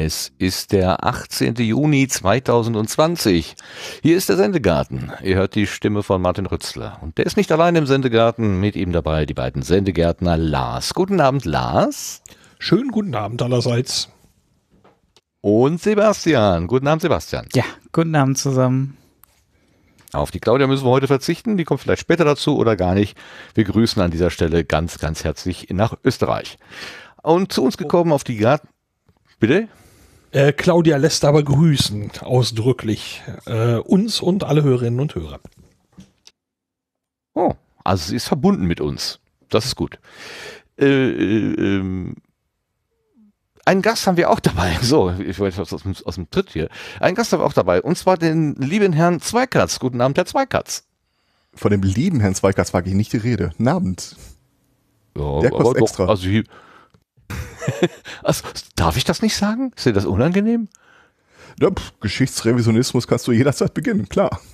Es ist der 18. Juni 2020. Hier ist der Sendegarten. Ihr hört die Stimme von Martin Rützler. Und der ist nicht allein im Sendegarten, mit ihm dabei die beiden Sendegärtner Lars. Guten Abend, Lars. Schönen guten Abend allerseits. Und Sebastian. Guten Abend, Sebastian. Ja, guten Abend zusammen. Auf die Claudia müssen wir heute verzichten. Die kommt vielleicht später dazu oder gar nicht. Wir grüßen an dieser Stelle ganz, ganz herzlich nach Österreich. Und zu uns gekommen auf die Garten. Bitte? Äh, Claudia lässt aber grüßen, ausdrücklich. Äh, uns und alle Hörerinnen und Hörer. Oh, also sie ist verbunden mit uns. Das ist gut. Äh, äh ähm, einen Gast haben wir auch dabei. So, ich wollte aus, aus, dem Tritt hier. Einen Gast haben wir auch dabei. Und zwar den lieben Herrn Zweikatz. Guten Abend, Herr Zweikatz. Von dem lieben Herrn Zweikatz war ich nicht die Rede. Guten Abend. Ja, Der kostet doch, extra. Also, also, darf ich das nicht sagen? Ist dir das unangenehm? Ja, pff, Geschichtsrevisionismus kannst du jederzeit beginnen, klar.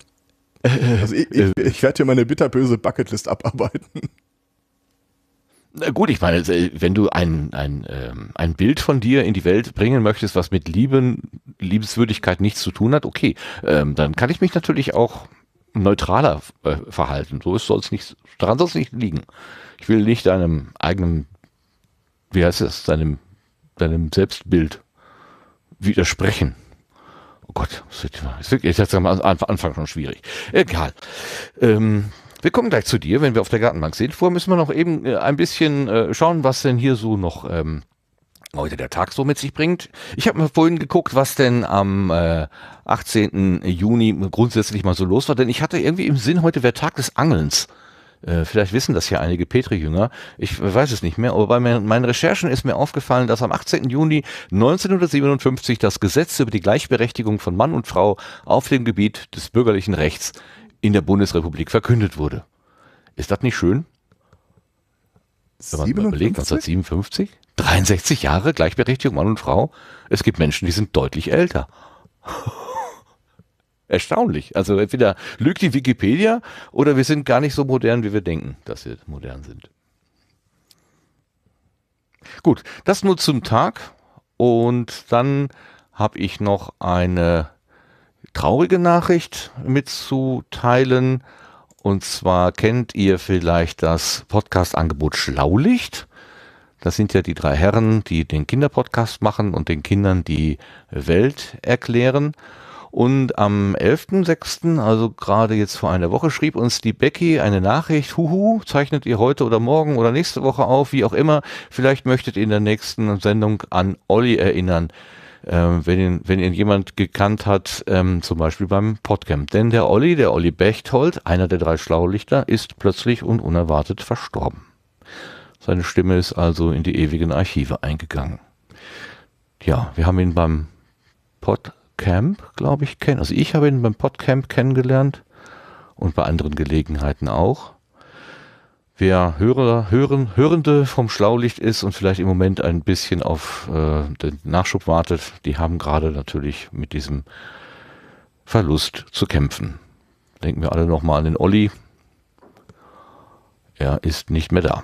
Also ich, ich, äh, äh, ich werde hier meine bitterböse Bucketlist abarbeiten. Na gut, ich meine, äh, wenn du ein, ein, ähm, ein Bild von dir in die Welt bringen möchtest, was mit Lieben, Liebenswürdigkeit nichts zu tun hat, okay, ähm, dann kann ich mich natürlich auch neutraler äh, verhalten. So ist soll's nicht, daran soll es nicht liegen. Ich will nicht deinem eigenen, wie heißt das, deinem, deinem Selbstbild widersprechen. Oh Gott, das ist jetzt am Anfang schon schwierig. Egal. Ähm, wir kommen gleich zu dir, wenn wir auf der Gartenbank sind. Vorher müssen wir noch eben äh, ein bisschen äh, schauen, was denn hier so noch ähm, heute der Tag so mit sich bringt. Ich habe mir vorhin geguckt, was denn am äh, 18. Juni grundsätzlich mal so los war, denn ich hatte irgendwie im Sinn, heute wäre Tag des Angelns. Äh, vielleicht wissen das ja einige Petri-Jünger. Ich weiß es nicht mehr, aber bei meinen Recherchen ist mir aufgefallen, dass am 18. Juni 1957 das Gesetz über die Gleichberechtigung von Mann und Frau auf dem Gebiet des bürgerlichen Rechts in der Bundesrepublik verkündet wurde. Ist das nicht schön? Wenn man 57? überlegt, 1957, 63 Jahre Gleichberechtigung Mann und Frau. Es gibt Menschen, die sind deutlich älter. Erstaunlich. Also entweder lügt die Wikipedia oder wir sind gar nicht so modern, wie wir denken, dass wir modern sind. Gut, das nur zum Tag. Und dann habe ich noch eine traurige Nachricht mitzuteilen. Und zwar kennt ihr vielleicht das Podcast-Angebot Schlaulicht. Das sind ja die drei Herren, die den Kinderpodcast machen und den Kindern die Welt erklären. Und am 11.06., also gerade jetzt vor einer Woche, schrieb uns die Becky eine Nachricht, huhu, zeichnet ihr heute oder morgen oder nächste Woche auf, wie auch immer, vielleicht möchtet ihr in der nächsten Sendung an Olli erinnern. Ähm, wenn, ihn, wenn ihn jemand gekannt hat, ähm, zum Beispiel beim Podcamp. Denn der Olli, der Olli Bechthold, einer der drei Schlaulichter, ist plötzlich und unerwartet verstorben. Seine Stimme ist also in die ewigen Archive eingegangen. Ja, wir haben ihn beim Podcamp, glaube ich, kennen. Also ich habe ihn beim Podcamp kennengelernt und bei anderen Gelegenheiten auch wer Hörer, Hören, Hörende vom Schlaulicht ist und vielleicht im Moment ein bisschen auf äh, den Nachschub wartet, die haben gerade natürlich mit diesem Verlust zu kämpfen. Denken wir alle nochmal an den Olli. Er ist nicht mehr da.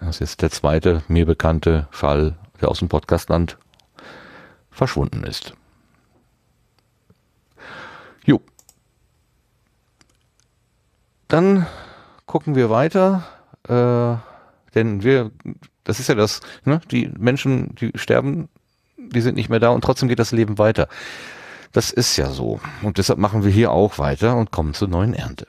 Das ist jetzt der zweite mir bekannte Fall, der aus dem Podcastland verschwunden ist. Jo. Dann gucken wir weiter, äh, denn wir, das ist ja das, ne? die Menschen, die sterben, die sind nicht mehr da und trotzdem geht das Leben weiter. Das ist ja so. Und deshalb machen wir hier auch weiter und kommen zur neuen Ernte.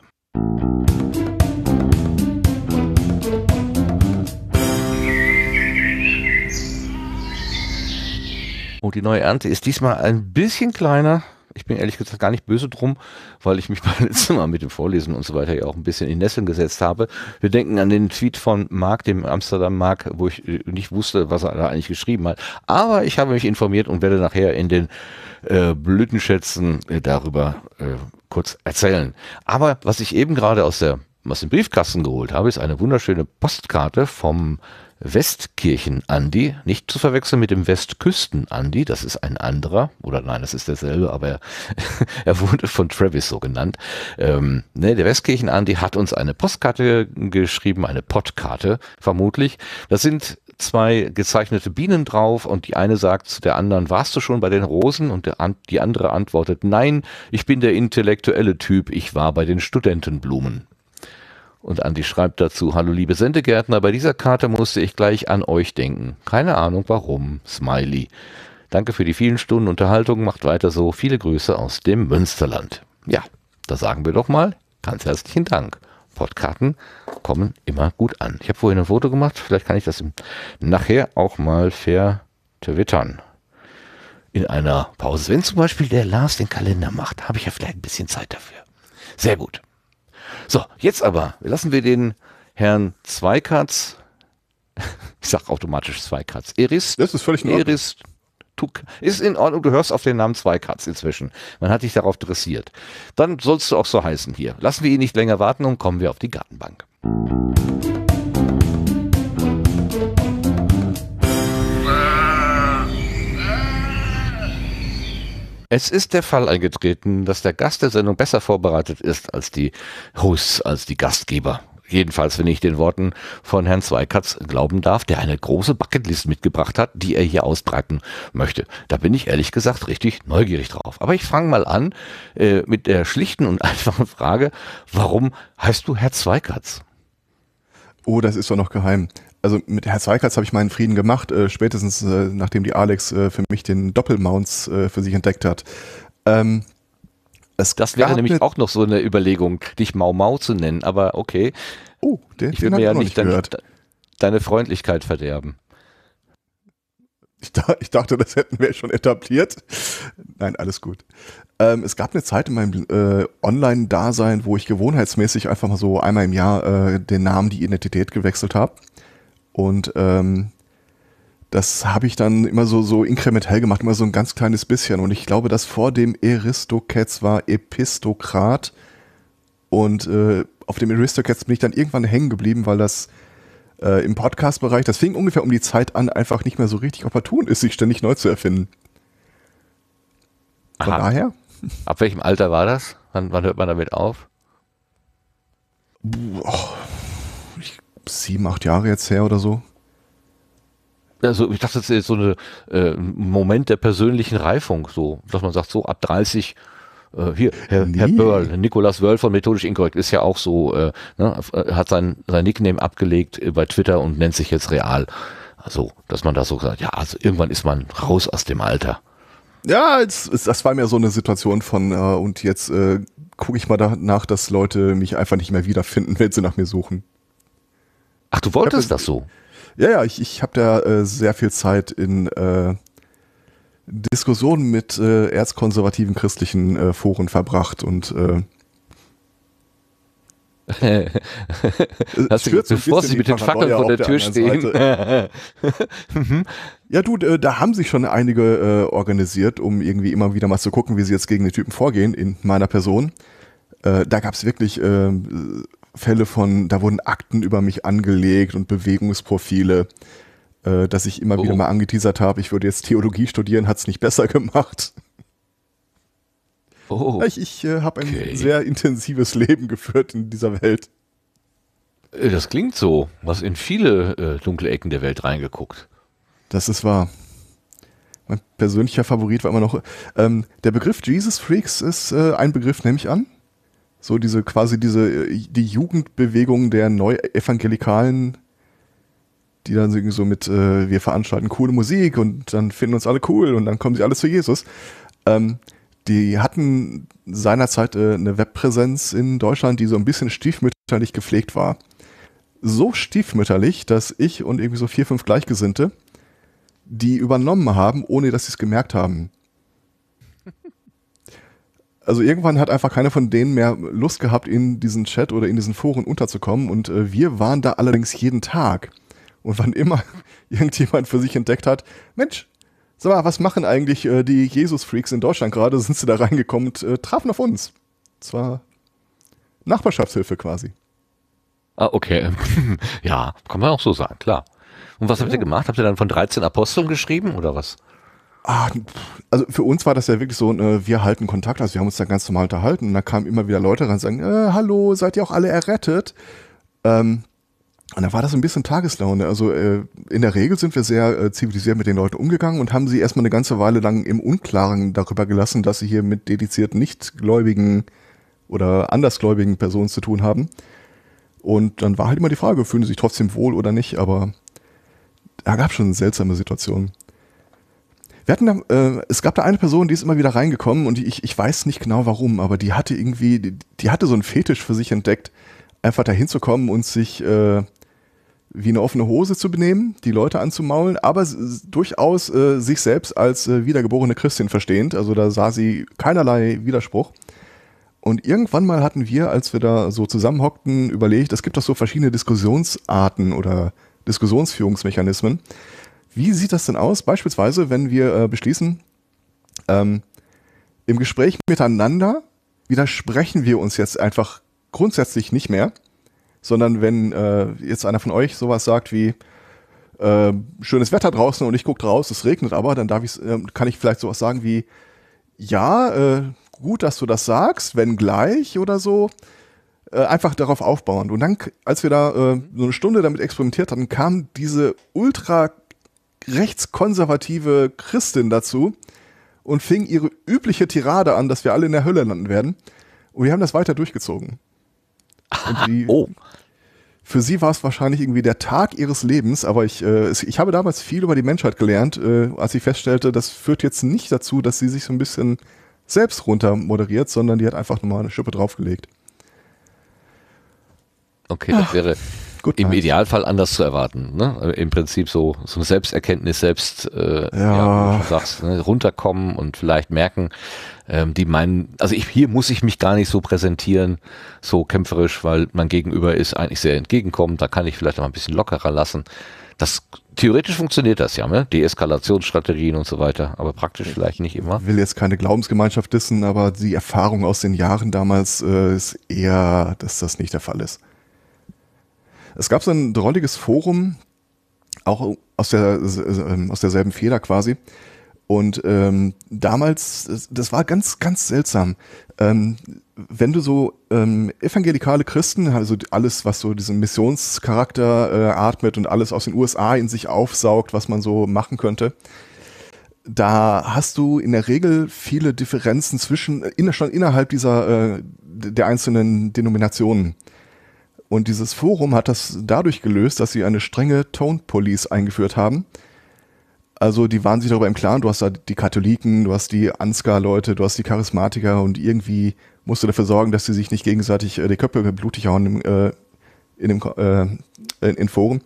Und die neue Ernte ist diesmal ein bisschen kleiner ich bin ehrlich gesagt gar nicht böse drum, weil ich mich beim letzten Mal mit dem Vorlesen und so weiter ja auch ein bisschen in Nesseln gesetzt habe. Wir denken an den Tweet von Marc, dem Amsterdam-Marc, wo ich äh, nicht wusste, was er da eigentlich geschrieben hat. Aber ich habe mich informiert und werde nachher in den äh, Blütenschätzen äh, darüber äh, kurz erzählen. Aber was ich eben gerade aus der was Briefkasten geholt habe, ist eine wunderschöne Postkarte vom Westkirchen-Andi, nicht zu verwechseln mit dem Westküsten-Andi, das ist ein anderer, oder nein, das ist derselbe, aber er, er wurde von Travis so genannt. Ähm, ne, der Westkirchen-Andi hat uns eine Postkarte geschrieben, eine Podkarte vermutlich. Das sind zwei gezeichnete Bienen drauf und die eine sagt zu der anderen, warst du schon bei den Rosen? Und der, die andere antwortet, nein, ich bin der intellektuelle Typ, ich war bei den Studentenblumen. Und Andi schreibt dazu, hallo liebe Sendegärtner, bei dieser Karte musste ich gleich an euch denken. Keine Ahnung warum. Smiley. Danke für die vielen Stunden Unterhaltung, macht weiter so. Viele Grüße aus dem Münsterland. Ja, da sagen wir doch mal ganz herzlichen Dank. Podkarten kommen immer gut an. Ich habe vorhin ein Foto gemacht, vielleicht kann ich das nachher auch mal vertwittern. In einer Pause. Wenn zum Beispiel der Lars den Kalender macht, habe ich ja vielleicht ein bisschen Zeit dafür. Sehr gut. So, jetzt aber lassen wir den Herrn Zweikatz, ich sage automatisch Zweikatz, Eris. Das ist völlig in Eris, Tuk, ist in Ordnung, du hörst auf den Namen Zweikatz inzwischen. Man hat dich darauf dressiert. Dann sollst du auch so heißen hier. Lassen wir ihn nicht länger warten und kommen wir auf die Gartenbank. Musik Es ist der Fall eingetreten, dass der Gast der Sendung besser vorbereitet ist als die Hosts, als die Gastgeber. Jedenfalls, wenn ich den Worten von Herrn Zweikatz glauben darf, der eine große Bucketlist mitgebracht hat, die er hier ausbreiten möchte. Da bin ich ehrlich gesagt richtig neugierig drauf. Aber ich fange mal an äh, mit der schlichten und einfachen Frage, warum heißt du Herr Zweikatz? Oh, das ist doch noch geheim also mit Herr Zweikatz habe ich meinen Frieden gemacht, äh, spätestens äh, nachdem die Alex äh, für mich den Doppelmounts äh, für sich entdeckt hat. Ähm, das wäre nämlich auch noch so eine Überlegung, dich Mau Mau zu nennen, aber okay. Oh, den, ich will den mir ja nicht, dein, deine Freundlichkeit verderben. Ich, da, ich, dachte, das hätten wir schon etabliert. Nein, alles gut. Ähm, es gab eine Zeit in meinem äh, Online-Dasein, wo ich gewohnheitsmäßig einfach mal so einmal im Jahr äh, den Namen, die Identität gewechselt habe. Und ähm, das habe ich dann immer so, so inkrementell gemacht, immer so ein ganz kleines bisschen. Und ich glaube, dass vor dem Aristocats war Epistokrat. Und äh, auf dem Aristocats bin ich dann irgendwann hängen geblieben, weil das äh, im Podcast-Bereich, das fing ungefähr um die Zeit an, einfach nicht mehr so richtig opportun ist, sich ständig neu zu erfinden. Von Aha. daher. Ab welchem Alter war das? Wann, wann hört man damit auf? Boah sieben, acht Jahre jetzt her oder so. Also ich dachte, das ist so ein äh, Moment der persönlichen Reifung, so, dass man sagt, so ab 30 äh, hier, Herr, nee. Herr Börl, Nikolas Wörl von Methodisch Inkorrekt ist ja auch so, äh, ne, äh, hat sein, sein Nickname abgelegt äh, bei Twitter und nennt sich jetzt real. Also, dass man da so sagt, ja, also irgendwann ist man raus aus dem Alter. Ja, das war mir so eine Situation von, äh, und jetzt äh, gucke ich mal danach, dass Leute mich einfach nicht mehr wiederfinden, wenn sie nach mir suchen. Ach, du wolltest hab, das so? Ja, ja, ich, ich habe da äh, sehr viel Zeit in äh, Diskussionen mit äh, erzkonservativen christlichen äh, Foren verbracht und äh, Hast du gehört, bevor sie mit den Fackeln vor der, Tür stehen. Mhm. ja, du, äh, da haben sich schon einige äh, organisiert, um irgendwie immer wieder mal zu gucken, wie sie jetzt gegen den Typen vorgehen in meiner Person. Äh, da gab es wirklich äh, Fälle von, da wurden Akten über mich angelegt und Bewegungsprofile, äh, dass ich immer oh. wieder mal angeteasert habe, ich würde jetzt Theologie studieren, hat es nicht besser gemacht. Oh. Ich, ich äh, habe ein okay. sehr intensives Leben geführt in dieser Welt. Äh, das klingt so. Was in viele äh, dunkle Ecken der Welt reingeguckt. Das ist wahr. Mein persönlicher Favorit war immer noch. Ähm, der Begriff Jesus Freaks ist äh, ein Begriff, nehme ich an so diese quasi diese äh, die Jugendbewegung der Neuevangelikalen, die dann so mit äh, wir veranstalten coole Musik und dann finden uns alle cool und dann kommen sie alle zu Jesus. Ähm, die hatten seinerzeit äh, eine Webpräsenz in Deutschland, die so ein bisschen stiefmütterlich gepflegt war. So stiefmütterlich, dass ich und irgendwie so vier, fünf Gleichgesinnte die übernommen haben, ohne dass sie es gemerkt haben. Also irgendwann hat einfach keiner von denen mehr Lust gehabt, in diesen Chat oder in diesen Foren unterzukommen. Und äh, wir waren da allerdings jeden Tag. Und wann immer irgendjemand für sich entdeckt hat, Mensch, sag mal, was machen eigentlich äh, die Jesus-Freaks in Deutschland gerade? Sind sie da reingekommen und äh, trafen auf uns. Zwar Nachbarschaftshilfe quasi. Ah, okay. ja, kann man auch so sagen, klar. Und was habt ihr gemacht? Habt ihr dann von 13 Aposteln geschrieben oder was? Ah, also für uns war das ja wirklich so, äh, wir halten Kontakt, also wir haben uns da ganz normal unterhalten und da kamen immer wieder Leute rein und sagen, äh, hallo, seid ihr auch alle errettet? Ähm, und da war das ein bisschen Tageslaune. Also äh, in der Regel sind wir sehr äh, zivilisiert mit den Leuten umgegangen und haben sie erstmal eine ganze Weile lang im Unklaren darüber gelassen, dass sie hier mit dediziert nichtgläubigen oder andersgläubigen Personen zu tun haben. Und dann war halt immer die Frage, fühlen sie sich trotzdem wohl oder nicht, aber da gab es schon seltsame Situationen. Wir hatten da, äh, es gab da eine Person, die ist immer wieder reingekommen und ich, ich weiß nicht genau warum, aber die hatte irgendwie, die, die hatte so einen Fetisch für sich entdeckt, einfach da hinzukommen und sich äh, wie eine offene Hose zu benehmen, die Leute anzumaulen, aber durchaus äh, sich selbst als äh, wiedergeborene Christin verstehend. Also da sah sie keinerlei Widerspruch. Und irgendwann mal hatten wir, als wir da so zusammenhockten, überlegt, es gibt doch so verschiedene Diskussionsarten oder Diskussionsführungsmechanismen. Wie sieht das denn aus, beispielsweise, wenn wir äh, beschließen, ähm, im Gespräch miteinander widersprechen wir uns jetzt einfach grundsätzlich nicht mehr, sondern wenn äh, jetzt einer von euch sowas sagt wie, äh, schönes Wetter draußen und ich gucke raus, es regnet aber, dann darf äh, kann ich vielleicht sowas sagen wie, ja, äh, gut, dass du das sagst, wenn gleich oder so. Äh, einfach darauf aufbauend. Und dann, als wir da äh, so eine Stunde damit experimentiert hatten, kam diese ultra rechtskonservative Christin dazu und fing ihre übliche Tirade an, dass wir alle in der Hölle landen werden. Und wir haben das weiter durchgezogen. Die, oh. Für sie war es wahrscheinlich irgendwie der Tag ihres Lebens, aber ich, äh, ich habe damals viel über die Menschheit gelernt, äh, als ich feststellte, das führt jetzt nicht dazu, dass sie sich so ein bisschen selbst runter moderiert, sondern die hat einfach nochmal eine Schippe draufgelegt. Okay, das Ach. wäre gut. Im Idealfall anders zu erwarten. Ne? Im Prinzip so, so eine Selbsterkenntnis, selbst äh, ja. Ja, sagst, ne? runterkommen und vielleicht merken, ähm, die meinen, also ich, hier muss ich mich gar nicht so präsentieren, so kämpferisch, weil mein Gegenüber ist eigentlich sehr entgegenkommend, da kann ich vielleicht noch ein bisschen lockerer lassen. Das theoretisch funktioniert das ja, ne? Deeskalationsstrategien und so weiter, aber praktisch vielleicht nicht immer. Ich will jetzt keine Glaubensgemeinschaft wissen, aber die Erfahrung aus den Jahren damals äh, ist eher, dass das nicht der Fall ist. Es gab so ein drolliges Forum, auch aus, der, ähm, aus derselben Feder quasi. Und ähm, damals, das war ganz, ganz seltsam. Ähm, wenn du so ähm, evangelikale Christen, also alles, was so diesen Missionscharakter äh, atmet und alles aus den USA in sich aufsaugt, was man so machen könnte, da hast du in der Regel viele Differenzen zwischen, äh, in, schon innerhalb dieser äh, der einzelnen Denominationen. Und dieses Forum hat das dadurch gelöst, dass sie eine strenge Tone Police eingeführt haben. Also die waren sich darüber im Klaren, du hast da die Katholiken, du hast die Ansgar-Leute, du hast die Charismatiker und irgendwie musst du dafür sorgen, dass sie sich nicht gegenseitig äh, die Köpfe blutig hauen im, äh, in dem äh, in, in Foren.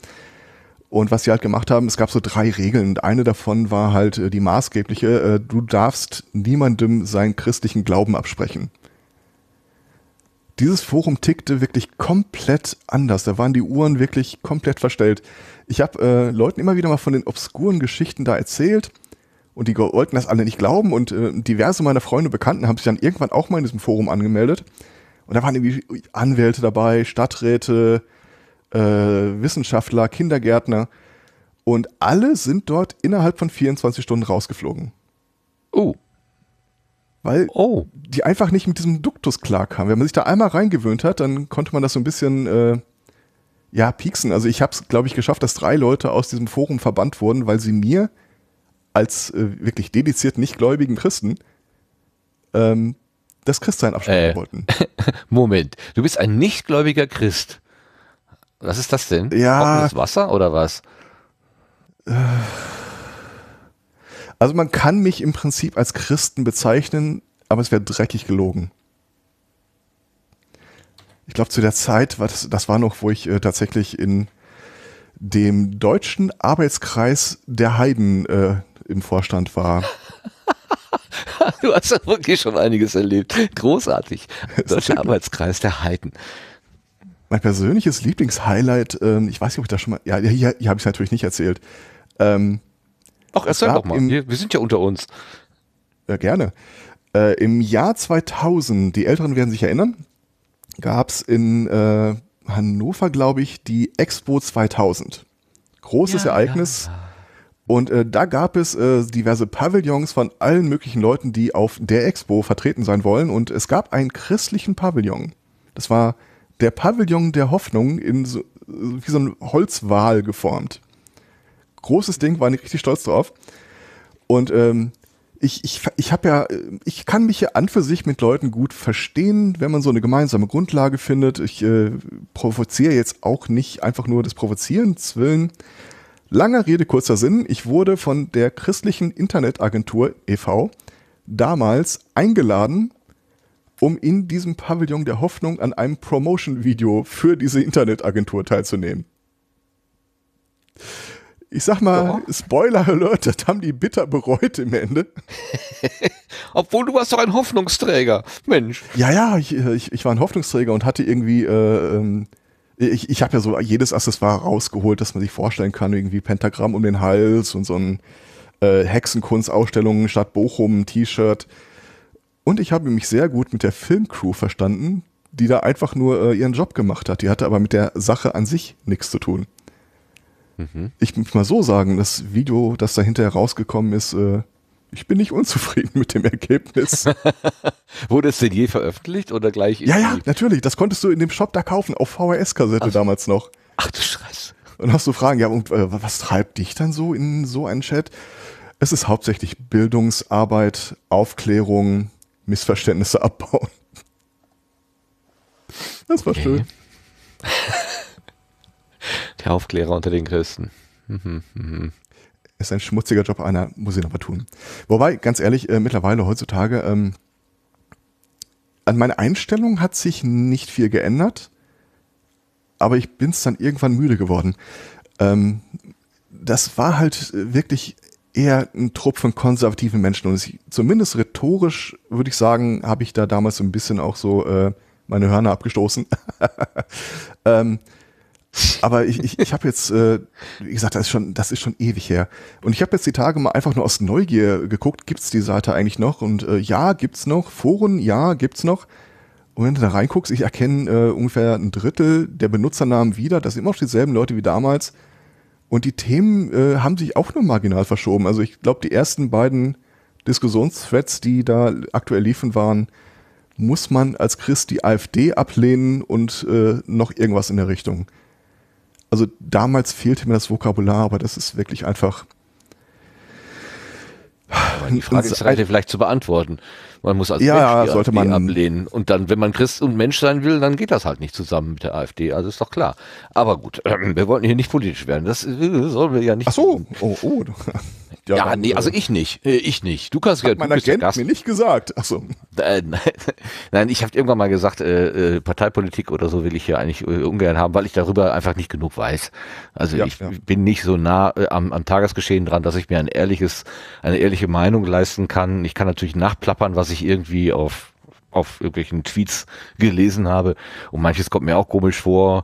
Und was sie halt gemacht haben, es gab so drei Regeln und eine davon war halt äh, die maßgebliche, äh, du darfst niemandem seinen christlichen Glauben absprechen dieses Forum tickte wirklich komplett anders. Da waren die Uhren wirklich komplett verstellt. Ich habe äh, Leuten immer wieder mal von den obskuren Geschichten da erzählt und die wollten das alle nicht glauben und äh, diverse meiner Freunde und Bekannten haben sich dann irgendwann auch mal in diesem Forum angemeldet. Und da waren irgendwie Anwälte dabei, Stadträte, äh, Wissenschaftler, Kindergärtner. Und alle sind dort innerhalb von 24 Stunden rausgeflogen. Oh weil oh. die einfach nicht mit diesem Duktus klarkamen. Wenn man sich da einmal reingewöhnt hat, dann konnte man das so ein bisschen äh, ja pieksen. Also ich habe es, glaube ich, geschafft, dass drei Leute aus diesem Forum verbannt wurden, weil sie mir als äh, wirklich dediziert nichtgläubigen Christen ähm, das Christsein abschaffen äh. wollten. Moment, du bist ein nichtgläubiger Christ. Was ist das denn? Ja. Wasser oder was? Äh also man kann mich im Prinzip als Christen bezeichnen, aber es wäre dreckig gelogen. Ich glaube, zu der Zeit, war das, das war noch, wo ich äh, tatsächlich in dem deutschen Arbeitskreis der Heiden äh, im Vorstand war. du hast ja wirklich schon einiges erlebt. Großartig. Deutscher Arbeitskreis der Heiden. Mein persönliches Lieblingshighlight, ähm, ich weiß nicht, ob ich das schon mal, ja, hier, hier habe ich es natürlich nicht erzählt. Ähm, Ach, erzähl doch mal. Im, wir sind ja unter uns. Äh, gerne. Äh, Im Jahr 2000, die Älteren werden sich erinnern, gab es in äh, Hannover, glaube ich, die Expo 2000. Großes ja, Ereignis. Ja. Und äh, da gab es äh, diverse Pavillons von allen möglichen Leuten, die auf der Expo vertreten sein wollen. Und es gab einen christlichen Pavillon. Das war der Pavillon der Hoffnung in so, wie so ein Holzwahl geformt großes Ding, war waren richtig stolz drauf. Und ähm, ich, ich, ich habe ja, ich kann mich ja an für sich mit Leuten gut verstehen, wenn man so eine gemeinsame Grundlage findet. Ich äh, provoziere jetzt auch nicht einfach nur das Provozieren willen. Langer Rede, kurzer Sinn. Ich wurde von der christlichen Internetagentur e.V. damals eingeladen, um in diesem Pavillon der Hoffnung an einem Promotion-Video für diese Internetagentur teilzunehmen ich sag mal, ja. Spoiler Alert, das haben die bitter bereut im Ende. Obwohl du warst doch ein Hoffnungsträger, Mensch. Ja, ja, ich, ich, ich war ein Hoffnungsträger und hatte irgendwie, äh, ähm, ich, ich habe ja so jedes Accessoire rausgeholt, das man sich vorstellen kann, irgendwie Pentagramm um den Hals und so ein äh, Hexenkunstausstellung statt Bochum T-Shirt. Und ich habe mich sehr gut mit der Filmcrew verstanden, die da einfach nur äh, ihren Job gemacht hat. Die hatte aber mit der Sache an sich nichts zu tun. Mhm. Ich muss mal so sagen, das Video, das dahinter herausgekommen ist, äh, ich bin nicht unzufrieden mit dem Ergebnis. Wurde es denn je veröffentlicht oder gleich? Ja, ja, natürlich. Das konntest du in dem Shop da kaufen, auf VHS-Kassette damals noch. Ach du Scheiße. Und hast du Fragen, ja, und äh, was treibt dich dann so in so einen Chat? Es ist hauptsächlich Bildungsarbeit, Aufklärung, Missverständnisse abbauen. Das war okay. schön. Der Aufklärer unter den Christen. Mhm, mhm. Ist ein schmutziger Job, einer muss ihn aber tun. Wobei, ganz ehrlich, äh, mittlerweile heutzutage, ähm, an meiner Einstellung hat sich nicht viel geändert, aber ich bin es dann irgendwann müde geworden. Ähm, das war halt äh, wirklich eher ein Trupp von konservativen Menschen und ich, zumindest rhetorisch würde ich sagen, habe ich da damals so ein bisschen auch so äh, meine Hörner abgestoßen. ähm, aber ich, ich, ich habe jetzt, äh, wie gesagt, das ist, schon, das ist schon ewig her. Und ich habe jetzt die Tage mal einfach nur aus Neugier geguckt, gibt's die Seite eigentlich noch? Und äh, ja, gibt's noch. Foren, ja, gibt's noch. Und wenn du da reinguckst, ich erkenne äh, ungefähr ein Drittel der Benutzernamen wieder. Das sind immer noch dieselben Leute wie damals. Und die Themen äh, haben sich auch nur marginal verschoben. Also ich glaube, die ersten beiden Diskussionsthreads, die da aktuell liefen, waren, muss man als Christ die AfD ablehnen und äh, noch irgendwas in der Richtung also damals fehlte mir das Vokabular, aber das ist wirklich einfach. Aber die Frage ist vielleicht zu beantworten. Man muss also ja, Mensch sollte AfD man ablehnen. Und dann, wenn man Christ und Mensch sein will, dann geht das halt nicht zusammen mit der AfD. Also ist doch klar. Aber gut, wir wollten hier nicht politisch werden. Das äh, sollen wir ja nicht. Ach so. Oh, oh. Ja, ja dann, nee, äh, also ich nicht. Äh, ich nicht. Du kannst ja. Mein Agent Gast. mir nicht gesagt. Ach so. nein, ich habe irgendwann mal gesagt, Parteipolitik oder so will ich hier eigentlich ungern haben, weil ich darüber einfach nicht genug weiß. Also ja, ich ja. bin nicht so nah am, am Tagesgeschehen dran, dass ich mir ein ehrliches, eine ehrliche Meinung leisten kann. Ich kann natürlich nachplappern, was ich irgendwie auf auf irgendwelchen Tweets gelesen habe. Und manches kommt mir auch komisch vor.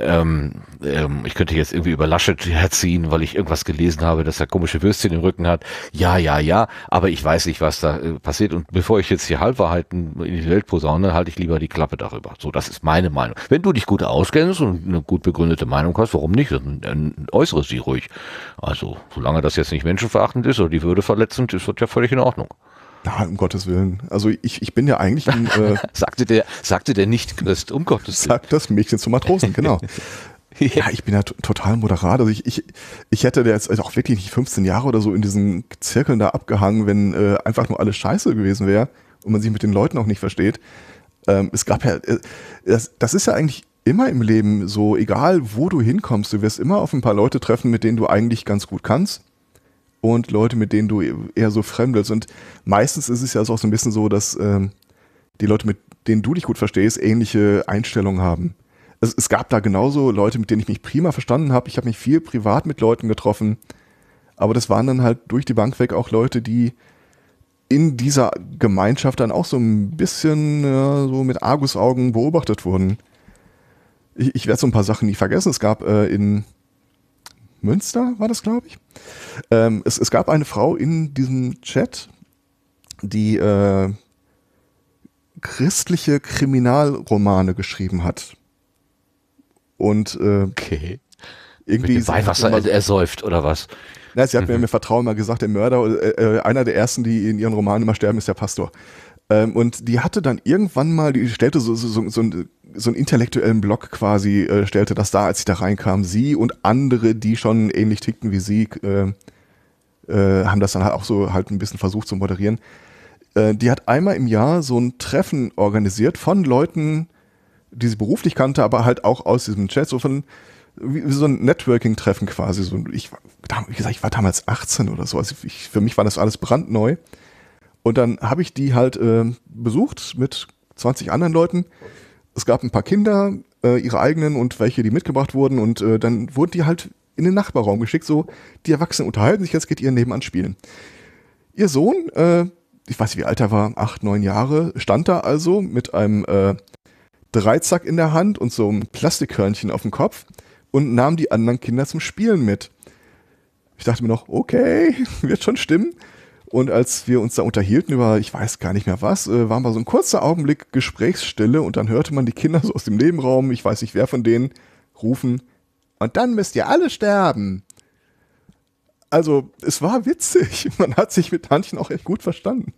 Ähm, ähm, ich könnte jetzt irgendwie über Laschet herziehen, weil ich irgendwas gelesen habe, dass er komische Würstchen im Rücken hat. Ja, ja, ja, aber ich weiß nicht, was da äh, passiert. Und bevor ich jetzt hier Halbwahrheiten in die Welt posaune, halte ich lieber die Klappe darüber. So, das ist meine Meinung. Wenn du dich gut auskennst und eine gut begründete Meinung hast, warum nicht? Dann, dann äußere sie ruhig. Also, solange das jetzt nicht menschenverachtend ist oder die Würde verletzend, ist das ja völlig in Ordnung. Na, um Gottes Willen. Also ich, ich bin ja eigentlich ein, äh, sagte der, sagte der Nicht-Christ, äh, um Gottes Willen. Sagt das Mädchen zum Matrosen, genau. ja, ich bin ja total moderat. Also ich, ich, ich hätte da jetzt also auch wirklich nicht 15 Jahre oder so in diesen Zirkeln da abgehangen, wenn äh, einfach nur alles scheiße gewesen wäre und man sich mit den Leuten auch nicht versteht. Ähm, es gab ja, äh, das, das ist ja eigentlich immer im Leben so, egal wo du hinkommst, du wirst immer auf ein paar Leute treffen, mit denen du eigentlich ganz gut kannst und Leute, mit denen du eher so fremdelst. Und meistens ist es ja auch so ein bisschen so, dass ähm, die Leute, mit denen du dich gut verstehst, ähnliche Einstellungen haben. Also es gab da genauso Leute, mit denen ich mich prima verstanden habe. Ich habe mich viel privat mit Leuten getroffen, aber das waren dann halt durch die Bank weg auch Leute, die in dieser Gemeinschaft dann auch so ein bisschen äh, so mit Argusaugen beobachtet wurden. Ich, ich werde so ein paar Sachen nie vergessen. Es gab äh, in Münster war das, glaube ich. Ähm, es, es, gab eine Frau in diesem Chat, die äh, christliche Kriminalromane geschrieben hat. Und äh, okay. irgendwie. Weihwasser ersäuft oder was? Na, sie hat mhm. mir, mir Vertrauen mal gesagt, der Mörder, äh, äh, einer der ersten, die in ihren Romanen immer sterben, ist der Pastor. Ähm, und die hatte dann irgendwann mal, die stellte so, so, so, so ein so einen intellektuellen Block quasi äh, stellte das da, als ich da reinkam. Sie und andere, die schon ähnlich tickten wie sie, äh, äh, haben das dann halt auch so halt ein bisschen versucht zu moderieren. Äh, die hat einmal im Jahr so ein Treffen organisiert von Leuten, die sie beruflich kannte, aber halt auch aus diesem Chat, so von wie, so ein Networking-Treffen quasi. So, ich, wie gesagt, ich war damals 18 oder so. Also ich, für mich war das alles brandneu. Und dann habe ich die halt äh, besucht mit 20 anderen Leuten es gab ein paar Kinder, äh, ihre eigenen und welche, die mitgebracht wurden und äh, dann wurden die halt in den Nachbarraum geschickt, so, die Erwachsenen unterhalten sich, jetzt geht ihr nebenan spielen. Ihr Sohn, äh, ich weiß nicht, wie alt er war, acht, neun Jahre, stand da also mit einem äh, Dreizack in der Hand und so einem Plastikhörnchen auf dem Kopf und nahm die anderen Kinder zum Spielen mit. Ich dachte mir noch, okay, wird schon stimmen. Und als wir uns da unterhielten über, ich weiß gar nicht mehr was, äh, war mal so ein kurzer Augenblick Gesprächsstille und dann hörte man die Kinder so aus dem Nebenraum, ich weiß nicht wer von denen, rufen, und dann müsst ihr alle sterben. Also, es war witzig. Man hat sich mit Tantchen auch echt gut verstanden.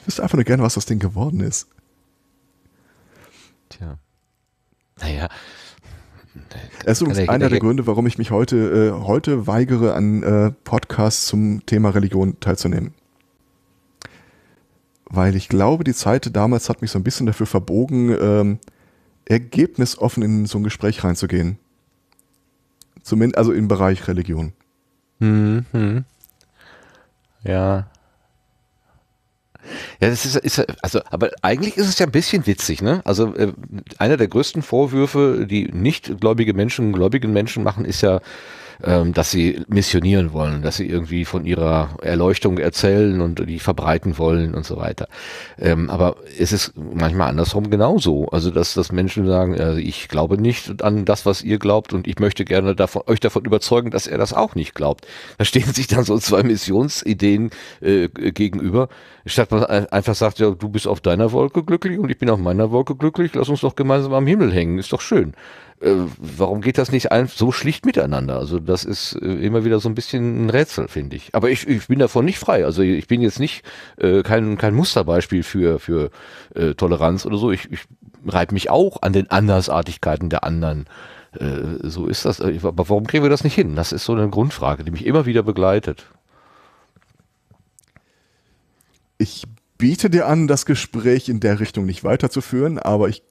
Ich wüsste einfach nur gerne, was aus denen geworden ist. Tja. Naja, das ist übrigens also, einer der Gründe, warum ich mich heute, äh, heute weigere, an äh, Podcasts zum Thema Religion teilzunehmen. Weil ich glaube, die Zeit damals hat mich so ein bisschen dafür verbogen, ähm, ergebnisoffen in so ein Gespräch reinzugehen. Zumindest also im Bereich Religion. Mhm. Ja, ja, das ist, ist also, aber eigentlich ist es ja ein bisschen witzig, ne? Also äh, einer der größten Vorwürfe, die nichtgläubige Menschen gläubigen Menschen machen, ist ja, ähm, dass sie missionieren wollen, dass sie irgendwie von ihrer Erleuchtung erzählen und die verbreiten wollen und so weiter. Ähm, aber es ist manchmal andersrum genauso. Also dass, dass Menschen sagen, also ich glaube nicht an das, was ihr glaubt und ich möchte gerne davon, euch davon überzeugen, dass er das auch nicht glaubt. Da stehen sich dann so zwei Missionsideen äh, gegenüber, statt man einfach sagt, ja, du bist auf deiner Wolke glücklich und ich bin auf meiner Wolke glücklich, lass uns doch gemeinsam am Himmel hängen, ist doch schön. Äh, warum geht das nicht ein, so schlicht miteinander? Also das ist äh, immer wieder so ein bisschen ein Rätsel, finde ich. Aber ich, ich bin davon nicht frei. Also ich bin jetzt nicht äh, kein, kein Musterbeispiel für, für äh, Toleranz oder so. Ich, ich reibe mich auch an den Andersartigkeiten der anderen. Äh, so ist das. Äh, aber warum kriegen wir das nicht hin? Das ist so eine Grundfrage, die mich immer wieder begleitet. Ich biete dir an, das Gespräch in der Richtung nicht weiterzuführen, aber ich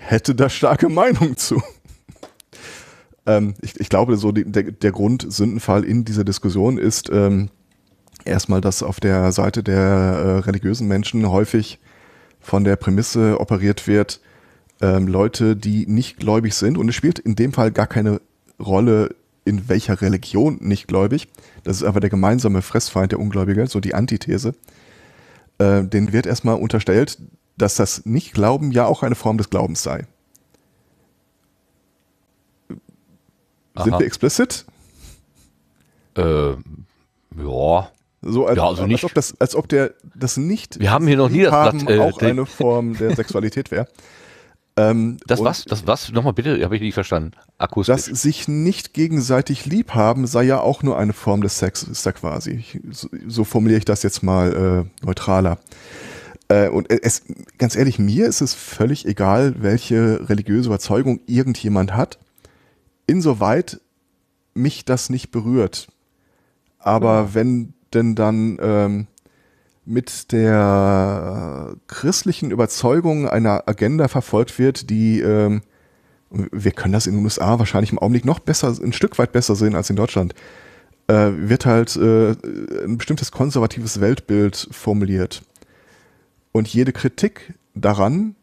hätte da starke Meinung zu. ähm, ich, ich, glaube, so die, der, der Grundsündenfall in dieser Diskussion ist ähm, erstmal, dass auf der Seite der äh, religiösen Menschen häufig von der Prämisse operiert wird, ähm, Leute, die nicht gläubig sind, und es spielt in dem Fall gar keine Rolle, in welcher Religion nicht gläubig, das ist aber der gemeinsame Fressfeind der Ungläubiger, so die Antithese, äh, den wird erstmal unterstellt, dass das Nicht-Glauben ja auch eine Form des Glaubens sei. Aha. Sind wir explicit? Äh, ja. So als, ja, also nicht, als ob das, als ob der das nicht. Wir haben hier noch nie das Blatt, äh, auch eine Form der Sexualität wäre. Ähm, das was? Das was? Nochmal bitte, habe ich nicht verstanden. Akustisch. Dass sich nicht gegenseitig lieb haben, sei ja auch nur eine Form des Sexes, ist da quasi. Ich, so, so, formuliere ich das jetzt mal äh, neutraler. Äh, und es, ganz ehrlich, mir ist es völlig egal, welche religiöse Überzeugung irgendjemand hat, insoweit mich das nicht berührt. Aber mhm. wenn denn dann ähm, mit der christlichen Überzeugung einer Agenda verfolgt wird, die ähm, wir können das in den USA wahrscheinlich im Augenblick noch besser, ein Stück weit besser sehen als in Deutschland, äh, wird halt äh, ein bestimmtes konservatives Weltbild formuliert. Und jede Kritik daran,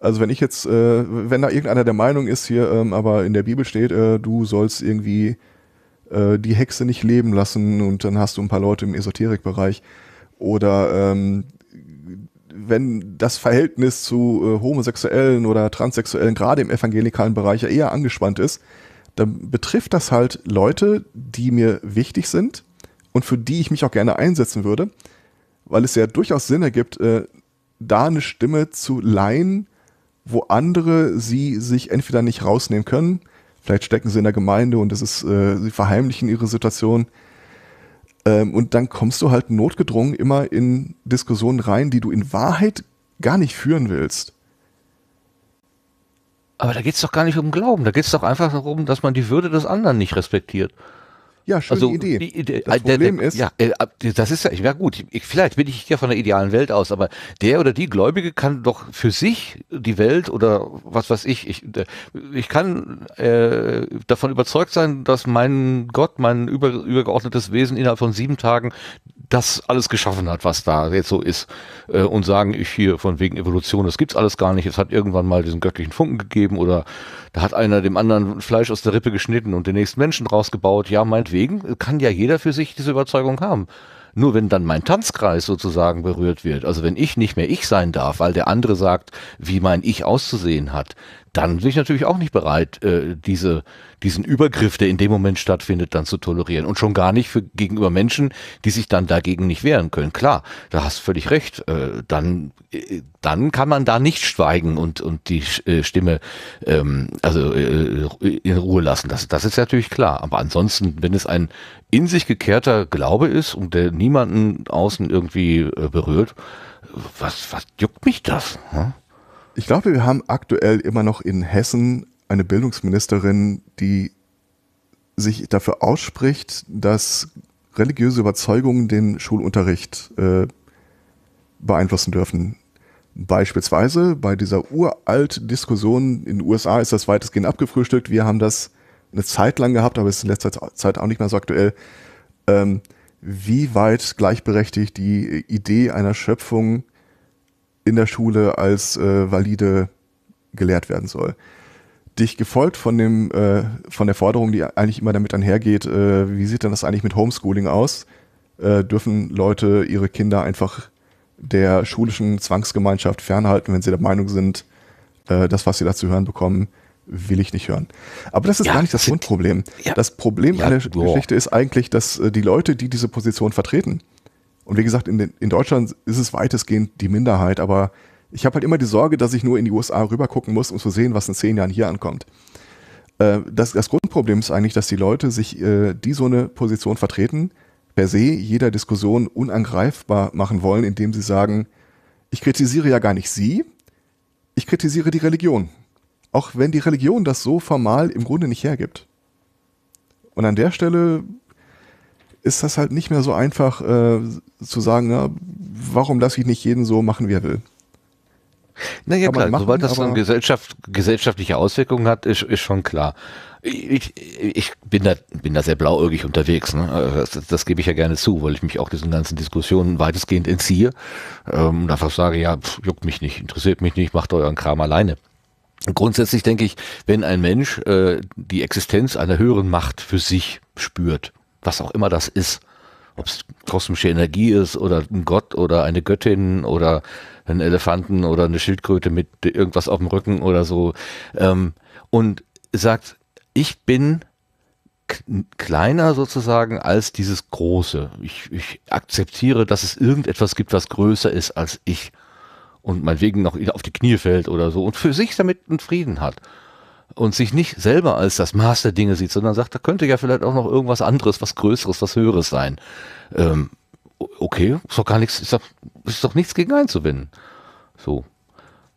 also wenn ich jetzt, äh, wenn da irgendeiner der Meinung ist hier, ähm, aber in der Bibel steht, äh, du sollst irgendwie äh, die Hexe nicht leben lassen und dann hast du ein paar Leute im Esoterikbereich oder ähm, wenn das Verhältnis zu äh, Homosexuellen oder Transsexuellen gerade im evangelikalen Bereich ja eher angespannt ist, dann betrifft das halt Leute, die mir wichtig sind und für die ich mich auch gerne einsetzen würde weil es ja durchaus Sinn ergibt, äh, da eine Stimme zu leihen, wo andere sie sich entweder nicht rausnehmen können, vielleicht stecken sie in der Gemeinde und das ist, äh, sie verheimlichen ihre Situation. Ähm, und dann kommst du halt notgedrungen immer in Diskussionen rein, die du in Wahrheit gar nicht führen willst. Aber da geht es doch gar nicht um Glauben, da geht es doch einfach darum, dass man die Würde des anderen nicht respektiert. Ja, schöne also, Idee. Die, die, das äh, Problem der, ist. Ja, äh, das ist ja, ich wäre gut. Ich, vielleicht bin ich ja von der idealen Welt aus, aber der oder die Gläubige kann doch für sich die Welt oder was weiß ich, ich, äh, ich kann äh, davon überzeugt sein, dass mein Gott, mein über, übergeordnetes Wesen innerhalb von sieben Tagen das alles geschaffen hat, was da jetzt so ist, äh, und sagen, ich hier von wegen Evolution, das gibt's alles gar nicht, es hat irgendwann mal diesen göttlichen Funken gegeben oder da hat einer dem anderen Fleisch aus der Rippe geschnitten und den nächsten Menschen rausgebaut. Ja, meinetwegen kann ja jeder für sich diese Überzeugung haben. Nur wenn dann mein Tanzkreis sozusagen berührt wird, also wenn ich nicht mehr ich sein darf, weil der andere sagt, wie mein Ich auszusehen hat, dann bin ich natürlich auch nicht bereit, äh, diese, diesen Übergriff, der in dem Moment stattfindet, dann zu tolerieren. Und schon gar nicht für, gegenüber Menschen, die sich dann dagegen nicht wehren können. Klar, da hast du völlig recht. Äh, dann, äh, dann kann man da nicht schweigen und, und die äh, Stimme ähm, also, äh, in Ruhe lassen. Das, das ist natürlich klar. Aber ansonsten, wenn es ein in sich gekehrter Glaube ist und der niemanden außen irgendwie äh, berührt, was, was juckt mich das? Hm? Ich glaube, wir haben aktuell immer noch in Hessen eine Bildungsministerin, die sich dafür ausspricht, dass religiöse Überzeugungen den Schulunterricht äh, beeinflussen dürfen. Beispielsweise bei dieser uralt Diskussion in den USA ist das weitestgehend abgefrühstückt. Wir haben das eine Zeit lang gehabt, aber es ist in letzter Zeit auch nicht mehr so aktuell. Ähm, wie weit gleichberechtigt die Idee einer Schöpfung in der Schule als äh, valide gelehrt werden soll. Dich gefolgt von, dem, äh, von der Forderung, die eigentlich immer damit einhergeht, äh, wie sieht denn das eigentlich mit Homeschooling aus? Äh, dürfen Leute ihre Kinder einfach der schulischen Zwangsgemeinschaft fernhalten, wenn sie der Meinung sind, äh, das, was sie da zu hören bekommen, will ich nicht hören. Aber das ist ja, gar nicht das Grundproblem. Ja, das Problem ja, an der boah. Geschichte ist eigentlich, dass äh, die Leute, die diese Position vertreten, und wie gesagt, in, den, in Deutschland ist es weitestgehend die Minderheit, aber ich habe halt immer die Sorge, dass ich nur in die USA rübergucken muss, um zu sehen, was in zehn Jahren hier ankommt. Äh, das, das, Grundproblem ist eigentlich, dass die Leute sich, äh, die so eine Position vertreten, per se jeder Diskussion unangreifbar machen wollen, indem sie sagen, ich kritisiere ja gar nicht sie, ich kritisiere die Religion. Auch wenn die Religion das so formal im Grunde nicht hergibt. Und an der Stelle ist das halt nicht mehr so einfach äh, zu sagen, na, warum lasse ich nicht jeden so machen, wie er will. Naja, klar, machen, sobald das dann Gesellschaft, gesellschaftliche Auswirkungen hat, ist, ist schon klar. Ich, ich bin, da, bin da sehr blauäugig unterwegs. Ne? Also das, das, gebe ich ja gerne zu, weil ich mich auch diesen ganzen Diskussionen weitestgehend entziehe ähm, und einfach sage, ja, pff, juckt mich nicht, interessiert mich nicht, macht euren Kram alleine. Grundsätzlich denke ich, wenn ein Mensch äh, die Existenz einer höheren Macht für sich spürt, was auch immer das ist. Ob es kosmische Energie ist oder ein Gott oder eine Göttin oder einen Elefanten oder eine Schildkröte mit irgendwas auf dem Rücken oder so. Ähm, und sagt, ich bin kleiner sozusagen als dieses Große. Ich, ich akzeptiere, dass es irgendetwas gibt, was größer ist als ich und meinetwegen noch auf die Knie fällt oder so und für sich damit einen Frieden hat und sich nicht selber als das Maß der Dinge sieht, sondern sagt, da könnte ja vielleicht auch noch irgendwas anderes, was Größeres, was Höheres sein. Ähm, okay, ist doch gar nichts, ist doch, ist doch nichts gegen einzuwenden. So.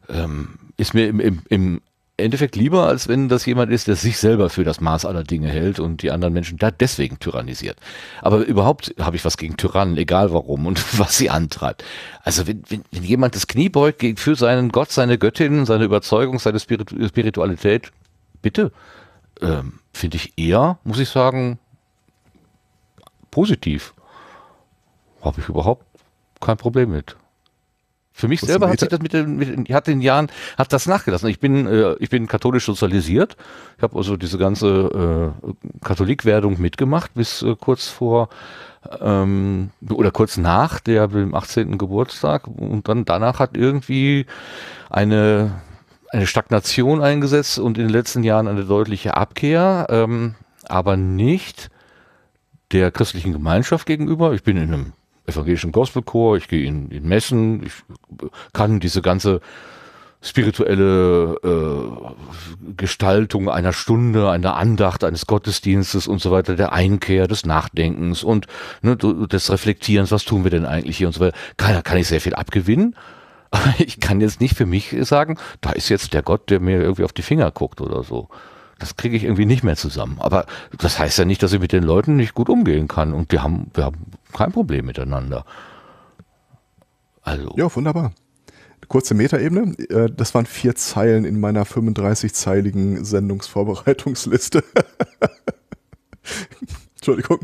Ähm, ist mir im, im, im Endeffekt lieber, als wenn das jemand ist, der sich selber für das Maß aller Dinge hält und die anderen Menschen da deswegen tyrannisiert. Aber überhaupt habe ich was gegen Tyrannen, egal warum und was sie antreibt. Also wenn, wenn, wenn jemand das Knie beugt für seinen Gott, seine Göttin, seine Überzeugung, seine Spiritualität, bitte, ähm, finde ich eher, muss ich sagen, positiv. Habe ich überhaupt kein Problem mit. Für mich Was selber hat sich das mit den, mit, hat den Jahren, hat das nachgelassen. Ich bin, äh, ich bin katholisch sozialisiert. Ich habe also diese ganze äh, Katholikwerdung mitgemacht bis äh, kurz vor ähm, oder kurz nach der, dem 18. Geburtstag. Und dann danach hat irgendwie eine eine Stagnation eingesetzt und in den letzten Jahren eine deutliche Abkehr, ähm, aber nicht der christlichen Gemeinschaft gegenüber. Ich bin in einem evangelischen Gospelchor, ich gehe in, in Messen, ich kann diese ganze spirituelle äh, Gestaltung einer Stunde, einer Andacht, eines Gottesdienstes und so weiter, der Einkehr, des Nachdenkens und ne, des Reflektierens, was tun wir denn eigentlich hier und so weiter, kann, kann ich sehr viel abgewinnen. ich kann jetzt nicht für mich sagen, da ist jetzt der Gott, der mir irgendwie auf die Finger guckt oder so. Das kriege ich irgendwie nicht mehr zusammen. Aber das heißt ja nicht, dass ich mit den Leuten nicht gut umgehen kann. Und wir haben, wir haben kein Problem miteinander. Also. Ja, wunderbar. Kurze Metaebene. Äh, das waren vier Zeilen in meiner 35-zeiligen Sendungsvorbereitungsliste. Entschuldigung.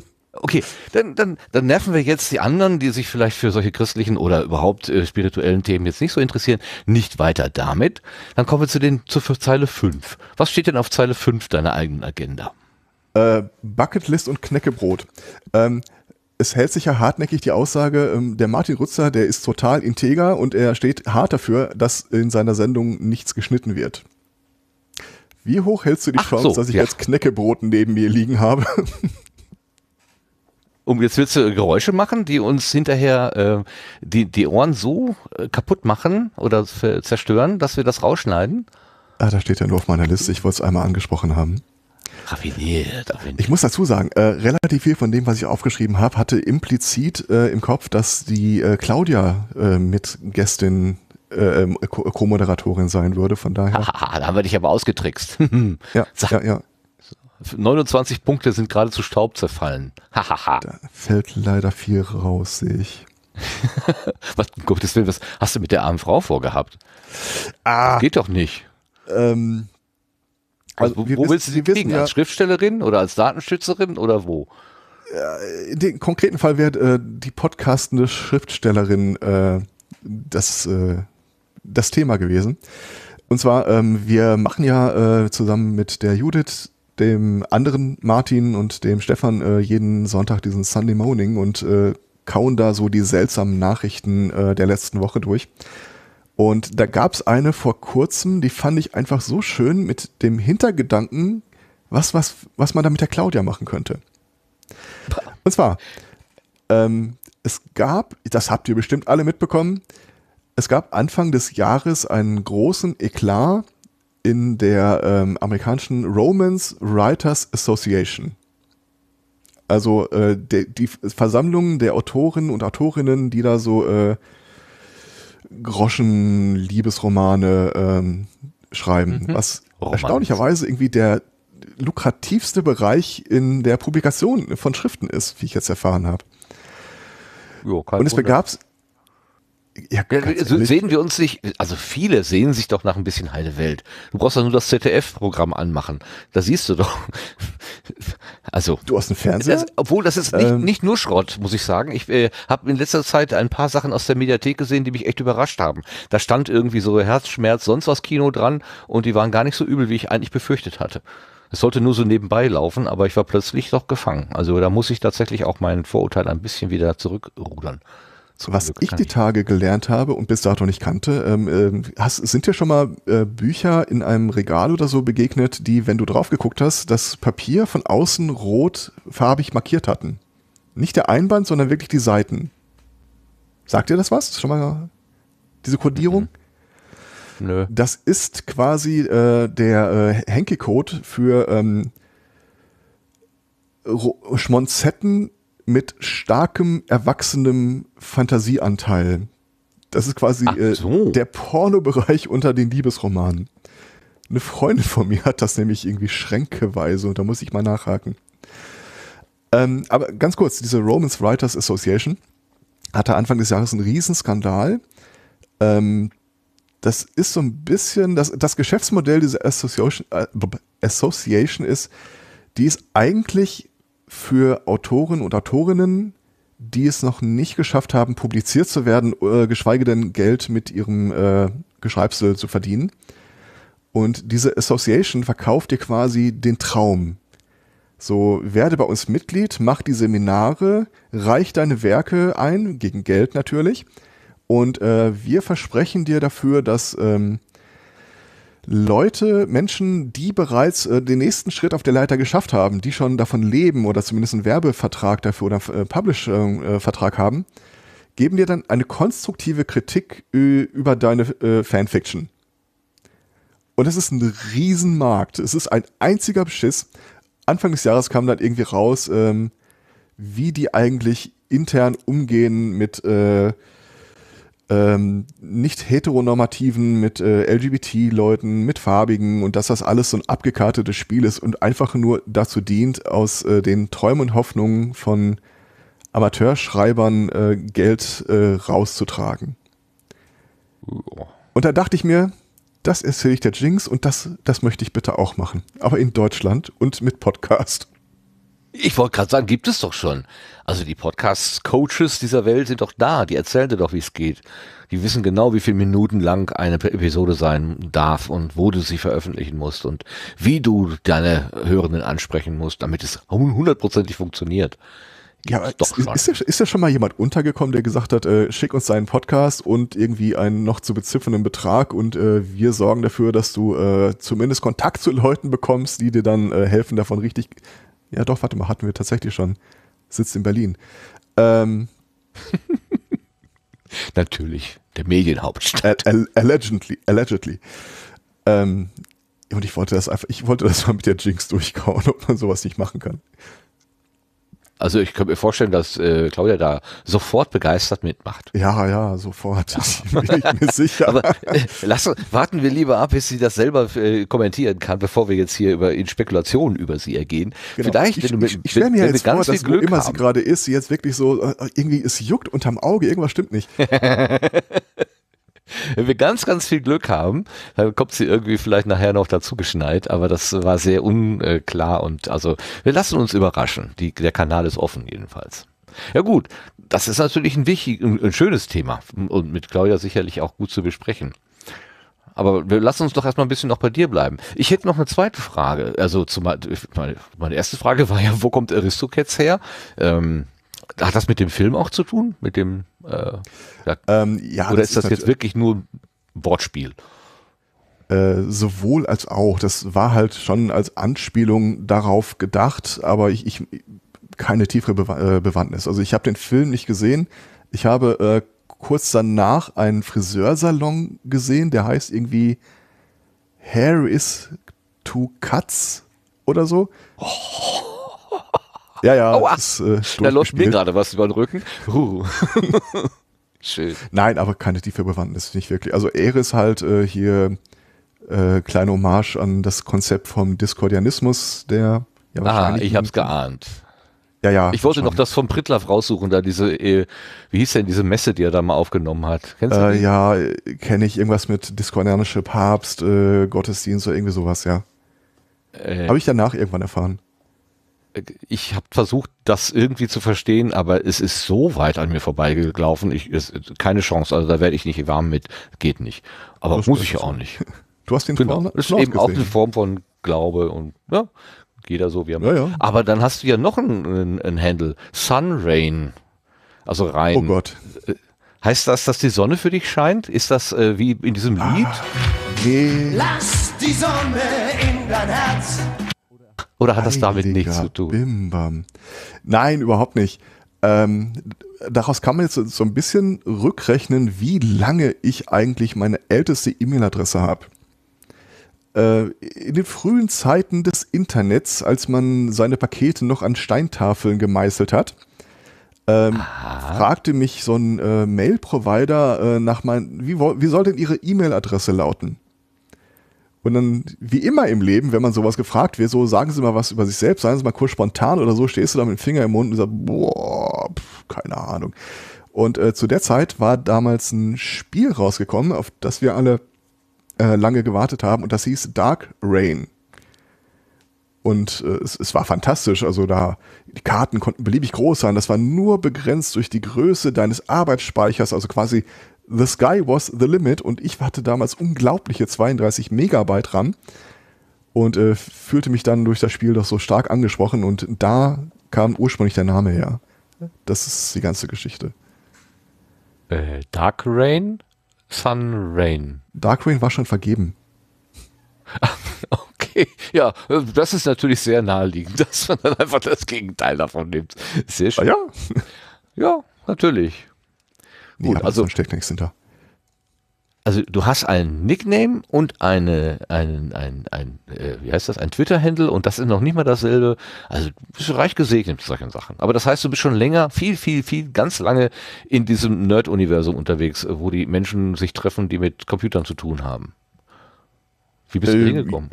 Okay, dann, dann, dann nerven wir jetzt die anderen, die sich vielleicht für solche christlichen oder überhaupt äh, spirituellen Themen jetzt nicht so interessieren, nicht weiter damit. Dann kommen wir zu den zu Zeile 5. Was steht denn auf Zeile 5 deiner eigenen Agenda? Äh, Bucketlist und Knäckebrot. Ähm, es hält sich ja hartnäckig die Aussage, ähm, der Martin Rutzer, der ist total integer und er steht hart dafür, dass in seiner Sendung nichts geschnitten wird. Wie hoch hältst du die Ach Chance, so, dass ich ja. jetzt Knäckebrot neben mir liegen habe? Um jetzt willst du Geräusche machen, die uns hinterher äh, die, die Ohren so äh, kaputt machen oder zerstören, dass wir das rausschneiden? Ah, da steht ja nur auf meiner Liste. Ich wollte es einmal angesprochen haben. Raffiniert, raffiniert. Ich muss dazu sagen, äh, relativ viel von dem, was ich aufgeschrieben habe, hatte implizit äh, im Kopf, dass die äh, Claudia äh, mit Gästin äh, ähm, Co-Moderatorin sein würde. Von daher. da haben wir dich aber ausgetrickst. ja, ja, ja. 29 Punkte sind gerade zu Staub zerfallen. Hahaha. da fällt leider viel raus, sehe ich. was, Gottes Willen, was hast du mit der armen Frau vorgehabt? Ah, geht doch nicht. Ähm, also, also, wo, wo willst du sie kriegen? Ja, als Schriftstellerin oder als Datenschützerin oder wo? In dem konkreten Fall wäre äh, die podcastende Schriftstellerin äh, das, äh, das Thema gewesen. Und zwar, ähm, wir machen ja äh, zusammen mit der Judith dem anderen Martin und dem Stefan äh, jeden Sonntag diesen Sunday Morning und äh, kauen da so die seltsamen Nachrichten äh, der letzten Woche durch. Und da gab es eine vor kurzem, die fand ich einfach so schön mit dem Hintergedanken, was, was, was man da mit der Claudia machen könnte. Und zwar, ähm, es gab, das habt ihr bestimmt alle mitbekommen, es gab Anfang des Jahres einen großen Eklat in der ähm, amerikanischen Romance Writers Association. Also äh, de, die Versammlung der Autoren und Autorinnen, die da so äh, Groschen, Liebesromane ähm, schreiben. Mhm. Was Romans. erstaunlicherweise irgendwie der lukrativste Bereich in der Publikation von Schriften ist, wie ich jetzt erfahren habe. und es begab ja, so sehen wir uns nicht, also viele sehen sich doch nach ein bisschen heile Welt. Du brauchst doch nur das ZDF-Programm anmachen. Da siehst du doch. Also. Du hast einen Fernseher? Das, obwohl, das ist nicht, ähm. nicht nur Schrott, muss ich sagen. Ich äh, habe in letzter Zeit ein paar Sachen aus der Mediathek gesehen, die mich echt überrascht haben. Da stand irgendwie so Herzschmerz, sonst was Kino dran und die waren gar nicht so übel, wie ich eigentlich befürchtet hatte. Es sollte nur so nebenbei laufen, aber ich war plötzlich doch gefangen. Also da muss ich tatsächlich auch meinen Vorurteil ein bisschen wieder zurückrudern. So was ich die Tage gelernt habe und bis dato nicht kannte, ähm, ähm hast, sind dir schon mal äh, Bücher in einem Regal oder so begegnet, die, wenn du drauf geguckt hast, das Papier von außen rot farbig markiert hatten? Nicht der Einband, sondern wirklich die Seiten. Sagt dir das was? Schon mal diese Kodierung? Mhm. Nö. Das ist quasi äh, der äh, Henke-Code für ähm, Schmonzetten mit starkem, erwachsenem Fantasieanteil. Das ist quasi äh, so. äh, der Pornobereich unter den Liebesromanen. Eine Freundin von mir hat das nämlich irgendwie schränkeweise und da muss ich mal nachhaken. Ähm, aber ganz kurz, diese Romance Writers Association hatte Anfang des Jahres einen Riesenskandal. Ähm, das ist so ein bisschen, das, das Geschäftsmodell dieser Association, äh, Association ist, die ist eigentlich für Autoren und Autorinnen, die es noch nicht geschafft haben, publiziert zu werden, äh, geschweige denn Geld mit ihrem äh, Geschreibsel zu verdienen. Und diese Association verkauft dir quasi den Traum. So, werde bei uns Mitglied, mach die Seminare, reich deine Werke ein, gegen Geld natürlich. Und äh, wir versprechen dir dafür, dass ähm, Leute, Menschen, die bereits äh, den nächsten Schritt auf der Leiter geschafft haben, die schon davon leben oder zumindest einen Werbevertrag dafür oder äh, Publish-Vertrag äh, haben, geben dir dann eine konstruktive Kritik über deine äh, Fanfiction. Und es ist ein Riesenmarkt. Es ist ein einziger Beschiss. Anfang des Jahres kam dann irgendwie raus, ähm, wie die eigentlich intern umgehen mit äh, ähm, nicht heteronormativen, mit äh, LGBT-Leuten, mit Farbigen und dass das alles so ein abgekartetes Spiel ist und einfach nur dazu dient, aus äh, den Träumen und Hoffnungen von Amateurschreibern äh, Geld äh, rauszutragen. Oh. Und da dachte ich mir, das erzähle ich der Jinx und das, das möchte ich bitte auch machen. Aber in Deutschland und mit Podcast. Ich wollte gerade sagen, gibt es doch schon. Also die Podcast-Coaches dieser Welt sind doch da, die erzählen dir doch, wie es geht. Die wissen genau, wie viele Minuten lang eine Episode sein darf und wo du sie veröffentlichen musst und wie du deine Hörenden ansprechen musst, damit es hundertprozentig funktioniert. Ja, doch ist, ist, ist, ja schon mal jemand untergekommen, der gesagt hat, äh, schick uns deinen Podcast und irgendwie einen noch zu beziffernden Betrag und äh, wir sorgen dafür, dass du äh, zumindest Kontakt zu Leuten bekommst, die dir dann äh, helfen, davon richtig. Ja, doch, warte mal, hatten wir tatsächlich schon sitzt in Berlin. Ähm, Natürlich, der Medienhauptstadt. Äh, allegedly, allegedly. Ähm, und ich wollte das einfach, ich wollte das mal mit der Jinx durchkauen, ob man sowas nicht machen kann. Also ich könnte mir vorstellen, dass äh, Claudia da sofort begeistert mitmacht. Ja, ja, sofort. Ja. Bin ich mir sicher. Aber äh, lass, warten wir lieber ab, bis sie das selber äh, kommentieren kann, bevor wir jetzt hier über in Spekulationen über sie ergehen. Genau. Vielleicht, ich, wenn du ich, ich stelle mir jetzt vor, dass wo immer haben. sie gerade ist, sie jetzt wirklich so äh, irgendwie es juckt unterm Auge, irgendwas stimmt nicht. Wenn wir ganz, ganz viel Glück haben, dann kommt sie irgendwie vielleicht nachher noch dazu geschneit, aber das war sehr unklar und also wir lassen uns überraschen. Die, der Kanal ist offen jedenfalls. Ja gut, das ist natürlich ein, wichtig, ein schönes Thema und mit Claudia sicherlich auch gut zu besprechen. Aber wir lassen uns doch erstmal ein bisschen noch bei dir bleiben. Ich hätte noch eine zweite Frage. Also zu, meine, meine erste Frage war ja, wo kommt Aristocats her? Ähm, hat das mit dem Film auch zu tun? Mit dem äh, ja. Ähm, ja, Oder das ist das jetzt wirklich nur ein Wortspiel? Äh, sowohl als auch. Das war halt schon als Anspielung darauf gedacht, aber ich, ich keine tiefere Be äh, Bewandtnis. Also ich habe den Film nicht gesehen. Ich habe äh, kurz danach einen Friseursalon gesehen, der heißt irgendwie Hair is to Cuts oder so. Oh. Ja, ja. Aua. Ist, äh, da läuft mir gerade was über den Rücken. Huh. Schön. Nein, aber keine tiefe Bewandtnis, nicht wirklich. Also Ehre ist halt äh, hier äh, kleine Hommage an das Konzept vom Diskordianismus, der ja ah, wahrscheinlich. Ah, ich hab's geahnt. Ja, ja. Ich wollte noch das von Prittlaff raussuchen, da diese, äh, wie hieß denn diese Messe, die er da mal aufgenommen hat? Kennst du äh, die? Ja, kenne ich irgendwas mit diskordianische Papst, äh, Gottesdienst oder irgendwie sowas, ja. Habe ich danach irgendwann erfahren ich habe versucht, das irgendwie zu verstehen, aber es ist so weit an mir vorbeigelaufen. Ich, es, keine Chance. Also da werde ich nicht warm mit. Geht nicht. Aber muss ich ja auch nicht. Du hast den genau. Das ist eben gesehen. auch eine Form von Glaube und ja, jeder so wie er ja, ja. Aber dann hast du ja noch einen, einen Handle. Sunrain. Also rein. Oh Gott. Äh, heißt das, dass die Sonne für dich scheint? Ist das äh, wie in diesem ah, Lied? Ah, nee. Lass die Sonne in dein Herz. Oder hat das damit nichts zu tun? Bim Bam. Nein, überhaupt nicht. Ähm, daraus kann man jetzt so ein bisschen rückrechnen, wie lange ich eigentlich meine älteste E-Mail-Adresse habe. Äh, in den frühen Zeiten des Internets, als man seine Pakete noch an Steintafeln gemeißelt hat, ähm, fragte mich so ein äh, Mail-Provider äh, nach meinem, wie, wie soll denn ihre E-Mail-Adresse lauten? Und dann, wie immer im Leben, wenn man sowas gefragt wird, so sagen Sie mal was über sich selbst, seien Sie mal kurz spontan oder so, stehst du da mit dem Finger im Mund und sagst, boah, pf, keine Ahnung. Und äh, zu der Zeit war damals ein Spiel rausgekommen, auf das wir alle äh, lange gewartet haben, und das hieß Dark Rain. Und äh, es, es, war fantastisch. Also da, die Karten konnten beliebig groß sein. Das war nur begrenzt durch die Größe deines Arbeitsspeichers. Also quasi The Sky Was the Limit und ich hatte damals unglaubliche 32 Megabyte RAM und äh, fühlte mich dann durch das Spiel doch so stark angesprochen und da kam ursprünglich der Name her. Das ist die ganze Geschichte. Äh, Dark Rain? Sun Rain. Dark Rain war schon vergeben. Okay, ja, äh, das ist natürlich sehr naheliegend, dass man dann einfach das Gegenteil davon nimmt. Sehr schön. Ja, ah ja. ja natürlich. Gut, nee, also steckt nichts hinter. Also du hast einen Nickname und eine, einen, ein, ein, äh, wie heißt das, ein Twitter-Handle und das ist noch nicht mal dasselbe. Also du bist reich gesegnet mit solchen Sachen. Aber das heißt, du bist schon länger, viel, viel, viel, ganz lange in diesem Nerd-Universum unterwegs, wo die Menschen sich treffen, die mit Computern zu tun haben. Wie bist äh, du hingekommen?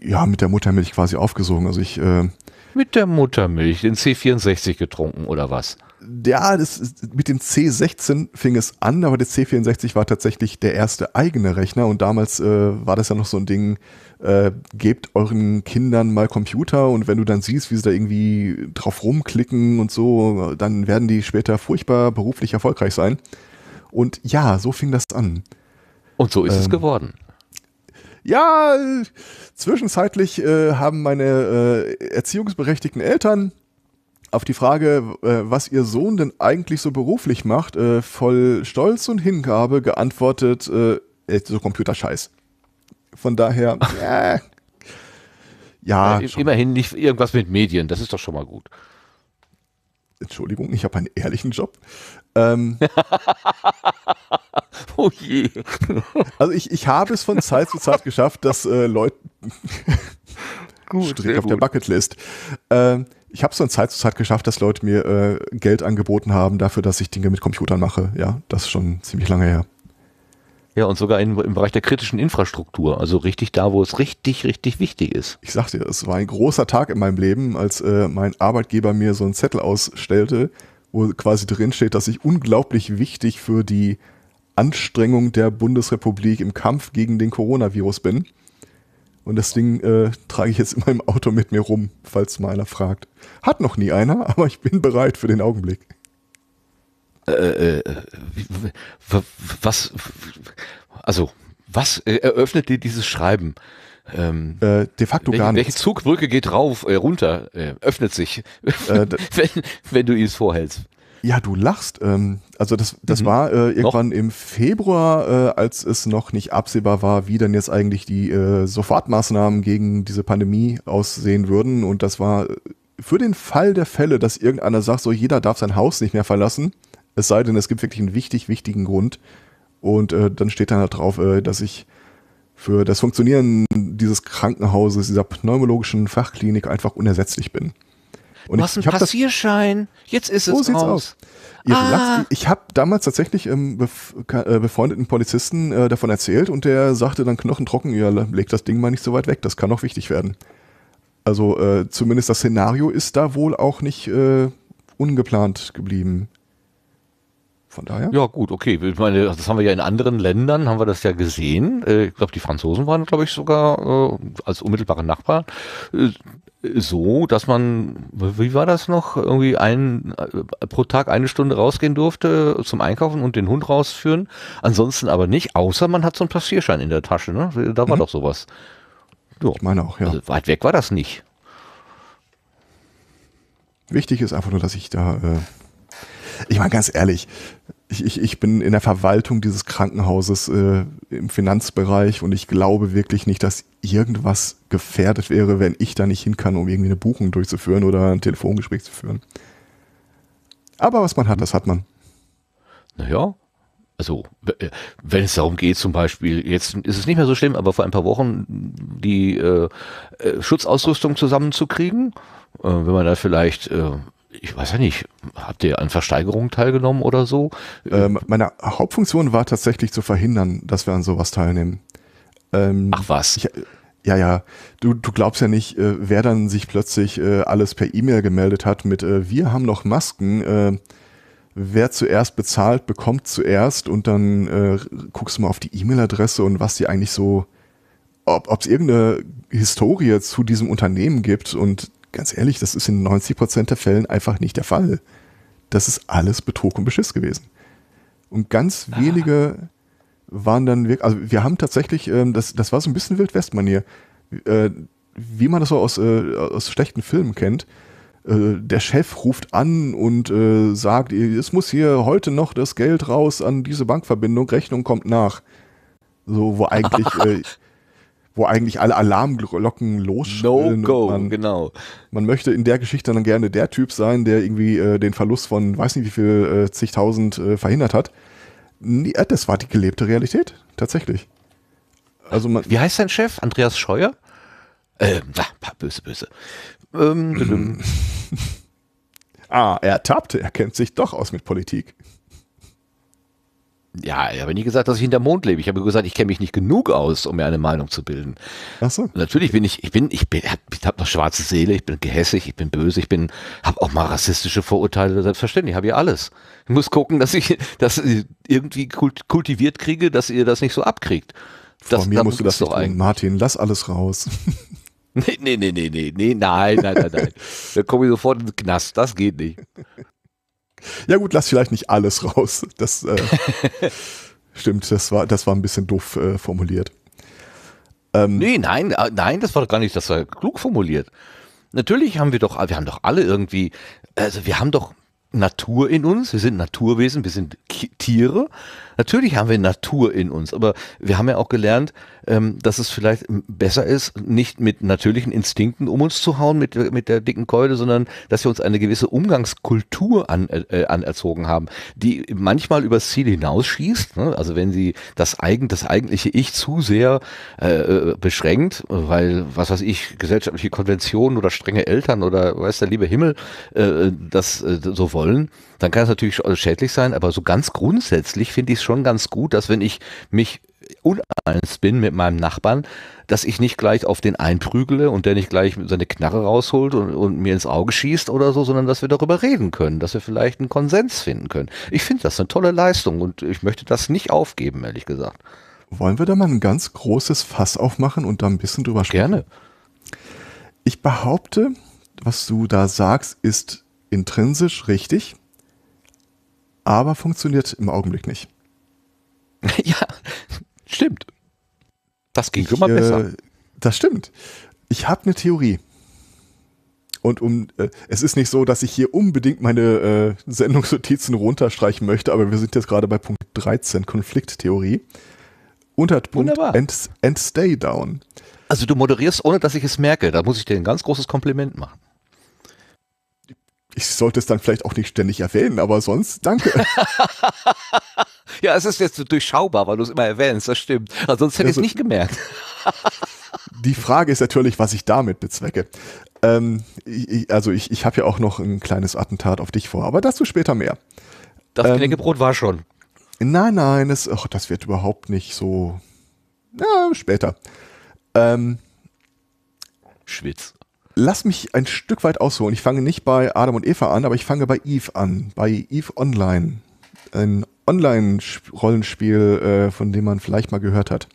Ja, mit der Muttermilch quasi aufgesogen. Also ich äh mit der Muttermilch den C64 getrunken oder was? ja, das, mit dem C16 fing es an, aber der C64 war tatsächlich der erste eigene Rechner und damals äh, war das ja noch so ein Ding, äh, gebt euren Kindern mal Computer und wenn du dann siehst, wie sie da irgendwie drauf rumklicken und so, dann werden die später furchtbar beruflich erfolgreich sein. Und ja, so fing das an. Und so ist ähm, es geworden. Ja, zwischenzeitlich äh, haben meine äh, erziehungsberechtigten Eltern auf die Frage, äh, was ihr Sohn denn eigentlich so beruflich macht, äh, voll Stolz und Hingabe geantwortet, äh, äh so Computerscheiß. Von daher, äh, ja. ja äh, immerhin nicht irgendwas mit Medien, das ist doch schon mal gut. Entschuldigung, ich habe einen ehrlichen Job. Ähm, oh je. also ich, ich habe es von Zeit zu Zeit geschafft, dass äh, Leute... Gut, Strich auf gut. der Bucketlist. Ähm, ich habe es von Zeit zu Zeit geschafft, dass Leute mir äh, Geld angeboten haben dafür, dass ich Dinge mit Computern mache. Ja, das ist schon ziemlich lange her. Ja, und sogar in, im Bereich der kritischen Infrastruktur, also richtig da, wo es richtig, richtig wichtig ist. Ich sag dir, es war ein großer Tag in meinem Leben, als äh, mein Arbeitgeber mir so einen Zettel ausstellte, wo quasi drin steht, dass ich unglaublich wichtig für die Anstrengung der Bundesrepublik im Kampf gegen den Coronavirus bin. Und das Ding äh, trage ich jetzt in meinem Auto mit mir rum, falls mal einer fragt. Hat noch nie einer, aber ich bin bereit für den Augenblick. Äh, äh, äh was, also, was äh, eröffnet dir dieses Schreiben? Ähm, äh, de facto welche, gar nicht. Welche Zugbrücke geht rauf, äh, runter, äh, öffnet sich, äh, wenn, wenn, du es vorhältst? Ja, du lachst. Ähm, also das, das mhm. war äh, irgendwann noch? im Februar, äh, als es noch nicht absehbar war, wie dann jetzt eigentlich die äh, Sofortmaßnahmen gegen diese Pandemie aussehen würden. Und das war äh, für den Fall der Fälle, dass irgendeiner sagt, so jeder darf sein Haus nicht mehr verlassen, es sei denn, es gibt wirklich einen wichtig, wichtigen Grund. Und äh, dann steht dann halt drauf, äh, dass ich für das Funktionieren dieses Krankenhauses, dieser pneumologischen Fachklinik einfach unersetzlich bin. Und du hast ich, einen Passierschein, das, jetzt ist so es sieht's aus. aus. Ah. Lacht, ich habe damals tatsächlich ähm, äh, befreundeten Polizisten äh, davon erzählt und der sagte dann knochentrocken, ja, leg das Ding mal nicht so weit weg, das kann auch wichtig werden. Also äh, zumindest das Szenario ist da wohl auch nicht äh, ungeplant geblieben. Von daher. Ja, gut, okay. Ich meine, das haben wir ja in anderen Ländern, haben wir das ja gesehen. Äh, ich glaube, die Franzosen waren, glaube ich, sogar äh, als unmittelbare Nachbarn äh, so, dass man, wie war das noch, irgendwie ein, pro Tag eine Stunde rausgehen durfte zum Einkaufen und den Hund rausführen. Ansonsten aber nicht, außer man hat so einen Passierschein in der Tasche. Ne? Da war mhm. doch sowas. Jo. Ich meine auch, ja. Also weit weg war das nicht. Wichtig ist einfach nur, dass ich da äh, ich meine ganz ehrlich, ich, ich, ich bin in der Verwaltung dieses Krankenhauses äh, im Finanzbereich und ich glaube wirklich nicht, dass irgendwas gefährdet wäre, wenn ich da nicht hin kann, um irgendwie eine Buchung durchzuführen oder ein Telefongespräch zu führen. Aber was man hat, das hat man. Naja, also äh, wenn es darum geht, zum Beispiel, jetzt ist es nicht mehr so schlimm, aber vor ein paar Wochen die äh, äh Schutzausrüstung zusammenzukriegen, äh, wenn man da vielleicht äh, ich weiß ja nicht, habt ihr an Versteigerungen teilgenommen oder so? Ähm, meine Hauptfunktion war tatsächlich zu verhindern, dass wir an sowas teilnehmen. Ähm, Ach was. Ich, ja, ja, du, du glaubst ja nicht, äh, wer dann sich plötzlich äh, alles per E-Mail gemeldet hat mit, äh, wir haben noch Masken, äh, wer zuerst bezahlt, bekommt zuerst und dann äh, guckst du mal auf die E-Mail-Adresse und was die eigentlich so, ob es irgendeine Historie zu diesem Unternehmen gibt und ganz ehrlich, das ist in 90 Prozent der Fällen einfach nicht der Fall. Das ist alles Betrug und Beschiss gewesen. Und ganz ah. wenige waren dann wirklich, also wir haben tatsächlich, ähm, das, das war so ein bisschen Wildwest-Manier, äh, wie man das so aus, äh, aus schlechten Filmen kennt. Äh, der Chef ruft an und äh, sagt, es muss hier heute noch das Geld raus an diese Bankverbindung, Rechnung kommt nach. So, wo eigentlich äh, wo eigentlich alle Alarmglocken losschrillen. No go, man, genau. Man möchte in der Geschichte dann gerne der Typ sein, der irgendwie äh, den Verlust von weiß nicht wie viel äh, zigtausend äh, verhindert hat. Nee, äh, das war die gelebte Realität, tatsächlich. Also man, wie heißt sein Chef? Andreas Scheuer? Ähm, na, böse, böse. Ähm, ah, er tappte, er kennt sich doch aus mit Politik. Ja, ich habe nie gesagt, dass ich hinter Mond lebe. Ich habe gesagt, ich kenne mich nicht genug aus, um mir eine Meinung zu bilden. Ach so. Natürlich bin ich, ich bin, ich bin, ich habe noch schwarze Seele, ich bin gehässig, ich bin böse, ich bin, habe auch mal rassistische Vorurteile, selbstverständlich, habe ja alles. Ich muss gucken, dass ich das irgendwie kultiviert kriege, dass ihr das nicht so abkriegt. Das, Von mir musst du das doch tun, Martin, lass alles raus. Nee, nee, nee, nee, nee, nein, nein, nein, nein. Da komme ich sofort ins Knast, das geht nicht. Ja gut, lass vielleicht nicht alles raus. Das äh, stimmt, das war, das war ein bisschen doof äh, formuliert. Ähm, nee, nein, äh, nein, das war doch gar nicht, das war klug formuliert. Natürlich haben wir doch, wir haben doch alle irgendwie, also wir haben doch Natur in uns, wir sind Naturwesen, wir sind Tiere Natürlich haben wir Natur in uns, aber wir haben ja auch gelernt, ähm, dass es vielleicht besser ist, nicht mit natürlichen Instinkten um uns zu hauen, mit, mit der dicken Keule, sondern dass wir uns eine gewisse Umgangskultur an, äh, äh anerzogen haben, die manchmal übers Ziel hinausschießt. Ne? Also wenn sie das, eigen, das eigentliche Ich zu sehr äh, äh, beschränkt, weil, was weiß ich, gesellschaftliche Konventionen oder strenge Eltern oder weiß der liebe Himmel äh, das äh, so wollen, dann kann es natürlich schädlich sein, aber so ganz grundsätzlich finde ich es schon ganz gut, dass wenn ich mich uneins bin mit meinem Nachbarn, dass ich nicht gleich auf den einprügele und der nicht gleich seine Knarre rausholt und, und, mir ins Auge schießt oder so, sondern dass wir darüber reden können, dass wir vielleicht einen Konsens finden können. Ich finde das eine tolle Leistung und ich möchte das nicht aufgeben, ehrlich gesagt. Wollen wir da mal ein ganz großes Fass aufmachen und da ein bisschen drüber sprechen? Gerne. Ich behaupte, was du da sagst, ist intrinsisch richtig aber funktioniert im Augenblick nicht. Ja, stimmt. Das ging ich, immer besser. Äh, das stimmt. Ich habe eine Theorie. Und um, äh, es ist nicht so, dass ich hier unbedingt meine äh, Sendungsnotizen runterstreichen möchte, aber wir sind jetzt gerade bei Punkt 13, Konflikttheorie. Unter Punkt And, and Stay Down. Also du moderierst, ohne dass ich es merke. Da muss ich dir ein ganz großes Kompliment machen ich sollte es dann vielleicht auch nicht ständig erwähnen, aber sonst danke. ja, es ist jetzt so durchschaubar, weil du es immer erwähnst, das stimmt. Also sonst hätte ich es also nicht gemerkt. die Frage ist natürlich, was ich damit bezwecke. Ähm, ich, also ich, ich habe ja auch noch ein kleines Attentat auf dich vor, aber dazu später mehr. Das ähm, Knäckebrot war schon. Nein, nein, das, ach, das wird überhaupt nicht so. Ja, später. Ähm, Schwitz lass mich ein Stück weit ausholen. Ich fange nicht bei Adam und Eva an, aber ich fange bei Eve an, bei Eve Online. Ein Online-Rollenspiel, äh, von dem man vielleicht mal gehört hat.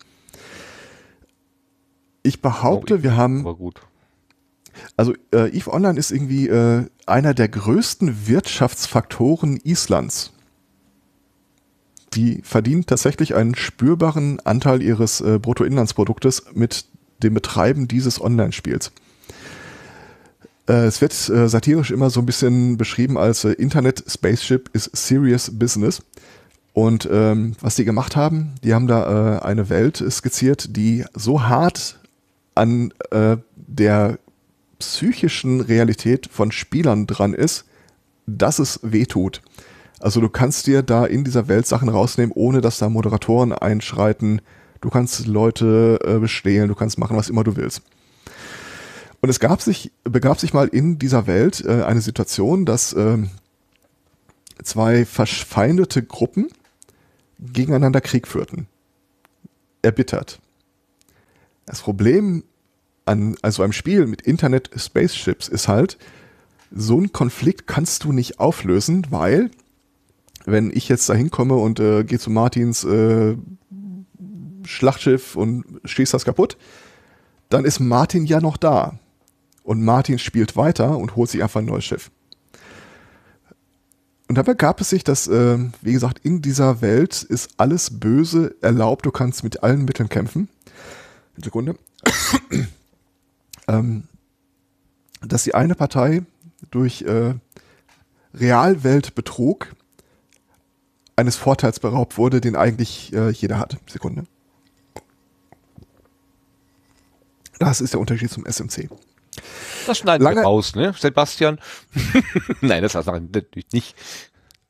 Ich behaupte, oh, wir haben. War gut. Also äh, Eve Online ist irgendwie äh, einer der größten Wirtschaftsfaktoren Islands. Die verdient tatsächlich einen spürbaren Anteil ihres äh, Bruttoinlandsproduktes mit dem Betreiben dieses Online-Spiels. Äh, es wird äh, satirisch immer so ein bisschen beschrieben als äh, Internet Spaceship is serious business. Und ähm, was die gemacht haben, die haben da äh, eine Welt skizziert, die so hart an äh, der psychischen Realität von Spielern dran ist, dass es wehtut. Also du kannst dir da in dieser Welt Sachen rausnehmen, ohne dass da Moderatoren einschreiten. Du kannst Leute äh, bestehlen, du kannst machen, was immer du willst. Und es gab sich, begab sich mal in dieser Welt äh, eine Situation, dass äh, zwei verfeindete Gruppen gegeneinander Krieg führten. Erbittert. Das Problem an also einem Spiel mit Internet Spaceships ist halt, so ein Konflikt kannst du nicht auflösen, weil wenn ich jetzt da hinkomme und äh, gehe zu Martins äh, Schlachtschiff und schieß das kaputt, dann ist Martin ja noch da. Und Martin spielt weiter und holt sich einfach ein neues Schiff. Und dabei gab es sich, dass, äh, wie gesagt, in dieser Welt ist alles Böse erlaubt. Du kannst mit allen Mitteln kämpfen. Sekunde. ähm, dass die eine Partei durch äh, Realweltbetrug eines Vorteils beraubt wurde, den eigentlich äh, jeder hat. Sekunde. Das ist der Unterschied zum SMC. Das schneiden lange, wir raus, ne, Sebastian? Nein, das war natürlich nicht.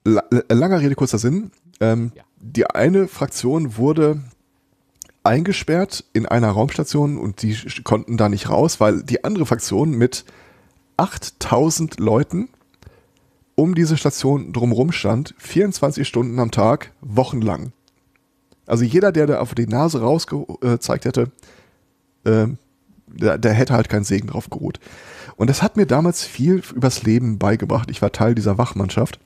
Äh, langer Rede, kurzer Sinn. Ähm, ja. Die eine Fraktion wurde eingesperrt in einer Raumstation und die konnten da nicht raus, weil die andere Fraktion mit 8000 Leuten um diese Station drumherum stand, 24 Stunden am Tag, wochenlang. Also jeder, der da auf die Nase rausgezeigt hätte, äh, da, da hätte halt kein Segen drauf geruht. Und das hat mir damals viel übers Leben beigebracht. Ich war Teil dieser Wachmannschaft,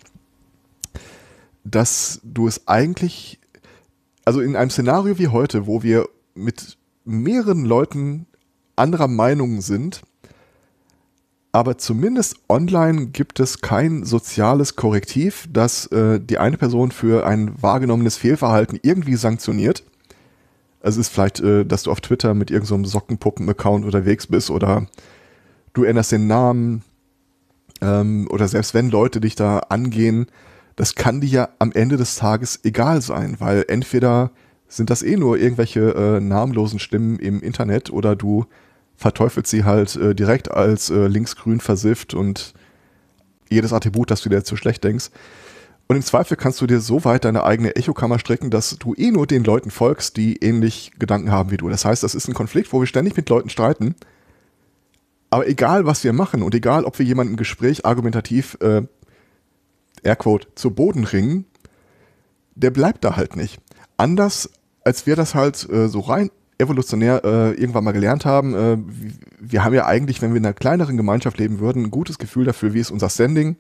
dass du es eigentlich, also in einem Szenario wie heute, wo wir mit mehreren Leuten anderer Meinung sind, aber zumindest online gibt es kein soziales Korrektiv, das äh, die eine Person für ein wahrgenommenes Fehlverhalten irgendwie sanktioniert also ist vielleicht, äh, dass du auf Twitter mit irgendeinem so Sockenpuppen-Account unterwegs bist oder du änderst den Namen ähm, oder selbst wenn Leute dich da angehen, das kann dir ja am Ende des Tages egal sein, weil entweder sind das eh nur irgendwelche äh, namenlosen Stimmen im Internet oder du verteufelst sie halt äh, direkt als äh, linksgrün versifft und jedes Attribut, das du dir zu schlecht denkst. Und im Zweifel kannst du dir so weit deine eigene Echokammer strecken, dass du eh nur den Leuten folgst, die ähnlich Gedanken haben wie du. Das heißt, das ist ein Konflikt, wo wir ständig mit Leuten streiten. Aber egal, was wir machen und egal, ob wir jemanden im Gespräch argumentativ, äh, Airquote, zu Boden ringen, der bleibt da halt nicht. Anders, als wir das halt äh, so rein evolutionär äh, irgendwann mal gelernt haben, äh, wir haben ja eigentlich, wenn wir in einer kleineren Gemeinschaft leben würden, ein gutes Gefühl dafür, wie ist unser Sending.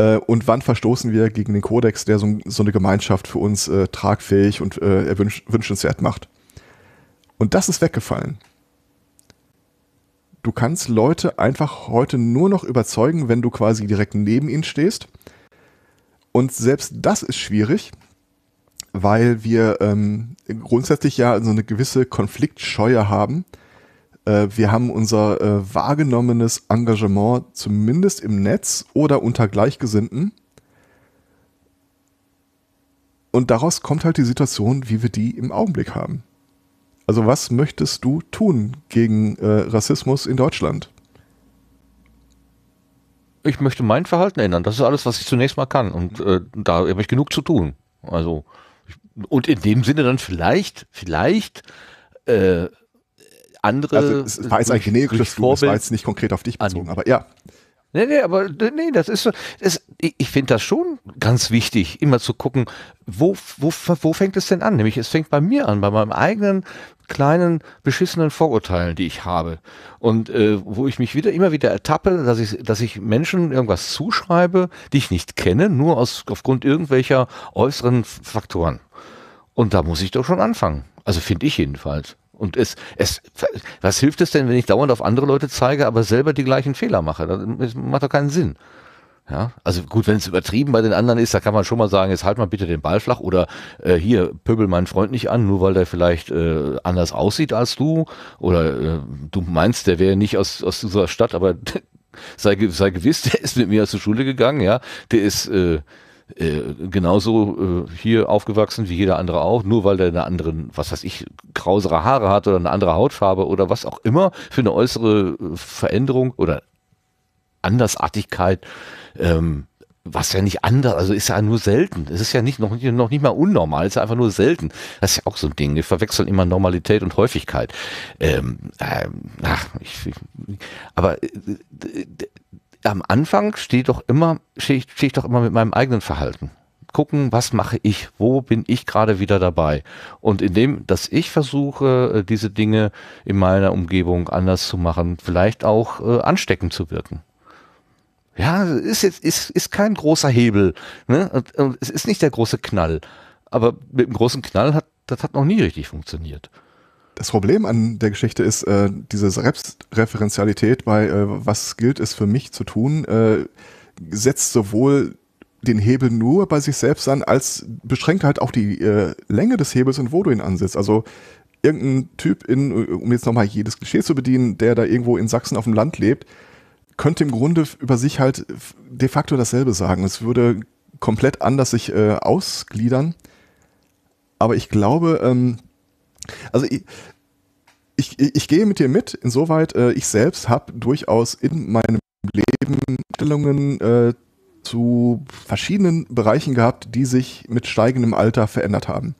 Äh, und wann verstoßen wir gegen den Kodex, der so, so eine Gemeinschaft für uns äh, tragfähig und äh, wünsch, wünschenswert macht? Und das ist weggefallen. Du kannst Leute einfach heute nur noch überzeugen, wenn du quasi direkt neben ihnen stehst. Und selbst das ist schwierig, weil wir ähm, grundsätzlich ja so eine gewisse Konfliktscheue haben äh, wir haben unser äh, wahrgenommenes Engagement zumindest im Netz oder unter Gleichgesinnten. Und daraus kommt halt die Situation, wie wir die im Augenblick haben. Also was möchtest du tun gegen äh, Rassismus in Deutschland? Ich möchte mein Verhalten ändern. Das ist alles, was ich zunächst mal kann. Und äh, da habe ich genug zu tun. Also ich, und in dem Sinne dann vielleicht, vielleicht äh, andere. Also es war jetzt ein generisches Fluch, es war jetzt nicht konkret auf dich bezogen, aber ja. Nee, nee, aber nee, das ist so. Das, ich, ich finde das schon ganz wichtig, immer zu gucken, wo, wo, wo fängt es denn an? Nämlich es fängt bei mir an, bei meinem eigenen kleinen beschissenen Vorurteilen, die ich habe. Und äh, wo ich mich wieder immer wieder ertappe, dass ich, dass ich Menschen irgendwas zuschreibe, die ich nicht kenne, nur aus, aufgrund irgendwelcher äußeren Faktoren. Und da muss ich doch schon anfangen. Also finde ich jedenfalls. Und es, es, was hilft es denn, wenn ich dauernd auf andere Leute zeige, aber selber die gleichen Fehler mache? Das macht doch keinen Sinn. Ja, also gut, wenn es übertrieben bei den anderen ist, da kann man schon mal sagen, jetzt halt mal bitte den Ball flach oder äh, hier pöbel meinen Freund nicht an, nur weil der vielleicht äh, anders aussieht als du oder äh, du meinst, der wäre nicht aus, aus dieser Stadt, aber sei, sei gewiss, der ist mit mir zur Schule gegangen, ja, der ist äh, äh, genauso äh, hier aufgewachsen wie jeder andere auch, nur weil der eine andere, was weiß ich, grausere Haare hat oder eine andere Hautfarbe oder was auch immer für eine äußere äh, Veränderung oder Andersartigkeit, ähm, was ja nicht anders, also ist ja nur selten. Es ist ja nicht noch, noch nicht mal unnormal, es ist einfach nur selten. Das ist ja auch so ein Ding. Wir verwechseln immer Normalität und Häufigkeit. Ähm, ähm, ach, ich, aber äh, am Anfang stehe doch immer, stehe steh ich doch immer mit meinem eigenen Verhalten. Gucken, was mache ich, wo bin ich gerade wieder dabei. Und indem, dass ich versuche, äh, diese Dinge in meiner Umgebung anders zu machen, vielleicht auch äh, ansteckend zu wirken. Ja, ist jetzt ist, ist kein großer Hebel. Ne? Und, und es ist nicht der große Knall. Aber mit dem großen Knall hat das hat noch nie richtig funktioniert. Das Problem an der Geschichte ist, äh, diese Selbstreferenzialität bei äh, was gilt es für mich zu tun, äh, setzt sowohl den Hebel nur bei sich selbst an, als beschränkt halt auch die äh, Länge des Hebels und wo du ihn ansetzt. Also irgendein Typ in, äh, um jetzt nochmal jedes Klischee zu bedienen, der da irgendwo in Sachsen auf dem Land lebt, könnte im Grunde über sich halt de facto dasselbe sagen. Es würde komplett anders sich äh, ausgliedern. Aber ich glaube, ähm, also ich, ich, ich, gehe mit dir mit, insoweit äh, ich selbst habe durchaus in meinem Leben Stellungen äh, zu verschiedenen Bereichen gehabt, die sich mit steigendem Alter verändert haben.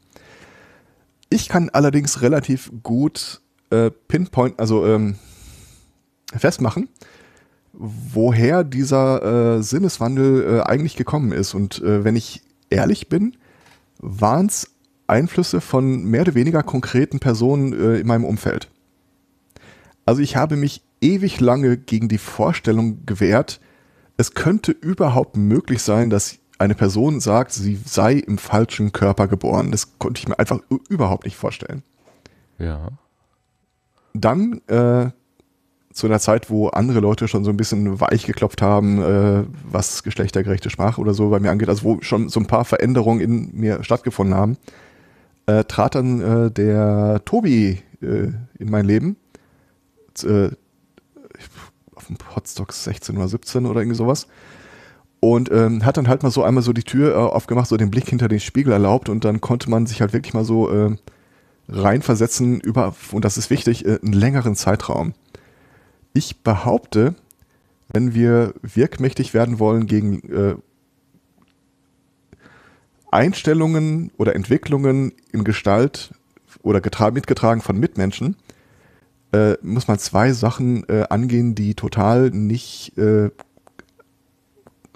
Ich kann allerdings relativ gut äh, pinpoint, also ähm, festmachen, woher dieser äh, Sinneswandel äh, eigentlich gekommen ist. Und äh, wenn ich ehrlich bin, waren es Einflüsse von mehr oder weniger konkreten Personen äh, in meinem Umfeld. Also ich habe mich ewig lange gegen die Vorstellung gewehrt, es könnte überhaupt möglich sein, dass eine Person sagt, sie sei im falschen Körper geboren. Das konnte ich mir einfach überhaupt nicht vorstellen. Ja. Dann äh, zu einer Zeit, wo andere Leute schon so ein bisschen weich geklopft haben, äh, was geschlechtergerechte Sprache oder so bei mir angeht, also wo schon so ein paar Veränderungen in mir stattgefunden haben, äh, trat dann äh, der Tobi äh, in mein Leben. Äh, auf dem Hotstock 16 oder 17 oder irgendwie sowas. Und ähm, hat dann halt mal so einmal so die Tür äh, aufgemacht, so den Blick hinter den Spiegel erlaubt und dann konnte man sich halt wirklich mal so äh, reinversetzen über, und das ist wichtig, einen längeren Zeitraum. Ich behaupte, wenn wir wirkmächtig werden wollen gegen Einstellungen oder Entwicklungen in Gestalt oder mitgetragen von Mitmenschen, äh, muss man zwei Sachen äh, angehen, die total nicht äh,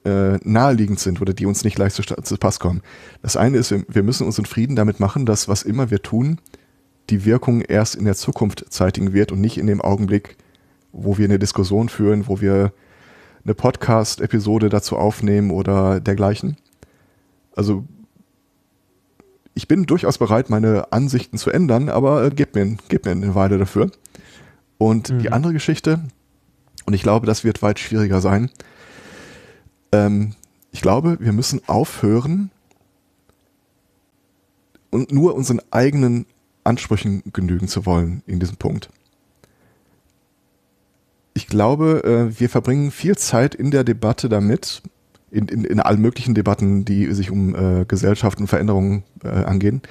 äh naheliegend sind oder die uns nicht leicht zu, zu Pass kommen. Das eine ist, wir müssen uns in Frieden damit machen, dass was immer wir tun, die Wirkung erst in der Zukunft zeitigen wird und nicht in dem Augenblick, wo wir eine Diskussion führen, wo wir eine Podcast-Episode dazu aufnehmen oder dergleichen. Also ich bin durchaus bereit, meine Ansichten zu ändern, aber äh, gebt, mir, gib mir eine Weile dafür. Und mhm. die andere Geschichte, und ich glaube, das wird weit schwieriger sein, ähm, ich glaube, wir müssen aufhören und nur unseren eigenen Ansprüchen genügen zu wollen in diesem Punkt. Ich glaube, äh, wir verbringen viel Zeit in der Debatte damit, in, in, in allen möglichen Debatten, die sich um äh, Gesellschaft und Veränderungen äh, angehen,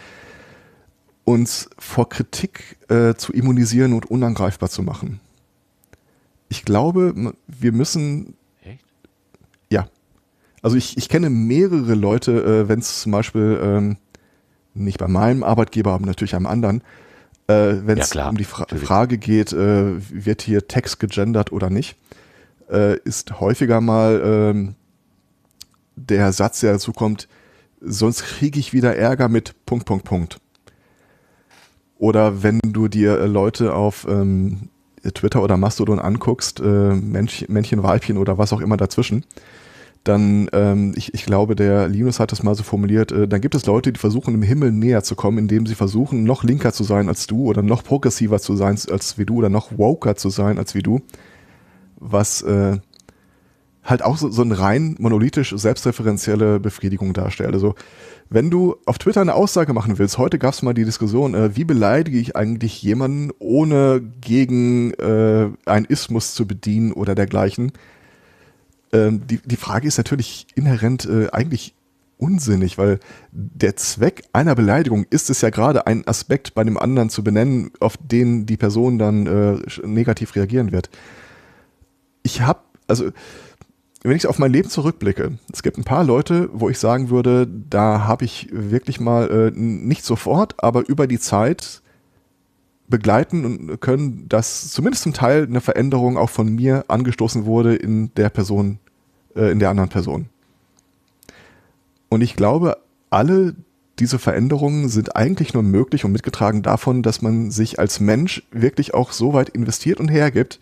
uns vor Kritik äh, zu immunisieren und unangreifbar zu machen. Ich glaube, wir müssen. Echt? Ja. Also ich, ich kenne mehrere Leute, äh, wenn es zum Beispiel ähm, nicht bei meinem Arbeitgeber, aber natürlich einem anderen, äh, wenn es ja, um die Fra natürlich. Frage geht, äh, wird hier Text gegendert oder nicht, äh, ist häufiger mal ähm, der Satz, der dazu kommt, sonst kriege ich wieder Ärger mit Punkt, Punkt, Punkt. Oder wenn du dir äh, Leute auf ähm, Twitter oder Mastodon anguckst, äh, Männchen, Männchen, Weibchen oder was auch immer dazwischen, dann, ähm, ich, ich glaube, der Linus hat das mal so formuliert, äh, dann gibt es Leute, die versuchen, im Himmel näher zu kommen, indem sie versuchen, noch linker zu sein als du oder noch progressiver zu sein als wie du oder noch woker zu sein als wie du, was äh, halt auch so, so eine rein monolithisch selbstreferenzielle Befriedigung darstellt. Also wenn du auf Twitter eine Aussage machen willst, heute gab es mal die Diskussion, äh, wie beleidige ich eigentlich jemanden, ohne gegen äh, einen Ismus zu bedienen oder dergleichen. Ähm, die, die Frage ist natürlich inhärent äh, eigentlich unsinnig, weil der Zweck einer Beleidigung ist es ja gerade, einen Aspekt bei dem anderen zu benennen, auf den die Person dann äh, negativ reagieren wird. Ich habe, also wenn ich auf mein Leben zurückblicke, es gibt ein paar Leute, wo ich sagen würde, da habe ich wirklich mal äh, nicht sofort, aber über die Zeit begleiten und können, dass zumindest zum Teil eine Veränderung auch von mir angestoßen wurde in der Person, äh, in der anderen Person. Und ich glaube, alle diese Veränderungen sind eigentlich nur möglich und mitgetragen davon, dass man sich als Mensch wirklich auch so weit investiert und hergibt,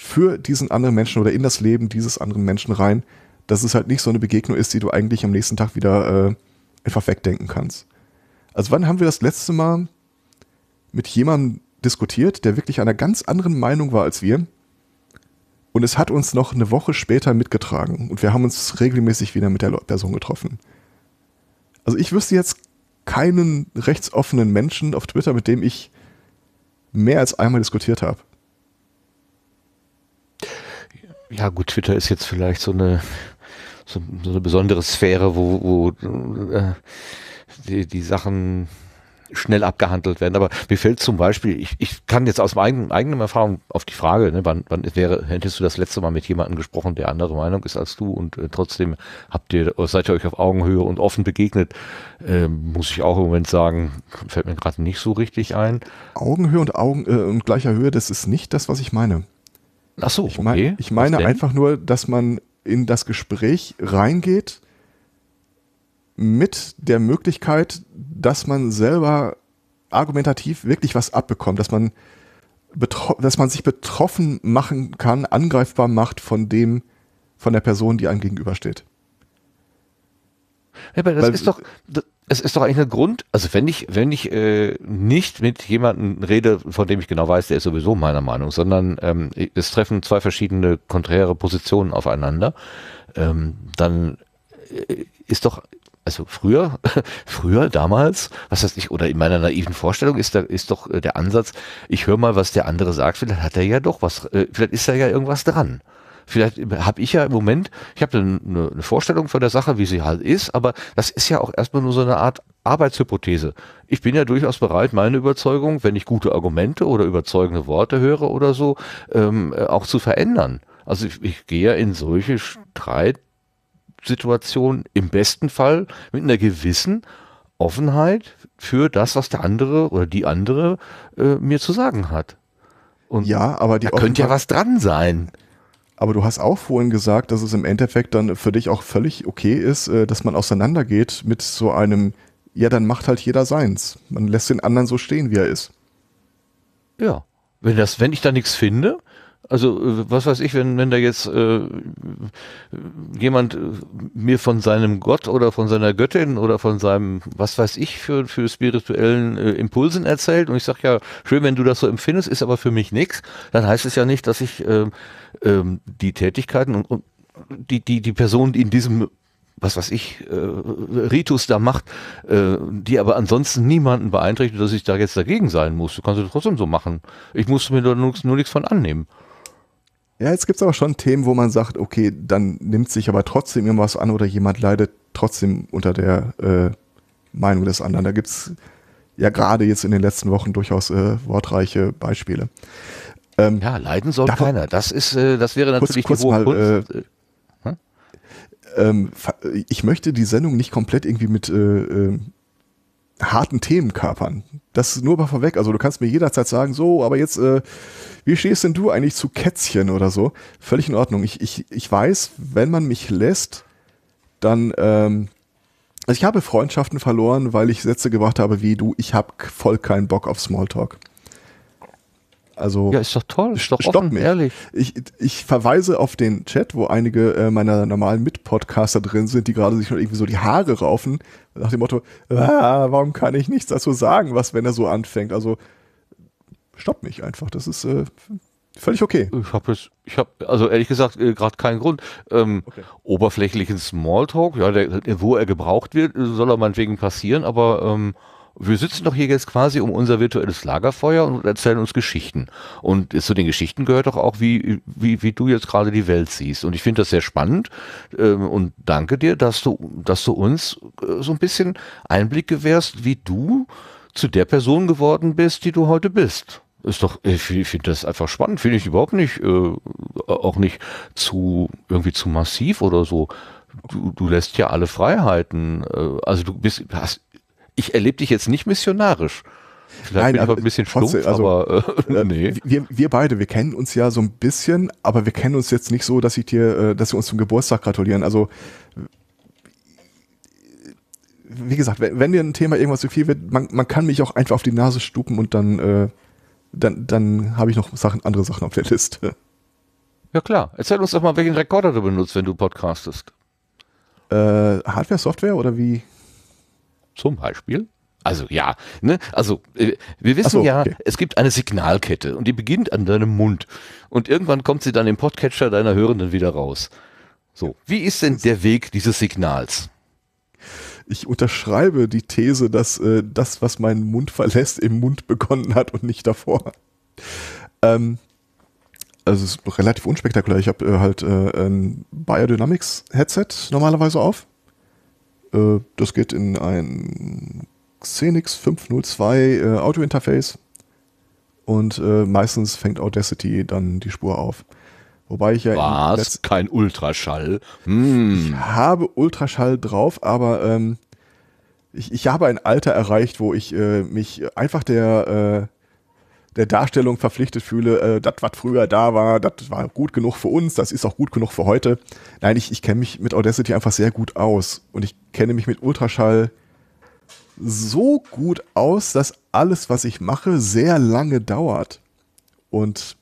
für diesen anderen Menschen oder in das Leben dieses anderen Menschen rein, dass es halt nicht so eine Begegnung ist, die du eigentlich am nächsten Tag wieder äh, einfach wegdenken kannst. Also wann haben wir das letzte Mal mit jemandem diskutiert, der wirklich einer ganz anderen Meinung war als wir? Und es hat uns noch eine Woche später mitgetragen und wir haben uns regelmäßig wieder mit der Person getroffen. Also ich wüsste jetzt keinen rechtsoffenen Menschen auf Twitter, mit dem ich mehr als einmal diskutiert habe. Ja, gut, Twitter ist jetzt vielleicht so eine, so, so eine besondere Sphäre, wo, wo äh, die, die Sachen schnell abgehandelt werden. Aber mir fällt zum Beispiel, ich, ich kann jetzt aus meiner eigenen, Erfahrung auf die Frage, ne, wann, wann wäre, hättest du das letzte Mal mit jemandem gesprochen, der andere Meinung ist als du und äh, trotzdem habt ihr, seid ihr euch auf Augenhöhe und offen begegnet, äh, muss ich auch im Moment sagen, fällt mir gerade nicht so richtig ein. Augenhöhe und Augen äh, und gleicher Höhe, das ist nicht das, was ich meine. Ach so, ich, okay. mein, ich meine einfach nur, dass man in das Gespräch reingeht mit der Möglichkeit, dass man selber argumentativ wirklich was abbekommt, dass man, dass man sich betroffen machen kann, angreifbar macht von dem, von der Person, die einem gegenübersteht. Ja, aber das Weil, ist doch, es ist doch eigentlich ein Grund, also wenn ich, wenn ich äh, nicht mit jemandem rede, von dem ich genau weiß, der ist sowieso meiner Meinung, sondern ähm, es treffen zwei verschiedene konträre Positionen aufeinander, ähm, dann äh, ist doch, also früher, früher, damals, was heißt ich, oder in meiner naiven Vorstellung ist, da, ist doch äh, der Ansatz, ich höre mal, was der andere sagt, vielleicht hat er ja doch was, äh, vielleicht ist da ja irgendwas dran vielleicht habe ich ja im Moment, ich habe eine, eine Vorstellung von der Sache, wie sie halt ist, aber das ist ja auch erstmal nur so eine Art Arbeitshypothese. Ich bin ja durchaus bereit, meine Überzeugung, wenn ich gute Argumente oder überzeugende Worte höre oder so, ähm, äh, auch zu verändern. Also ich, ich gehe in solche Streitsituationen im besten Fall mit einer gewissen Offenheit für das, was der andere oder die andere äh, mir zu sagen hat. Und ja, aber die da könnte ja was dran sein. Aber du hast auch vorhin gesagt, dass es im Endeffekt dann für dich auch völlig okay ist, äh, dass man auseinandergeht mit so einem, ja, dann macht halt jeder seins. Man lässt den anderen so stehen, wie er ist. Ja. Wenn, das, wenn ich da nichts finde, also äh, was weiß ich, wenn, wenn da jetzt äh, jemand äh, mir von seinem Gott oder von seiner Göttin oder von seinem, was weiß ich, für, für spirituellen äh, Impulsen erzählt und ich sage ja, schön, wenn du das so empfindest, ist aber für mich nichts, dann heißt es ja nicht, dass ich äh, äh, die Tätigkeiten und, und die, die, die Person, die in diesem was weiß ich, äh, Ritus da macht, äh, die aber ansonsten niemanden beeinträchtigt, dass ich da jetzt dagegen sein muss. Du kannst es trotzdem so machen. Ich muss mir da nur, nur nichts von annehmen. Ja, jetzt gibt es aber schon Themen, wo man sagt, okay, dann nimmt sich aber trotzdem irgendwas an oder jemand leidet trotzdem unter der äh, Meinung des anderen. Da gibt es ja gerade jetzt in den letzten Wochen durchaus äh, wortreiche Beispiele. Ähm, ja, leiden soll keiner. Das ist, äh, das wäre natürlich kurz, kurz die hohe mal, Äh, hm? ähm, ich möchte die Sendung nicht komplett irgendwie mit äh, äh, harten Themen kapern. Das nur mal vorweg. Also du kannst mir jederzeit sagen, so, aber jetzt, äh, wie stehst denn du eigentlich zu Kätzchen oder so? Völlig in Ordnung. Ich, ich, ich weiß, wenn man mich lässt, dann, ähm, also ich habe Freundschaften verloren, weil ich Sätze gebracht habe wie du, ich habe voll keinen Bock auf Smalltalk. Also ja, ist doch toll, ist doch offen, mich. ehrlich. Ich, ich verweise auf den Chat, wo einige äh, meiner normalen Mitpodcaster drin sind, die gerade sich schon irgendwie so die Haare raufen, nach dem Motto, ah, warum kann ich nichts dazu sagen, was, wenn er so anfängt? Also stopp mich einfach, das ist äh, völlig okay. Ich habe jetzt, ich habe, also ehrlich gesagt, äh, gerade keinen Grund. Ähm, okay. Oberflächlichen Smalltalk, ja, der, wo er gebraucht wird, soll er meinetwegen passieren, aber ähm, wir sitzen doch hier jetzt quasi um unser virtuelles Lagerfeuer und erzählen uns Geschichten. Und zu den Geschichten gehört doch auch, wie, wie, wie du jetzt gerade die Welt siehst. Und ich finde das sehr spannend ähm, und danke dir, dass du, dass du uns äh, so ein bisschen Einblick gewährst, wie du zu der Person geworden bist, die du heute bist. Ist doch, ich finde das einfach spannend, finde ich überhaupt nicht, äh, auch nicht zu, irgendwie zu massiv oder so. Du, du lässt ja alle Freiheiten. Äh, also du bist, hast, ich erlebe dich jetzt nicht missionarisch. Vielleicht Nein, bin aber ein bisschen stumpf, trotzdem, also, aber äh, ne, nee. Wir, wir beide, wir kennen uns ja so ein bisschen, aber wir kennen uns jetzt nicht so, dass ich dir, äh, dass wir uns zum Geburtstag gratulieren. Also wie gesagt, wenn, wenn dir ein Thema irgendwas zu viel wird, man, man kann mich auch einfach auf die Nase stupen und dann, äh, dann, dann habe ich noch Sachen, andere Sachen auf der Liste. Ja klar. Erzähl uns doch mal, welchen Rekorder du benutzt, wenn du podcastest. Äh, Hardware, Software oder wie? Zum Beispiel. Also ja, ne? also äh, wir wissen so, ja, okay. es gibt eine Signalkette und die beginnt an deinem Mund und irgendwann kommt sie dann im Podcatcher deiner Hörenden wieder raus. So, wie ist denn der Weg dieses Signals? Ich unterschreibe die These, dass äh, das, was meinen Mund verlässt, im Mund begonnen hat und nicht davor. Ähm, also es ist relativ unspektakulär. Ich habe äh, halt äh, ein Biodynamics Headset normalerweise auf äh, das geht in ein Xenix 502 äh, Audio-Interface und äh, meistens fängt Audacity dann die Spur auf. Wobei ich ja. Was? Kein Ultraschall? Hm. Ich habe Ultraschall drauf, aber ähm, ich, ich habe ein Alter erreicht, wo ich äh, mich einfach der, äh, der Darstellung verpflichtet fühle, äh, das, was früher da war, das war gut genug für uns, das ist auch gut genug für heute. Nein, ich, ich kenne mich mit Audacity einfach sehr gut aus und ich kenne mich mit Ultraschall so gut aus, dass alles, was ich mache, sehr lange dauert. Und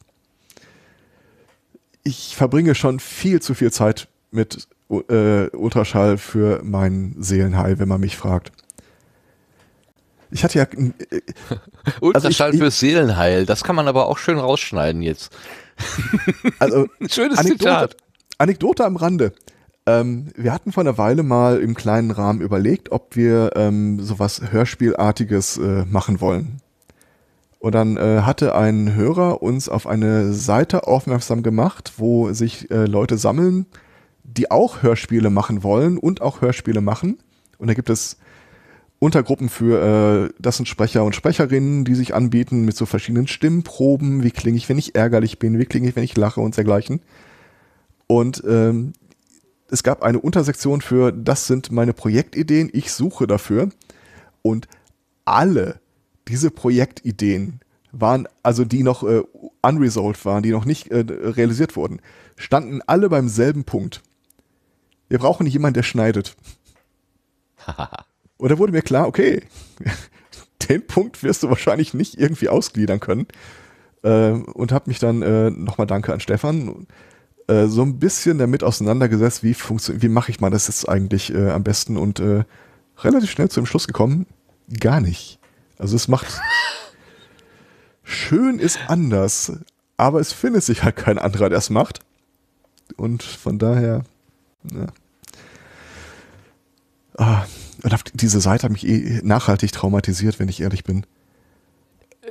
ich verbringe schon viel zu viel Zeit mit äh, Ultraschall für meinen Seelenheil, wenn man mich fragt. Ich hatte ja. Äh, also Ultraschall also fürs Seelenheil, das kann man aber auch schön rausschneiden jetzt. Also, Schönes Anekdote, Zitat. Anekdote am Rande. Ähm, wir hatten vor einer Weile mal im kleinen Rahmen überlegt, ob wir ähm, sowas Hörspielartiges äh, machen wollen. Und dann äh, hatte ein Hörer uns auf eine Seite aufmerksam gemacht, wo sich äh, Leute sammeln, die auch Hörspiele machen wollen und auch Hörspiele machen. Und da gibt es Untergruppen für, äh, das sind Sprecher und Sprecherinnen, die sich anbieten mit so verschiedenen Stimmproben, wie klinge ich, wenn ich ärgerlich bin, wie klinge ich, wenn ich lache und dergleichen. Und ähm, es gab eine Untersektion für, das sind meine Projektideen, ich suche dafür. Und alle diese Projektideen waren, also die noch äh, unresolved waren, die noch nicht äh, realisiert wurden, standen alle beim selben Punkt. Wir brauchen jemanden, der schneidet. Und da wurde mir klar, okay, den Punkt wirst du wahrscheinlich nicht irgendwie ausgliedern können. Äh, und habe mich dann äh, nochmal Danke an Stefan äh, so ein bisschen damit auseinandergesetzt, wie funktioniert, wie mache ich mal das jetzt eigentlich äh, am besten und äh, relativ schnell zu dem Schluss gekommen, gar nicht. Also es macht schön ist anders, aber es findet sich halt kein anderer, der es macht. Und von daher, ja. Ah und diese Seite hat mich eh nachhaltig traumatisiert, wenn ich ehrlich bin.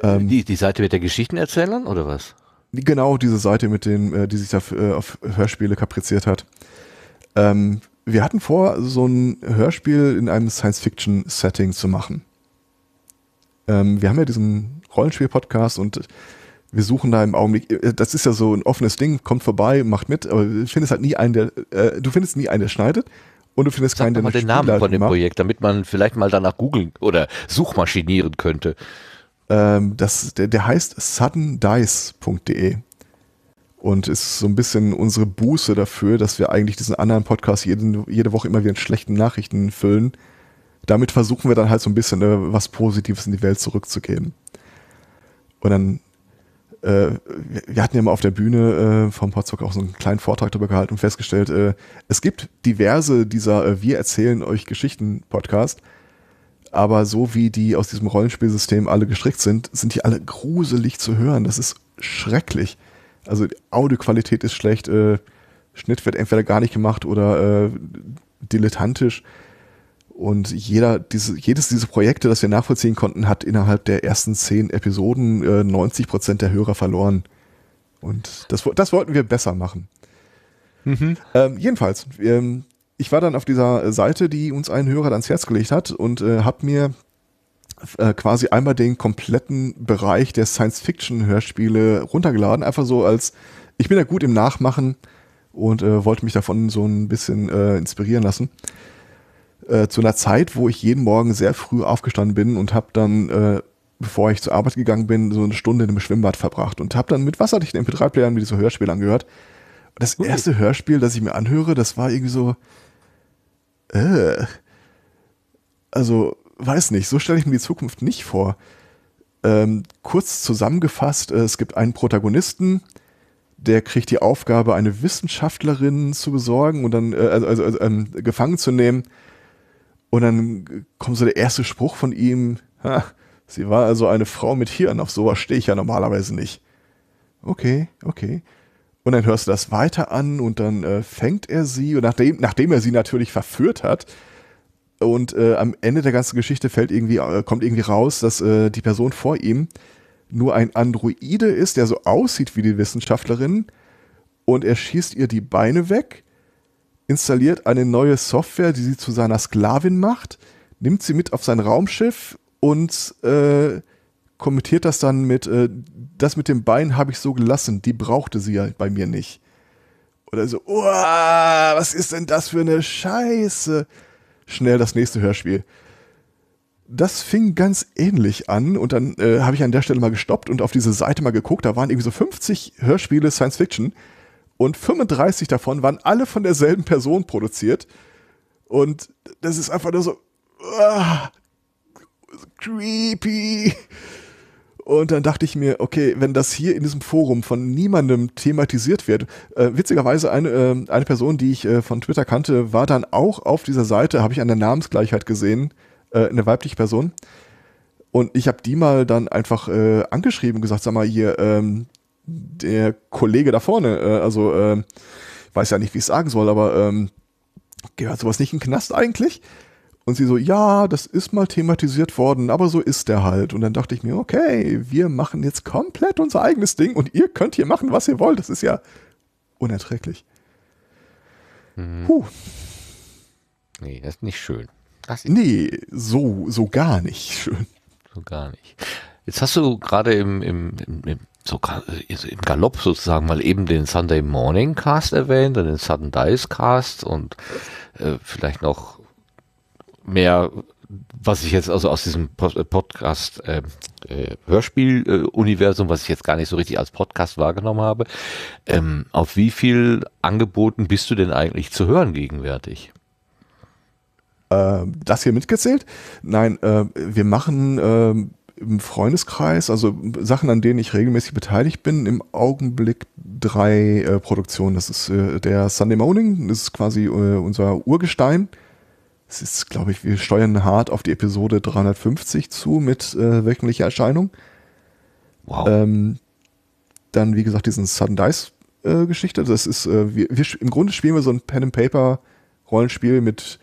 Ähm, die, die Seite mit der Geschichtenerzählern oder was? Genau diese Seite mit den, äh, die sich da äh, auf Hörspiele kapriziert hat. Ähm, wir hatten vor, so ein Hörspiel in einem Science-Fiction-Setting zu machen. Ähm, wir haben ja diesen Rollenspiel-Podcast und wir suchen da im Augenblick, äh, das ist ja so ein offenes Ding, kommt vorbei, macht mit, aber du findest halt nie einen, der, äh, du findest nie einen, der schneidet und du findest Sag keinen, der mal den Namen von dem macht. Projekt, damit man vielleicht mal danach googeln oder suchmaschinieren könnte. Ähm, das, der, der heißt suddendice.de und ist so ein bisschen unsere Buße dafür, dass wir eigentlich diesen anderen Podcast jeden, jede Woche immer wieder in schlechten Nachrichten füllen. Damit versuchen wir dann halt so ein bisschen ne, was Positives in die Welt zurückzugeben. Und dann äh, wir hatten ja mal auf der Bühne äh, vom Potsdok auch so einen kleinen Vortrag darüber gehalten und festgestellt, äh, es gibt diverse dieser äh, Wir erzählen euch Geschichten Podcast, aber so wie die aus diesem Rollenspielsystem alle gestrickt sind, sind die alle gruselig zu hören. Das ist schrecklich. Also Audioqualität ist schlecht, äh, Schnitt wird entweder gar nicht gemacht oder äh, dilettantisch. Und jeder, diese, jedes dieser Projekte, das wir nachvollziehen konnten, hat innerhalb der ersten zehn Episoden äh, 90 Prozent der Hörer verloren. Und das, das wollten wir besser machen. Mhm. Ähm, jedenfalls, ähm, ich war dann auf dieser Seite, die uns ein Hörer ans Herz gelegt hat und äh, habe mir äh, quasi einmal den kompletten Bereich der Science-Fiction-Hörspiele runtergeladen, einfach so als, ich bin da gut im Nachmachen und äh, wollte mich davon so ein bisschen äh, inspirieren lassen äh, zu einer Zeit, wo ich jeden Morgen sehr früh aufgestanden bin und habe dann, äh, bevor ich zur Arbeit gegangen bin, so eine Stunde in einem Schwimmbad verbracht und habe dann mit wasserdichten MP3-Playern mir diese Hörspiele angehört. Und das erste Hörspiel, das ich mir anhöre, das war irgendwie so, äh, also weiß nicht, so stelle ich mir die Zukunft nicht vor. Ähm, kurz zusammengefasst, äh, es gibt einen Protagonisten, der kriegt die Aufgabe, eine Wissenschaftlerin zu besorgen und dann äh, also, also, also ähm, gefangen zu nehmen und dann kommt so der erste Spruch von ihm, ha, sie war also eine Frau mit Hirn, auf sowas stehe ich ja normalerweise nicht. Okay, okay. Und dann hörst du das weiter an und dann äh, fängt er sie, und nachdem, nachdem er sie natürlich verführt hat, und äh, am Ende der ganzen Geschichte fällt irgendwie, äh, kommt irgendwie raus, dass äh, die Person vor ihm nur ein Androide ist, der so aussieht wie die Wissenschaftlerin. Und er schießt ihr die Beine weg installiert eine neue Software, die sie zu seiner Sklavin macht, nimmt sie mit auf sein Raumschiff und äh, kommentiert das dann mit, äh, das mit dem Bein habe ich so gelassen, die brauchte sie ja bei mir nicht. Oder so, uah, was ist denn das für eine Scheiße? Schnell das nächste Hörspiel. Das fing ganz ähnlich an und dann äh, habe ich an der Stelle mal gestoppt und auf diese Seite mal geguckt. Da waren irgendwie so 50 Hörspiele Science Fiction und 35 davon waren alle von derselben Person produziert. Und das ist einfach nur so ah, creepy. Und dann dachte ich mir, okay, wenn das hier in diesem Forum von niemandem thematisiert wird, äh, witzigerweise eine, äh, eine Person, die ich äh, von Twitter kannte, war dann auch auf dieser Seite, habe ich an der Namensgleichheit gesehen, äh, eine weibliche Person. Und ich habe die mal dann einfach äh, angeschrieben gesagt, sag mal hier, ähm, der Kollege da vorne, äh, also äh, weiß ja nicht, wie ich sagen soll, aber ähm, gehört sowas nicht in Knast eigentlich? Und sie so, ja, das ist mal thematisiert worden, aber so ist der halt. Und dann dachte ich mir, okay, wir machen jetzt komplett unser eigenes Ding und ihr könnt hier machen, was ihr wollt. Das ist ja unerträglich. Mhm. Puh. Nee, das ist nicht schön. Das nee, so, so gar nicht schön. So gar nicht. Jetzt hast du gerade im, im, im so äh, also im Galopp sozusagen mal eben den Sunday Morning Cast erwähnt und den Sudden Dice Cast und äh, vielleicht noch mehr, was ich jetzt also aus diesem äh, Podcast ähm, äh, Hörspiel-Universum, äh, was ich jetzt gar nicht so richtig als Podcast wahrgenommen habe, ähm, auf wie viel Angeboten bist du denn eigentlich zu hören gegenwärtig? Ähm, das hier mitgezählt? Nein, wir machen ähm, im Freundeskreis, also Sachen, an denen ich regelmäßig beteiligt bin, im Augenblick drei äh, Produktionen. Das ist äh, der Sunday Morning, das ist quasi äh, unser Urgestein. Es ist, glaube ich, wir steuern hart auf die Episode 350 zu mit äh, wöchentlicher Erscheinung. Wow. Ähm, dann, wie gesagt, diesen Sudden Dice äh, Geschichte. Das ist, äh, wir, wir, im Grunde spielen wir so ein Pen and Paper Rollenspiel mit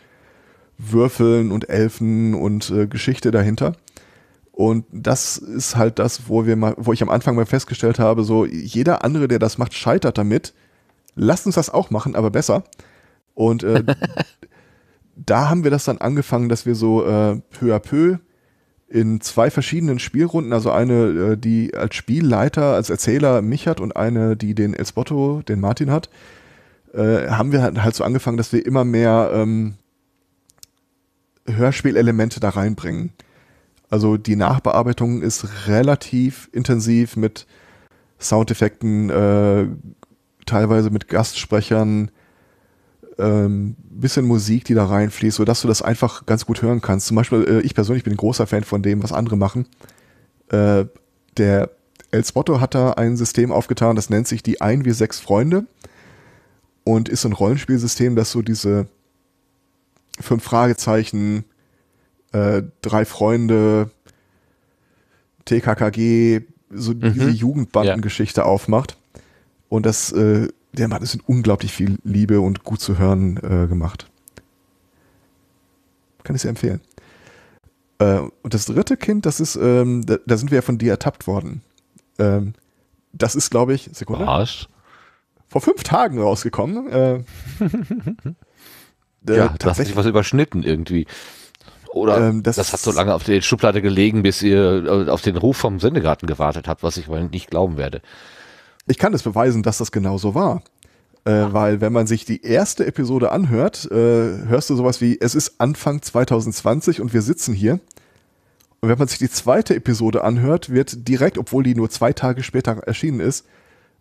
Würfeln und Elfen und Geschichte dahinter. Und das ist halt das, wo wir mal, wo ich am Anfang mal festgestellt habe, so jeder andere, der das macht, scheitert damit. Lasst uns das auch machen, aber besser. Und äh, da haben wir das dann angefangen, dass wir so äh, peu à peu in zwei verschiedenen Spielrunden, also eine, äh, die als Spielleiter, als Erzähler mich hat und eine, die den Elsbotto, den Martin hat, äh, haben wir halt, halt so angefangen, dass wir immer mehr ähm, Hörspielelemente da reinbringen. Also die Nachbearbeitung ist relativ intensiv mit Soundeffekten, äh, teilweise mit Gastsprechern, ähm, bisschen Musik, die da reinfließt, sodass du das einfach ganz gut hören kannst. Zum Beispiel, äh, ich persönlich bin ein großer Fan von dem, was andere machen. Äh, der El Spotto hat da ein System aufgetan, das nennt sich die Ein wie sechs Freunde und ist ein Rollenspielsystem, das so diese fünf Fragezeichen, äh, drei Freunde, TKKG, so mhm. diese Jugendbandengeschichte ja. aufmacht. Und das, äh, der Mann ist in unglaublich viel Liebe und gut zu hören äh, gemacht. Kann ich sehr empfehlen. Äh, und das dritte Kind, das ist, ähm, da, da, sind wir ja von dir ertappt worden. Ähm, das ist, glaube ich, Sekunde. Was? Vor fünf Tagen rausgekommen. Äh. Äh, ja, da hast dich was überschnitten irgendwie. Oder ähm, das, das, hat so lange auf der Schublade gelegen, bis ihr äh, auf den Ruf vom Sendegarten gewartet habt, was ich wohl nicht glauben werde. Ich kann es das beweisen, dass das genau so war. Äh, weil wenn man sich die erste Episode anhört, äh, hörst du sowas wie, es ist Anfang 2020 und wir sitzen hier. Und wenn man sich die zweite Episode anhört, wird direkt, obwohl die nur zwei Tage später erschienen ist,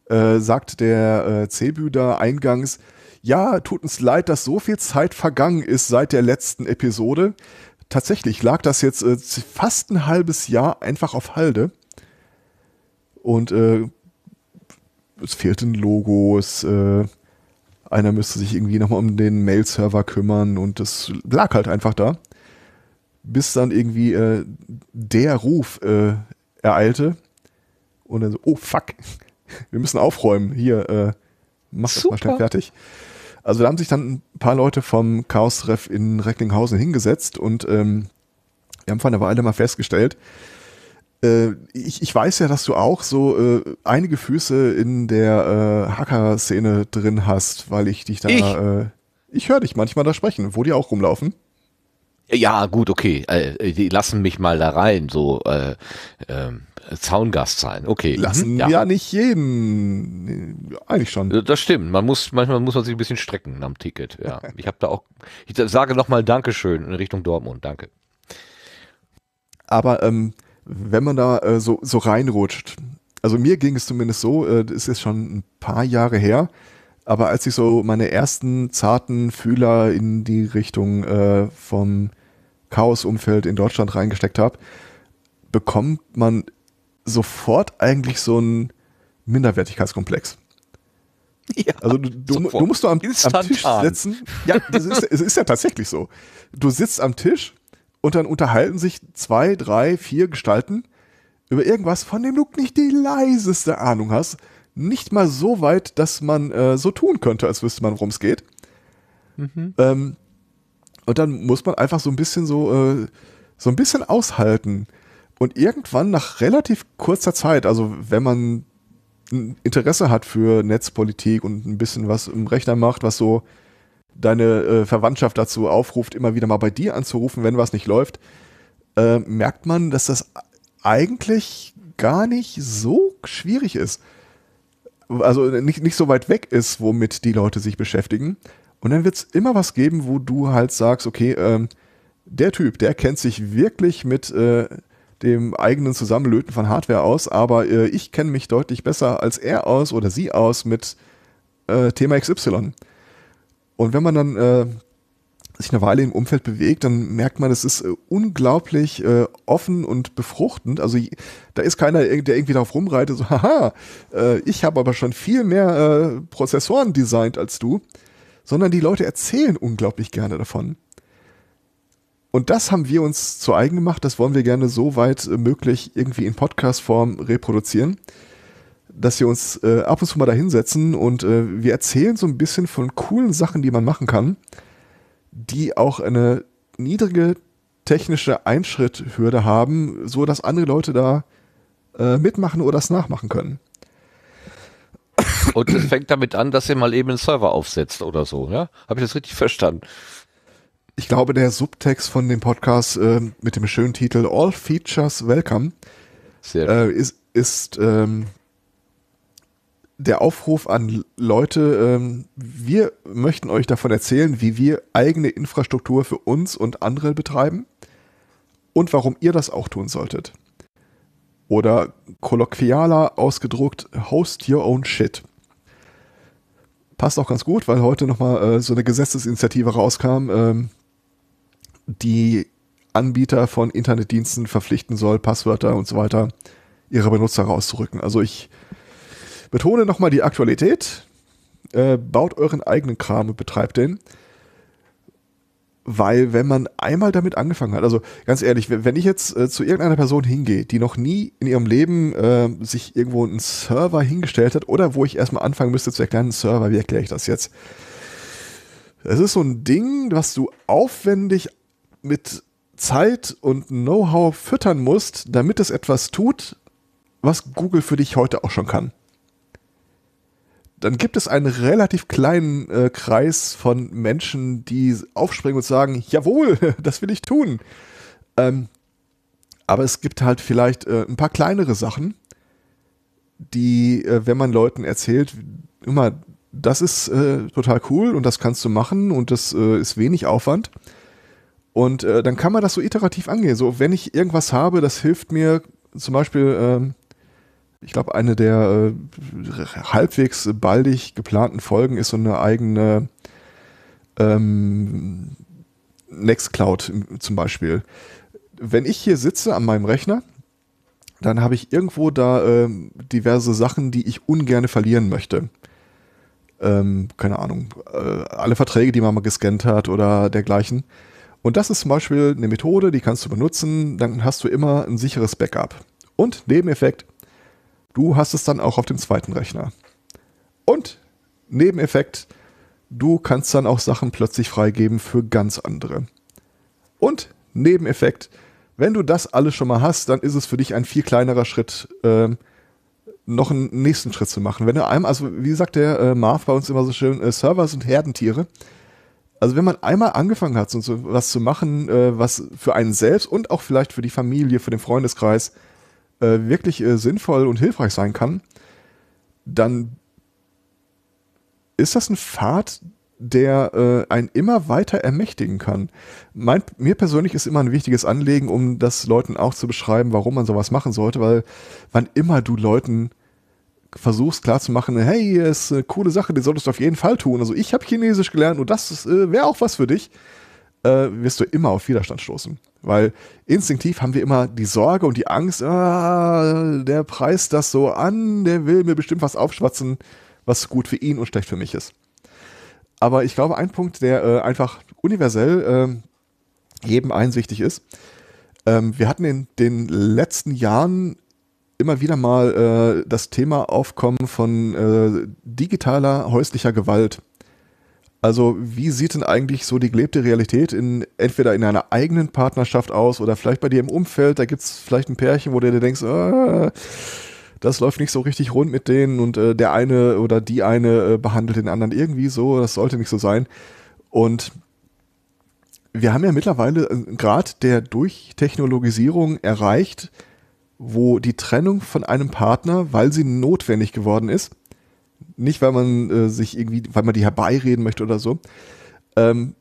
äh, sagt der äh, Zebüder eingangs, ja, tut uns leid, dass so viel Zeit vergangen ist seit der letzten Episode tatsächlich lag das jetzt äh, fast ein halbes Jahr einfach auf Halde. Und äh, es fehlten Logos. äh, einer müsste sich irgendwie nochmal um den Mail-Server kümmern und das lag halt einfach da. Bis dann irgendwie äh, der Ruf äh, ereilte und dann so, oh fuck, wir müssen aufräumen, hier, äh, mach das mal schnell fertig. Also da haben sich dann ein paar Leute vom Chaos-Treff in Recklinghausen hingesetzt und ähm, wir haben vor einer Weile mal festgestellt, äh, ich, ich, weiß ja, dass du auch so äh, einige Füße in der äh, Hacker-Szene drin hast, weil ich dich da... Ich, äh, ich höre dich manchmal da sprechen, wo die auch rumlaufen. Ja, gut, okay. Äh, äh die lassen mich mal da rein. So, äh, ähm, Zaungast sein, okay. Mhm, Lassen ja. ja. nicht jeden. Eigentlich schon. Das stimmt. Man muss, manchmal muss man sich ein bisschen strecken am Ticket. Ja. Ich habe da auch. Ich sage nochmal Dankeschön in Richtung Dortmund. Danke. Aber ähm, wenn man da äh, so, so reinrutscht, also mir ging es zumindest so, äh, das ist schon ein paar Jahre her, aber als ich so meine ersten zarten Fühler in die Richtung äh, vom Chaos-Umfeld in Deutschland reingesteckt habe, bekommt man sofort eigentlich so ein Minderwertigkeitskomplex. Ja, also du, du, du musst nur am, am, Tisch sitzen. Ja, das ist, es ist ja tatsächlich so. Du sitzt am Tisch und dann unterhalten sich zwei, drei, vier Gestalten über irgendwas, von dem du nicht die leiseste Ahnung hast. Nicht mal so weit, dass man äh, so tun könnte, als wüsste man, worum es geht. Mhm. Ähm, und dann muss man einfach so ein bisschen so, äh, so ein bisschen aushalten, und irgendwann nach relativ kurzer Zeit, also wenn man Interesse hat für Netzpolitik und ein bisschen was im Rechner macht, was so deine äh, Verwandtschaft dazu aufruft, immer wieder mal bei dir anzurufen, wenn was nicht läuft, äh, merkt man, dass das eigentlich gar nicht so schwierig ist. Also nicht, nicht so weit weg ist, womit die Leute sich beschäftigen. Und dann wird es immer was geben, wo du halt sagst, okay, ähm, der Typ, der kennt sich wirklich mit äh, dem eigenen Zusammenlöten von Hardware aus, aber äh, ich kenne mich deutlich besser als er aus oder sie aus mit äh, Thema XY. Und wenn man dann äh, sich eine Weile im Umfeld bewegt, dann merkt man, es ist äh, unglaublich äh, offen und befruchtend. Also da ist keiner, äh, der irgendwie darauf rumreitet, so, haha, äh, ich habe aber schon viel mehr äh, Prozessoren designt als du, sondern die Leute erzählen unglaublich gerne davon. Und das haben wir uns zu eigen gemacht. Das wollen wir gerne so weit äh, möglich irgendwie in Podcast-Form reproduzieren, dass wir uns äh, ab und zu mal da hinsetzen und äh, wir erzählen so ein bisschen von coolen Sachen, die man machen kann, die auch eine niedrige technische Einschritthürde haben, so dass andere Leute da äh, mitmachen oder das nachmachen können. Und es fängt damit an, dass ihr mal eben einen Server aufsetzt oder so, ja? Habe ich das richtig verstanden? ich glaube, der Subtext von dem Podcast äh, mit dem schönen Titel All Features Welcome äh, ist, ist ähm, der Aufruf an Leute, ähm, wir möchten euch davon erzählen, wie wir eigene Infrastruktur für uns und andere betreiben und warum ihr das auch tun solltet. Oder kolloquialer ausgedruckt, host your own shit. Passt auch ganz gut, weil heute nochmal äh, so eine Gesetzesinitiative rauskam, ähm, die Anbieter von Internetdiensten verpflichten soll, Passwörter und so weiter ihre Benutzer rauszurücken. Also ich betone nochmal die Aktualität. Äh, baut euren eigenen Kram und betreibt den. Weil wenn man einmal damit angefangen hat, also ganz ehrlich, wenn ich jetzt äh, zu irgendeiner Person hingehe, die noch nie in ihrem Leben äh, sich irgendwo einen Server hingestellt hat oder wo ich erstmal anfangen müsste zu erklären, einen Server, wie erkläre ich das jetzt? Es ist so ein Ding, was du aufwendig mit Zeit und Know-how füttern musst, damit es etwas tut, was Google für dich heute auch schon kann. Dann gibt es einen relativ kleinen äh, Kreis von Menschen, die aufspringen und sagen, jawohl, das will ich tun. Ähm, aber es gibt halt vielleicht äh, ein paar kleinere Sachen, die, äh, wenn man Leuten erzählt, immer, das ist äh, total cool und das kannst du machen und das äh, ist wenig Aufwand, und äh, dann kann man das so iterativ angehen. So, wenn ich irgendwas habe, das hilft mir zum Beispiel, ähm, ich glaube, eine der äh, halbwegs baldig geplanten Folgen ist so eine eigene ähm, Nextcloud zum Beispiel. Wenn ich hier sitze an meinem Rechner, dann habe ich irgendwo da ähm, diverse Sachen, die ich ungern verlieren möchte. Ähm, keine Ahnung, äh, alle Verträge, die man mal gescannt hat oder dergleichen. Und das ist zum Beispiel eine Methode, die kannst du benutzen, dann hast du immer ein sicheres Backup. Und Nebeneffekt, du hast es dann auch auf dem zweiten Rechner. Und Nebeneffekt, du kannst dann auch Sachen plötzlich freigeben für ganz andere. Und Nebeneffekt, wenn du das alles schon mal hast, dann ist es für dich ein viel kleinerer Schritt, äh, noch einen nächsten Schritt zu machen. Wenn du einem, also wie sagt der äh, Marv bei uns immer so schön, äh, Server sind Herdentiere. Also wenn man einmal angefangen hat, so was zu machen, äh, was für einen selbst und auch vielleicht für die Familie, für den Freundeskreis äh, wirklich äh, sinnvoll und hilfreich sein kann, dann ist das ein Pfad, der äh, einen immer weiter ermächtigen kann. Mein, mir persönlich ist immer ein wichtiges Anliegen, um das Leuten auch zu beschreiben, warum man sowas machen sollte, weil wann immer du Leuten versuchst klarzumachen, hey, ist eine coole Sache, die solltest du auf jeden Fall tun. Also ich habe Chinesisch gelernt und das äh, wäre auch was für dich, äh, wirst du immer auf Widerstand stoßen. Weil instinktiv haben wir immer die Sorge und die Angst, ah, der preist das so an, der will mir bestimmt was aufschwatzen, was gut für ihn und schlecht für mich ist. Aber ich glaube, ein Punkt, der äh, einfach universell ähm, jedem einsichtig ist, ähm, wir hatten in den letzten Jahren immer wieder mal äh, das Thema aufkommen von äh, digitaler häuslicher Gewalt. Also wie sieht denn eigentlich so die gelebte Realität in, entweder in einer eigenen Partnerschaft aus oder vielleicht bei dir im Umfeld, da gibt es vielleicht ein Pärchen, wo du dir denkst, äh, das läuft nicht so richtig rund mit denen und äh, der eine oder die eine äh, behandelt den anderen irgendwie so, das sollte nicht so sein. Und wir haben ja mittlerweile äh, einen Grad der Durchtechnologisierung erreicht, wo die Trennung von einem Partner, weil sie notwendig geworden ist, nicht weil man äh, sich irgendwie, weil man die herbeireden möchte oder so, ähm,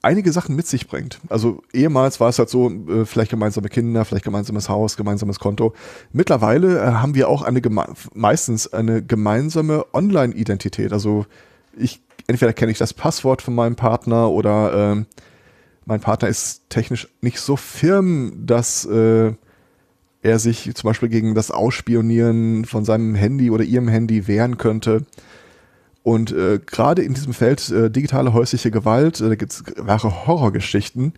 einige Sachen mit sich bringt. Also ehemals war es halt so, äh, vielleicht gemeinsame Kinder, vielleicht gemeinsames Haus, gemeinsames Konto. Mittlerweile äh, haben wir auch eine meistens eine gemeinsame Online-Identität. Also ich entweder kenne ich das Passwort von meinem Partner oder ähm, mein Partner ist technisch nicht so firm, dass äh, er sich zum Beispiel gegen das Ausspionieren von seinem Handy oder ihrem Handy wehren könnte. Und äh, gerade in diesem Feld äh, digitale häusliche Gewalt, äh, da gibt es wahre Horrorgeschichten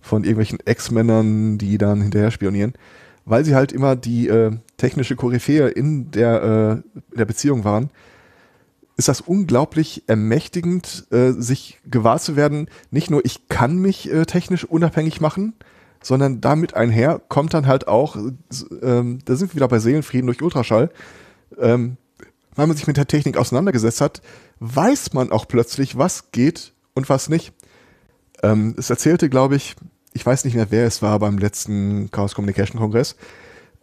von irgendwelchen Ex-Männern, die dann hinterher spionieren, weil sie halt immer die äh, technische Koryphäe in der, äh, der Beziehung waren, ist das unglaublich ermächtigend, äh, sich gewahr zu werden, nicht nur ich kann mich technisch unabhängig machen, sondern damit einher kommt dann halt auch, ähm, da sind wir wieder bei Seelenfrieden durch Ultraschall, ähm, weil man sich mit der Technik auseinandergesetzt hat, weiß man auch plötzlich, was geht und was nicht. Ähm, es erzählte, glaube ich, ich weiß nicht mehr, wer es war beim letzten Chaos Communication Kongress,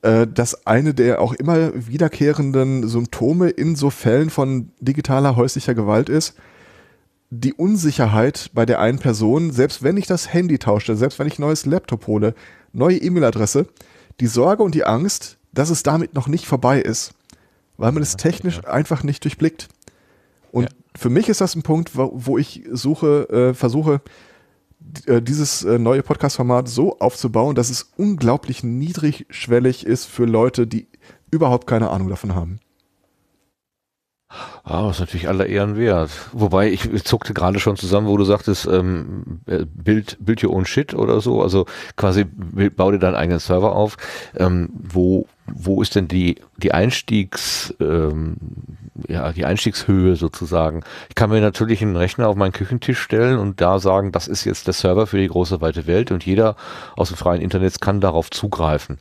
äh, dass eine der auch immer wiederkehrenden Symptome in so Fällen von digitaler häuslicher Gewalt ist, die Unsicherheit bei der einen Person, selbst wenn ich das Handy tausche, selbst wenn ich neues Laptop hole, neue E-Mail-Adresse, die Sorge und die Angst, dass es damit noch nicht vorbei ist, weil man es technisch ja. einfach nicht durchblickt. Und ja. für mich ist das ein Punkt, wo, wo ich suche, äh, versuche, äh, dieses äh, neue Podcast-Format so aufzubauen, dass es unglaublich niedrigschwellig ist für Leute, die überhaupt keine Ahnung davon haben. Ah, das ist natürlich aller Ehren wert. Wobei ich zuckte gerade schon zusammen, wo du sagtest, ähm, äh, build, build your own shit oder so. Also quasi bau dir deinen eigenen Server auf. Ähm, wo, wo ist denn die, die Einstiegs, ähm, ja, die Einstiegshöhe sozusagen? Ich kann mir natürlich einen Rechner auf meinen Küchentisch stellen und da sagen, das ist jetzt der Server für die große weite Welt und jeder aus dem freien Internet kann darauf zugreifen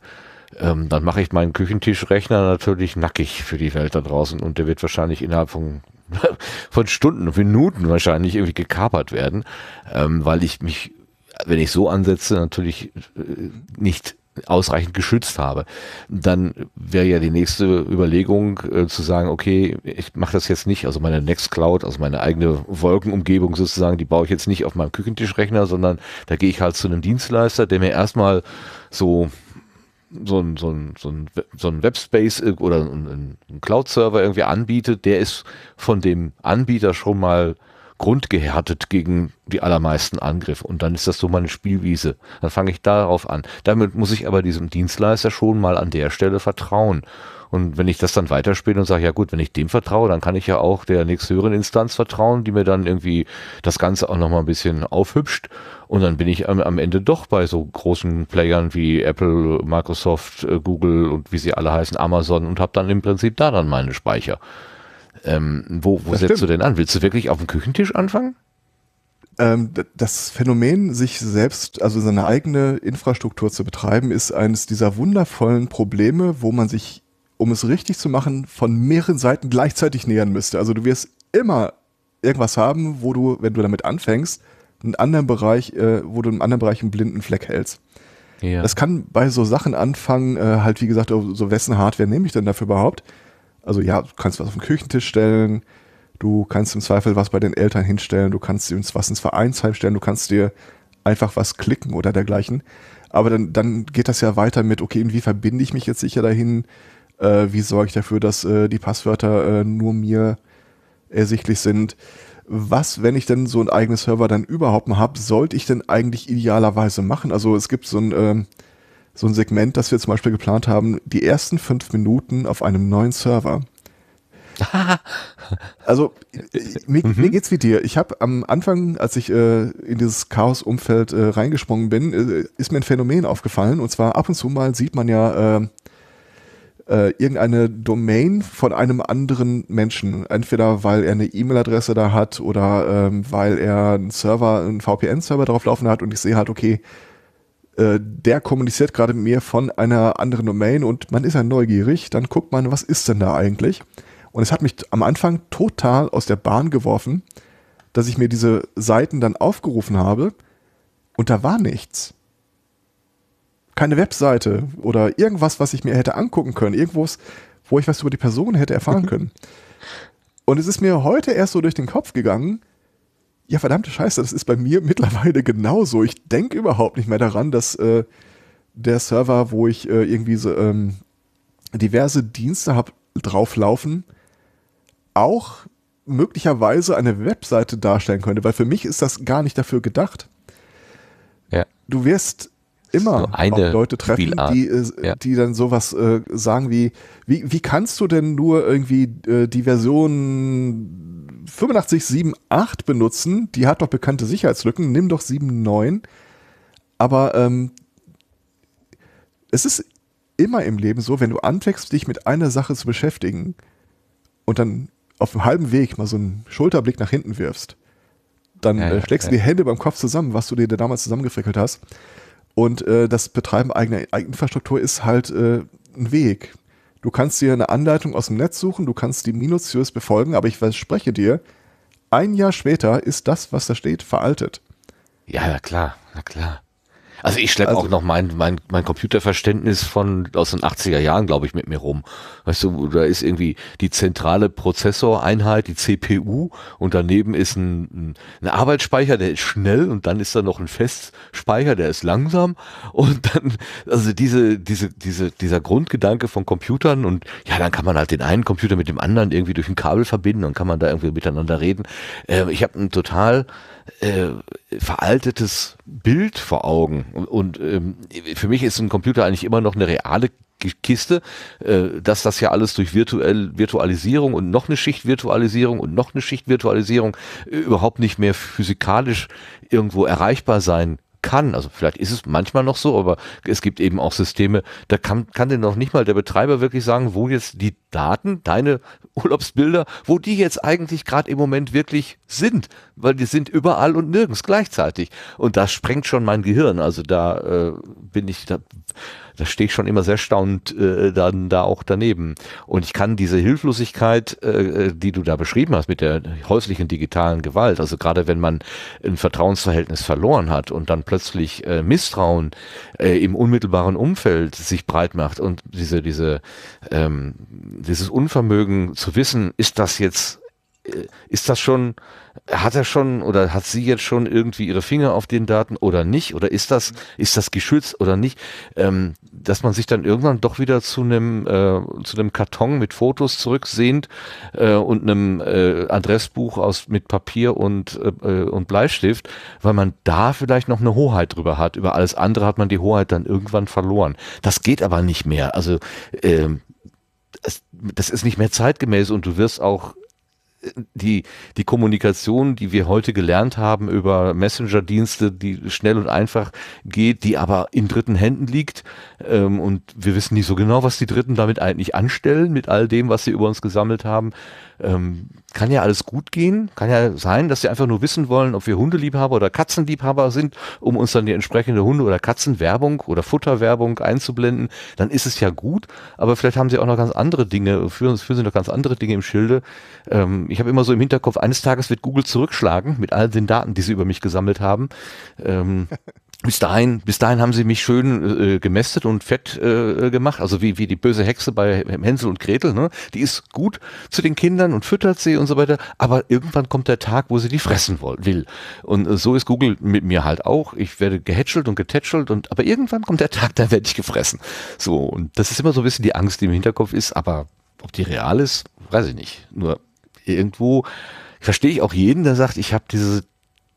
ähm, dann mache ich meinen Küchentischrechner natürlich nackig für die Welt da draußen und der wird wahrscheinlich innerhalb von von Stunden Minuten wahrscheinlich irgendwie gekapert werden, ähm, weil ich mich, wenn ich so ansetze, natürlich äh, nicht ausreichend geschützt habe. Dann wäre ja die nächste Überlegung äh, zu sagen, okay, ich mache das jetzt nicht, also meine Nextcloud, also meine eigene Wolkenumgebung sozusagen, die baue ich jetzt nicht auf meinem Küchentischrechner, sondern da gehe ich halt zu einem Dienstleister, der mir erstmal so so ein, so ein, so ein, so ein Webspace äh, oder ein, ein Cloud-Server irgendwie anbietet, der ist von dem Anbieter schon mal grundgehärtet gegen die allermeisten Angriffe. Und dann ist das so meine Spielwiese. Dann fange ich darauf an. Damit muss ich aber diesem Dienstleister schon mal an der Stelle vertrauen. Und wenn ich das dann weiterspiele und sage, ja gut, wenn ich dem vertraue, dann kann ich ja auch der nächsthöheren Instanz vertrauen, die mir dann irgendwie das Ganze auch nochmal ein bisschen aufhübscht. Und dann bin ich am, am, Ende doch bei so großen Playern wie Apple, Microsoft, äh, Google und wie sie alle heißen, Amazon und habe dann im Prinzip da dann meine Speicher. Ähm, wo wo setzt stimmt. du denn an? Willst du wirklich auf dem Küchentisch anfangen? Ähm, das Phänomen, sich selbst, also seine eigene Infrastruktur zu betreiben, ist eines dieser wundervollen Probleme, wo man sich um es richtig zu machen, von mehreren Seiten gleichzeitig nähern müsste. Also du wirst immer irgendwas haben, wo du, wenn du damit anfängst, einen anderen Bereich, äh, wo du im anderen Bereich einen blinden Fleck hältst. Ja. Das kann bei so Sachen anfangen, äh, halt wie gesagt, so wessen Hardware nehme ich denn dafür überhaupt? Also ja, du kannst was auf den Küchentisch stellen, du kannst im Zweifel was bei den Eltern hinstellen, du kannst dir was ins Vereinsheim stellen, du kannst dir einfach was klicken oder dergleichen. Aber dann, dann geht das ja weiter mit, okay, inwie verbinde ich mich jetzt sicher dahin? äh, wie sorge ich dafür, dass äh, die Passwörter äh, nur mir ersichtlich sind. Was, wenn ich denn so einen eigenen Server dann überhaupt mal habe, sollte ich denn eigentlich idealerweise machen? Also es gibt so ein, ähm, so ein Segment, das wir zum Beispiel geplant haben, die ersten fünf Minuten auf einem neuen Server. also mir, mir, mhm. geht's wie dir. Ich habe am Anfang, als ich äh, in dieses Chaos-Umfeld äh, reingesprungen bin, äh, ist mir ein Phänomen aufgefallen. Und zwar ab und zu mal sieht man ja äh, äh, irgendeine Domain von einem anderen Menschen. Entweder weil er eine E-Mail-Adresse da hat oder ähm, weil er einen Server, einen VPN-Server drauf laufen hat und ich sehe halt, okay, äh, der kommuniziert gerade mit mir von einer anderen Domain und man ist ja neugierig, dann guckt man, was ist denn da eigentlich? Und es hat mich am Anfang total aus der Bahn geworfen, dass ich mir diese Seiten dann aufgerufen habe und da war nichts keine Webseite oder irgendwas, was ich mir hätte angucken können, irgendwas, wo ich was über die Person hätte erfahren mhm. können. Und es ist mir heute erst so durch den Kopf gegangen, ja verdammte Scheiße, das ist bei mir mittlerweile genauso. Ich denke überhaupt nicht mehr daran, dass äh, der Server, wo ich äh, irgendwie so, ähm, diverse Dienste habe drauflaufen, auch möglicherweise eine Webseite darstellen könnte, weil für mich ist das gar nicht dafür gedacht. Ja. Du wirst immer eine Leute treffen, Spielart. die, äh, die dann sowas äh, sagen wie, wie, wie kannst du denn nur irgendwie äh, die Version 85.7.8 benutzen? Die hat doch bekannte Sicherheitslücken, nimm doch 7.9. Aber ähm, es ist immer im Leben so, wenn du anfängst, dich mit einer Sache zu beschäftigen und dann auf dem halben Weg mal so einen Schulterblick nach hinten wirfst, dann ja, äh, ja, schlägst du ja. die Hände beim Kopf zusammen, was du dir da damals zusammengefrickelt hast. Und äh, das Betreiben eigener Infrastruktur ist halt äh, ein Weg. Du kannst dir eine Anleitung aus dem Netz suchen, du kannst die minutiös befolgen, aber ich verspreche dir, ein Jahr später ist das, was da steht, veraltet. Ja, na klar, na klar. Also ich schleppe also, auch noch mein, mein, mein Computerverständnis von aus den 80er Jahren, glaube ich, mit mir rum. Weißt du, da ist irgendwie die zentrale Prozessoreinheit, die CPU, und daneben ist ein, ein Arbeitsspeicher, der ist schnell, und dann ist da noch ein Festspeicher, der ist langsam. Und dann, also diese, diese, diese, dieser Grundgedanke von Computern und ja, dann kann man halt den einen Computer mit dem anderen irgendwie durch ein Kabel verbinden und kann man da irgendwie miteinander reden. Äh, ich habe einen total äh, veraltetes Bild vor Augen. Und, und ähm, für mich ist ein Computer eigentlich immer noch eine reale Kiste, äh, dass das ja alles durch virtuell Virtualisierung und noch eine Schicht Virtualisierung und noch eine Schicht Virtualisierung äh, überhaupt nicht mehr physikalisch irgendwo erreichbar sein kann. Also vielleicht ist es manchmal noch so, aber es gibt eben auch Systeme, da kann, kann denn noch nicht mal der Betreiber wirklich sagen, wo jetzt die Daten, deine Urlaubsbilder, wo die jetzt eigentlich gerade im Moment wirklich sind, weil die sind überall und nirgends gleichzeitig. Und das sprengt schon mein Gehirn. Also da äh, bin ich, da da stehe ich schon immer sehr staunend äh, dann da auch daneben. Und ich kann diese Hilflosigkeit, äh, die du da beschrieben hast mit der häuslichen digitalen Gewalt, also gerade wenn man ein Vertrauensverhältnis verloren hat und dann plötzlich äh, Misstrauen äh, im unmittelbaren Umfeld sich breit macht und diese, diese, ähm, dieses Unvermögen zu wissen, ist das jetzt äh, ist das schon, hat er schon oder hat sie jetzt schon irgendwie ihre Finger auf den Daten oder nicht? Oder ist das, ist das geschützt oder nicht? Ähm, dass man sich dann irgendwann doch wieder zu einem, äh, zu einem Karton mit Fotos zurücksehnt äh, und einem äh, Adressbuch aus, mit Papier und, äh, und Bleistift, weil man da vielleicht noch eine Hoheit drüber hat. Über alles andere hat man die Hoheit dann irgendwann verloren. Das geht aber nicht mehr. Also, ähm, das ist nicht mehr zeitgemäß und du wirst auch die, die Kommunikation, die wir heute gelernt haben über Messenger-Dienste, die schnell und einfach geht, die aber in dritten Händen liegt, ähm, und wir wissen nicht so genau, was die Dritten damit eigentlich anstellen, mit all dem, was sie über uns gesammelt haben. Ähm, kann ja alles gut gehen. Kann ja sein, dass sie einfach nur wissen wollen, ob wir Hundeliebhaber oder Katzenliebhaber sind, um uns dann die entsprechende Hunde- oder Katzenwerbung oder Futterwerbung einzublenden. Dann ist es ja gut, aber vielleicht haben sie auch noch ganz andere Dinge, führen, führen sie noch ganz andere Dinge im Schilde. Ähm, ich habe immer so im Hinterkopf, eines Tages wird Google zurückschlagen mit all den Daten, die sie über mich gesammelt haben. Ähm, bis dahin, bis dahin haben sie mich schön äh, gemästet und fett äh, gemacht, also wie, wie die böse Hexe bei Hänsel und Gretel, ne? Die ist gut zu den Kindern und füttert sie und so weiter, aber irgendwann kommt der Tag, wo sie die fressen will. Und äh, so ist Google mit mir halt auch. Ich werde gehätschelt und getätschelt und aber irgendwann kommt der Tag, dann werde ich gefressen. So, und das ist immer so ein bisschen die Angst, die im Hinterkopf ist, aber ob die real ist, weiß ich nicht. Nur irgendwo verstehe ich auch jeden, der sagt, ich habe diese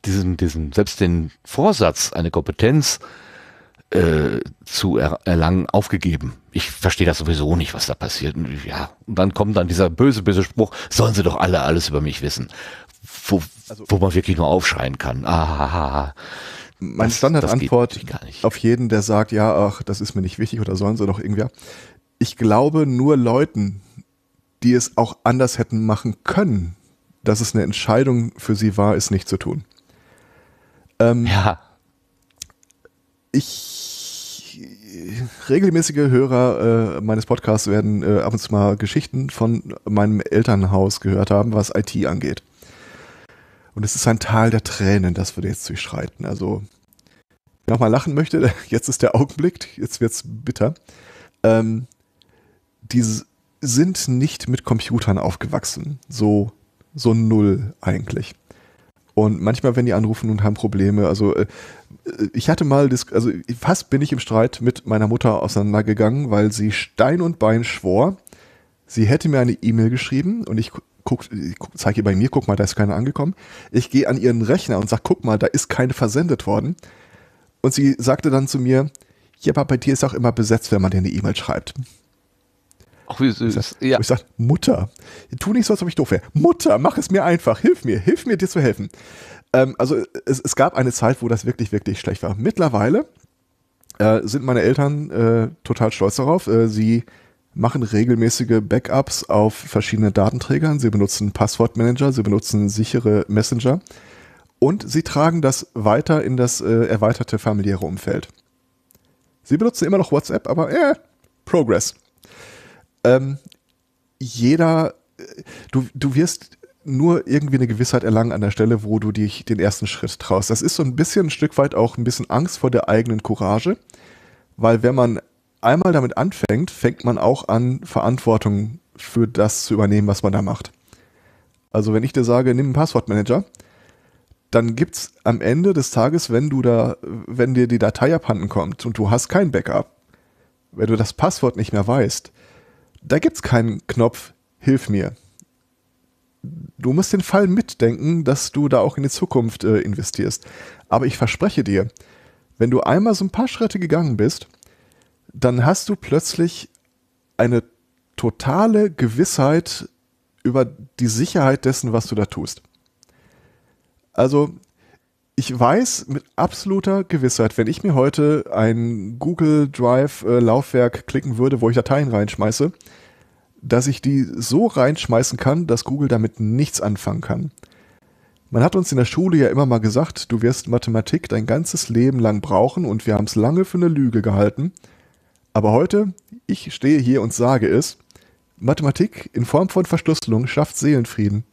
diesen, diesen, selbst den Vorsatz, eine Kompetenz äh, zu er erlangen, aufgegeben. Ich verstehe das sowieso nicht, was da passiert. Und, ja, und dann kommt dann dieser böse, böse Spruch, sollen sie doch alle alles über mich wissen. Wo, also, wo man wirklich nur aufschreien kann. Ah, meine Standardantwort auf jeden, der sagt, ja, ach, das ist mir nicht wichtig oder sollen sie doch irgendwer. Ich glaube nur Leuten, die es auch anders hätten machen können, dass es eine Entscheidung für sie war, es nicht zu tun. Ähm, ja. Ich regelmäßige Hörer äh, meines Podcasts werden äh, ab und zu mal Geschichten von meinem Elternhaus gehört haben, was IT angeht. Und es ist ein Tal der Tränen, das wir jetzt durchschreiten. Also, wer nochmal lachen möchte, jetzt ist der Augenblick, jetzt wird's bitter. Ähm, die sind nicht mit Computern aufgewachsen. So, so null eigentlich. Und manchmal, wenn die anrufen und haben Probleme, also äh, äh, ich hatte mal, also fast bin ich im Streit mit meiner Mutter auseinandergegangen, weil sie Stein und Bein schwor, sie hätte mir eine E-Mail geschrieben und ich guck, guck, zeige ihr bei mir, guck mal, da ist keiner angekommen. Ich gehe an ihren Rechner und sage, guck mal, da ist keine versendet worden. Und sie sagte dann zu mir, ja, aber bei dir ist auch immer besetzt, wenn man dir eine E-Mail schreibt. Ach, wie süß. Ich sag, ja. ich sag, Mutter, tu nicht so, als ob ich doof wäre. Mutter, mach es mir einfach. Hilf mir, hilf mir, dir zu helfen. Ähm, also es, es, gab eine Zeit, wo das wirklich, wirklich schlecht war. Mittlerweile äh, sind meine Eltern äh, total stolz darauf. Äh, sie machen regelmäßige Backups auf verschiedene Datenträgern. Sie benutzen Passwortmanager, sie benutzen sichere Messenger und sie tragen das weiter in das äh, erweiterte familiäre Umfeld. Sie benutzen immer noch WhatsApp, aber eh, Progress ähm, jeder, äh, du, du wirst nur irgendwie eine Gewissheit erlangen an der Stelle, wo du dich den ersten Schritt traust. Das ist so ein bisschen ein Stück weit auch ein bisschen Angst vor der eigenen Courage, weil wenn man einmal damit anfängt, fängt man auch an, Verantwortung für das zu übernehmen, was man da macht. Also wenn ich dir sage, nimm einen Passwortmanager, dann gibt es am Ende des Tages, wenn du da, wenn dir die Datei abhanden kommt und du hast kein Backup, wenn du das Passwort nicht mehr weißt, da gibt es keinen Knopf, hilf mir. Du musst den Fall mitdenken, dass du da auch in die Zukunft äh, investierst. Aber ich verspreche dir, wenn du einmal so ein paar Schritte gegangen bist, dann hast du plötzlich eine totale Gewissheit über die Sicherheit dessen, was du da tust. Also ich weiß mit absoluter Gewissheit, wenn ich mir heute ein Google Drive äh, Laufwerk klicken würde, wo ich Dateien reinschmeiße, dass ich die so reinschmeißen kann, dass Google damit nichts anfangen kann. Man hat uns in der Schule ja immer mal gesagt, du wirst Mathematik dein ganzes Leben lang brauchen und wir haben es lange für eine Lüge gehalten. Aber heute, ich stehe hier und sage es, Mathematik in Form von Verschlüsselung schafft Seelenfrieden.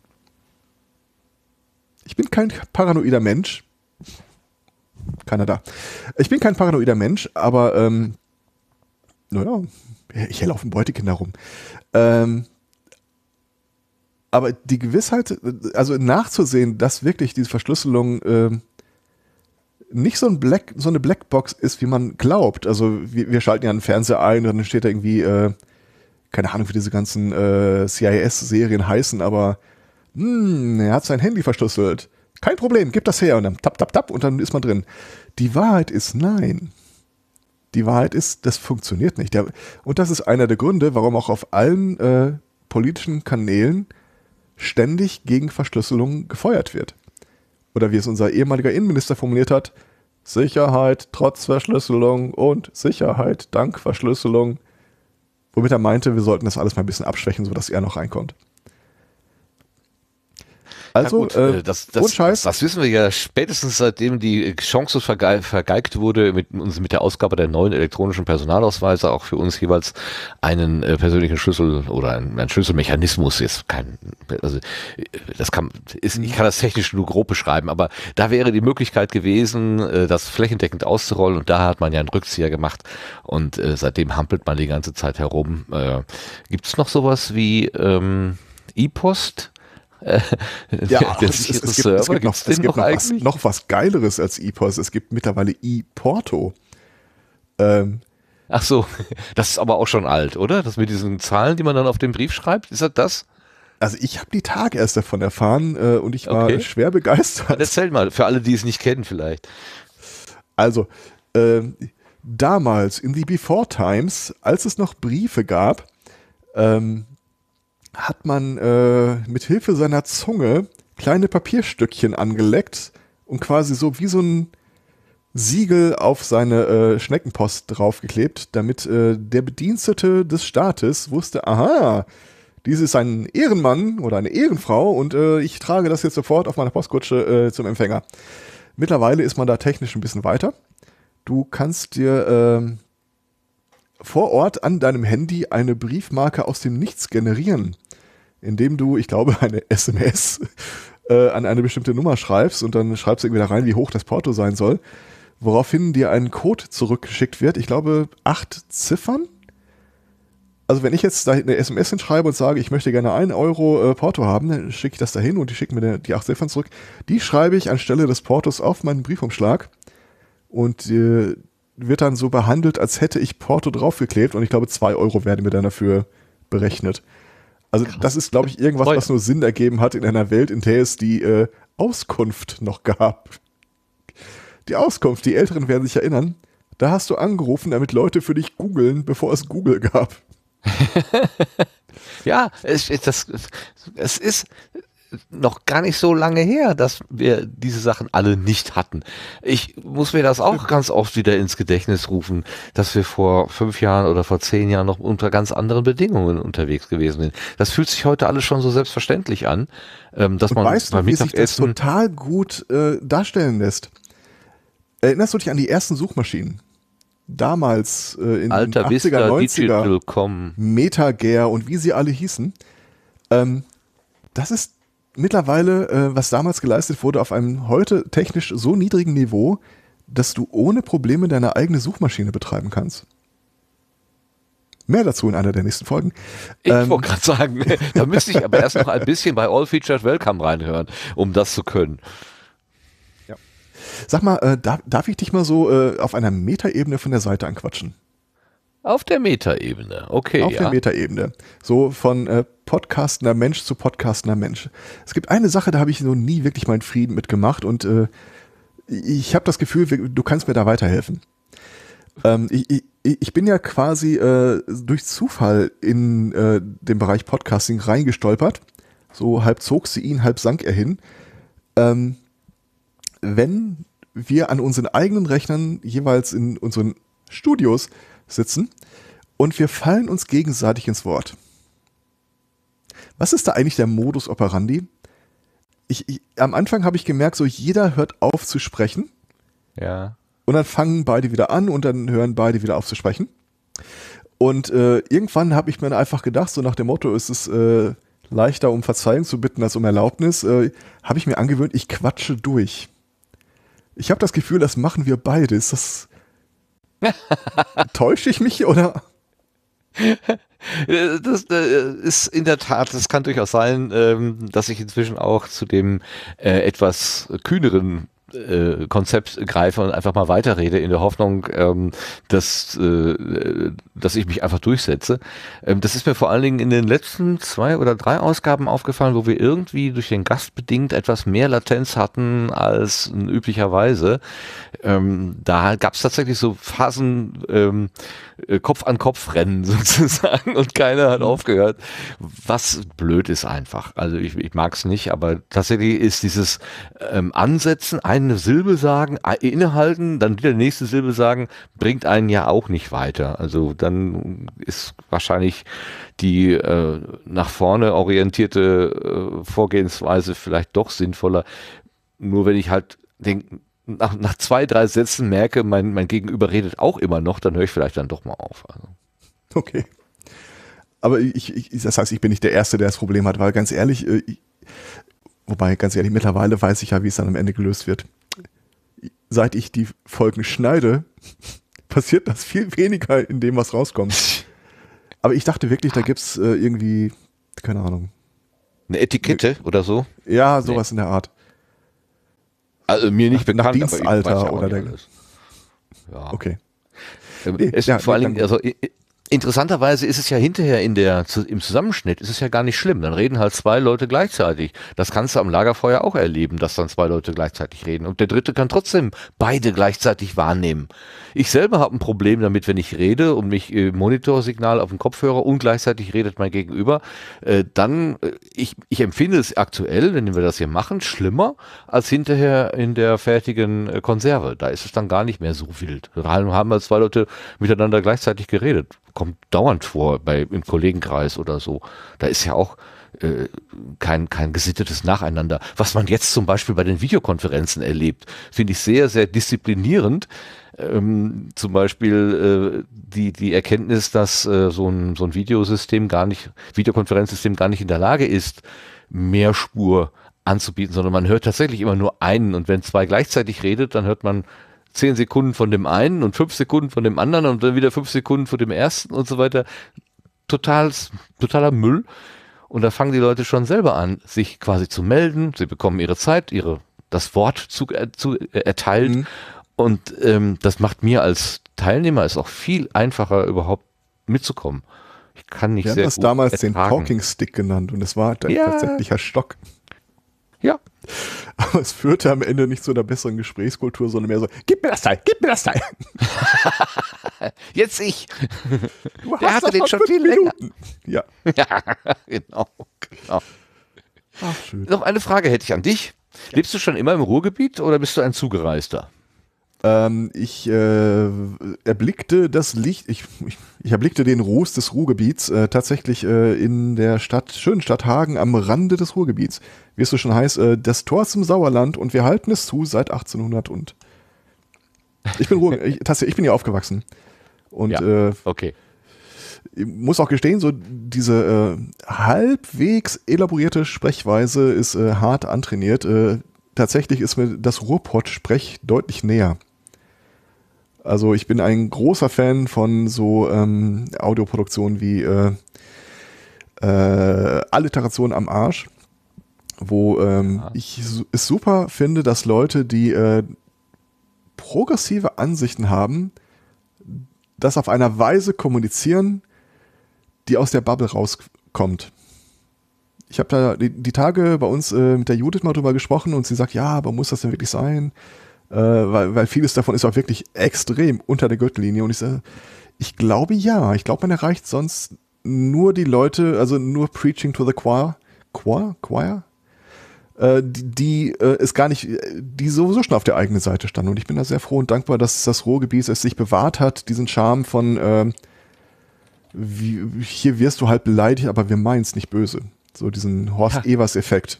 Ich bin kein paranoider Mensch, keiner da. Ich bin kein paranoider Mensch, aber ähm, naja, auf dem Beutekinder rum. Ähm, aber die Gewissheit, also nachzusehen, dass wirklich diese Verschlüsselung äh, nicht so, ein Black, so eine Blackbox ist, wie man glaubt. Also wir, wir schalten ja einen Fernseher ein und dann steht da irgendwie, äh, keine Ahnung, wie diese ganzen äh, CIS-Serien heißen, aber mh, hm, er hat sein Handy verschlüsselt. Kein Problem, gib das her. Und dann tap, tap, tap und dann ist man drin. Die Wahrheit ist nein. Die Wahrheit ist, das funktioniert nicht. und das ist einer der Gründe, warum auch auf allen äh, politischen Kanälen ständig gegen Verschlüsselung gefeuert wird. Oder wie es unser ehemaliger Innenminister formuliert hat, Sicherheit trotz Verschlüsselung und Sicherheit dank Verschlüsselung. Womit er meinte, wir sollten das alles mal ein bisschen abschwächen, sodass er noch reinkommt. Also, gut, äh, äh, das, das, das, das, wissen wir ja spätestens seitdem die Chance verge vergeigt wurde, mit uns mit der Ausgabe der neuen elektronischen Personalausweise auch für uns jeweils einen äh, persönlichen Schlüssel oder einen, Schlüsselmechanismus ist. kein, also äh, das kann, ist, ich kann das technisch nur grob beschreiben, aber da wäre die Möglichkeit gewesen, äh, das flächendeckend auszurollen und da hat man ja einen Rückzieher gemacht und äh, seitdem hampelt man die ganze Zeit herum. Äh, Gibt es noch sowas wie ähm, E-Post? Äh, ja, es, es, es, gibt, es, gibt, noch, es gibt noch, was, noch, was, Geileres als EPOS. Es gibt mittlerweile ePorto. Ähm, Ach so, das ist aber auch schon alt, oder? Das mit diesen Zahlen, die man dann auf den Brief schreibt, ist das das? Also ich habe die Tage erst davon erfahren äh, und ich war okay. schwer begeistert. Dann erzähl mal, für alle, die es nicht kennen vielleicht. Also, äh, damals in the Before Times, als es noch Briefe gab, ähm, hat man äh, mit Hilfe seiner Zunge kleine Papierstückchen angeleckt und quasi so wie so ein Siegel auf seine äh, Schneckenpost draufgeklebt, damit äh, der Bedienstete des Staates wusste, aha, dies ist ein Ehrenmann oder eine Ehrenfrau und äh, ich trage das jetzt sofort auf meiner Postkutsche äh, zum Empfänger. Mittlerweile ist man da technisch ein bisschen weiter. Du kannst dir ähm, vor Ort an deinem Handy eine Briefmarke aus dem Nichts generieren indem du, ich glaube, eine SMS äh, an eine bestimmte Nummer schreibst und dann schreibst du irgendwie da rein, wie hoch das Porto sein soll, woraufhin dir ein Code zurückgeschickt wird. Ich glaube, acht Ziffern. Also wenn ich jetzt da eine SMS hinschreibe und sage, ich möchte gerne einen Euro äh, Porto haben, dann schicke ich das dahin und die schicken mir die acht Ziffern zurück. Die schreibe ich anstelle des Portos auf meinen Briefumschlag und äh, wird dann so behandelt, als hätte ich Porto draufgeklebt und ich glaube, zwei Euro werden mir dann dafür berechnet. Also Krass. das ist, glaube ich, irgendwas, was nur Sinn ergeben hat in einer Welt, in der es die äh, Auskunft noch gab. Die Auskunft, die Älteren werden sich erinnern, da hast du angerufen, damit Leute für dich googeln, bevor es Google gab. ja, es, das, es ist noch gar nicht so lange her, dass wir diese Sachen alle nicht hatten. Ich muss mir das auch ganz oft wieder ins Gedächtnis rufen, dass wir vor fünf Jahren oder vor zehn Jahren noch unter ganz anderen Bedingungen unterwegs gewesen sind. Das fühlt sich heute alles schon so selbstverständlich an, ähm, dass Und man weißt du, wie sich das total gut äh, darstellen lässt. Erinnerst du dich an die ersten Suchmaschinen? Damals äh, in Alter den 80er, Vista, 90er, Digital.com. und wie sie alle hießen. Ähm, das ist mittlerweile, äh, was damals geleistet wurde, auf einem heute technisch so niedrigen Niveau, dass du ohne Probleme deine eigene Suchmaschine betreiben kannst. Mehr dazu in einer der nächsten Folgen. Ich ähm, wollte gerade sagen, da müsste ich aber erst noch ein bisschen bei All Featured Welcome reinhören, um das zu können. Ja. Sag mal, äh, darf, darf ich dich mal so äh, auf einer Metaebene von der Seite anquatschen? Auf der Metaebene, okay. Auf ja. der Metaebene. So von äh, podcastender Mensch zu podcastender Mensch. Es gibt eine Sache, da habe ich noch nie wirklich meinen Frieden mitgemacht und äh, ich habe das Gefühl, du kannst mir da weiterhelfen. Ähm, ich, ich, ich, bin ja quasi äh, durch Zufall in äh, den Bereich Podcasting reingestolpert. So halb zog sie ihn, halb sank er hin. Ähm, wenn wir an unseren eigenen Rechnern jeweils in unseren Studios sitzen und wir fallen uns gegenseitig ins Wort. Was ist da eigentlich der Modus operandi? Ich, ich, am Anfang habe ich gemerkt, so jeder hört auf zu sprechen. Ja. Und dann fangen beide wieder an und dann hören beide wieder auf zu sprechen. Und äh, irgendwann habe ich mir einfach gedacht, so nach dem Motto, ist es äh, leichter um Verzeihung zu bitten als um Erlaubnis, äh, habe ich mir angewöhnt, ich quatsche durch. Ich habe das Gefühl, das machen wir beide. Ist Das Täusche ich mich oder? Äh, das äh, ist in der Tat, das kann durchaus sein, ähm, dass ich inzwischen auch zu dem äh, etwas kühneren äh, Konzept greife und einfach mal weiterrede in der Hoffnung, ähm, dass, äh, dass ich mich einfach durchsetze. Ähm, das ist mir vor allen Dingen in den letzten zwei oder drei Ausgaben aufgefallen, wo wir irgendwie durch den Gast bedingt etwas mehr Latenz hatten als üblicherweise. Ähm, da gab es tatsächlich so Phasen Kopf an Kopf rennen sozusagen und keiner hat mhm. aufgehört, was blöd ist einfach. Also ich, ich mag es nicht, aber tatsächlich ist dieses ähm, Ansetzen, ein eine Silbe sagen, ah, innehalten, dann wieder die nächste Silbe sagen, bringt einen ja auch nicht weiter. Also dann ist wahrscheinlich die äh, nach vorne orientierte äh, Vorgehensweise vielleicht doch sinnvoller. Nur wenn ich halt den, nach, nach zwei, drei Sätzen merke, mein, mein Gegenüber redet auch immer noch, dann höre ich vielleicht dann doch mal auf. Also. Okay. Aber ich, ich, das heißt, ich bin nicht der Erste, der das Problem hat, weil ganz ehrlich, äh, ich, Wobei, ganz ehrlich, mittlerweile weiß ich ja, wie es dann am Ende gelöst wird. Seit ich die Folgen schneide, passiert das viel weniger in dem, was rauskommt. Aber ich dachte wirklich, da gibt es äh, irgendwie, keine Ahnung. Eine Etikette ne, oder so? Ja, sowas nee. in der Art. Also mir nicht bekannt. Nach Dienstalter aber ich weiß ja oder der. Ja. Okay. Ähm, nee, es, ja, vor allen Dingen, also interessanterweise ist es ja hinterher in der, im Zusammenschnitt ist es ja gar nicht schlimm. Dann reden halt zwei Leute gleichzeitig. Das kannst du am Lagerfeuer auch erleben, dass dann zwei Leute gleichzeitig reden. Und der dritte kann trotzdem beide gleichzeitig wahrnehmen. Ich selber habe ein Problem damit, wenn ich rede und mich äh, Monitorsignal auf den Kopfhörer und gleichzeitig redet mein Gegenüber. Äh, dann, äh, ich, ich empfinde es aktuell, wenn wir das hier machen, schlimmer als hinterher in der fertigen äh, Konserve. Da ist es dann gar nicht mehr so wild. Da haben wir halt zwei Leute miteinander gleichzeitig geredet kommt dauernd vor bei, im Kollegenkreis oder so. Da ist ja auch äh, kein, kein gesittetes Nacheinander. Was man jetzt zum Beispiel bei den Videokonferenzen erlebt, finde ich sehr, sehr disziplinierend. Ähm, zum Beispiel äh, die, die Erkenntnis, dass äh, so, ein, so ein Videosystem gar nicht, Videokonferenzsystem gar nicht in der Lage ist, mehr Spur anzubieten, sondern man hört tatsächlich immer nur einen und wenn zwei gleichzeitig redet, dann hört man zehn Sekunden von dem einen und fünf Sekunden von dem anderen und dann wieder fünf Sekunden von dem ersten und so weiter. Total, totaler Müll. Und da fangen die Leute schon selber an, sich quasi zu melden. Sie bekommen ihre Zeit, ihre, das Wort zu, äh, zu äh, erteilt. Mhm. Und ähm, das macht mir als Teilnehmer es auch viel einfacher, überhaupt mitzukommen. Ich kann nicht Wir sehr haben das damals ertragen. den Talking Stick genannt und es war ein ja. tatsächlicher Stock. Ja, aber es führte am Ende nicht zu einer besseren Gesprächskultur, sondern mehr so, gib mir das Teil, gib mir das Teil. Jetzt ich. Du Der hatte den schon viel Minuten. länger. Ja. ja genau, genau. Ach, schön. Noch eine Frage hätte ich an dich. Ja. Lebst du schon immer im Ruhrgebiet oder bist du ein Zugereister? Ähm, ich äh, erblickte das Licht, ich, ich, ich, erblickte den Ruß des Ruhrgebiets äh, tatsächlich äh, in der Stadt, schönen Stadt Hagen am Rande des Ruhrgebiets. Wie es so schon heißt, äh, das Tor zum Sauerland und wir halten es zu seit 1800 und. Ich bin Ruhr, ich, tatsächlich, ich bin hier aufgewachsen. Und ja, äh, okay. Ich muss auch gestehen, so diese äh, halbwegs elaborierte Sprechweise ist äh, hart antrainiert. Äh, tatsächlich ist mir das Ruhrpott-Sprech deutlich näher. Also ich bin ein großer Fan von so ähm, Audioproduktionen wie äh, äh, Alliteration am Arsch, wo ähm, ja. Ah. ich es super finde, dass Leute, die äh, progressive Ansichten haben, das auf einer Weise kommunizieren, die aus der Bubble rauskommt. Ich habe da die, die, Tage bei uns äh, mit der Judith mal drüber gesprochen und sie sagt, ja, aber muss das denn wirklich sein? äh, weil, weil vieles davon ist auch wirklich extrem unter der Gürtellinie. Und ich sage, ich glaube ja, ich glaube, man erreicht sonst nur die Leute, also nur Preaching to the Choir, Choir, Choir, äh, die, die äh, es gar nicht, die sowieso schon auf der eigenen Seite standen. Und ich bin da sehr froh und dankbar, dass das Ruhrgebiet es sich bewahrt hat, diesen Charme von äh, wie, hier wirst du halt beleidigt, aber wir meinen es nicht böse. So diesen Horst Evers-Effekt.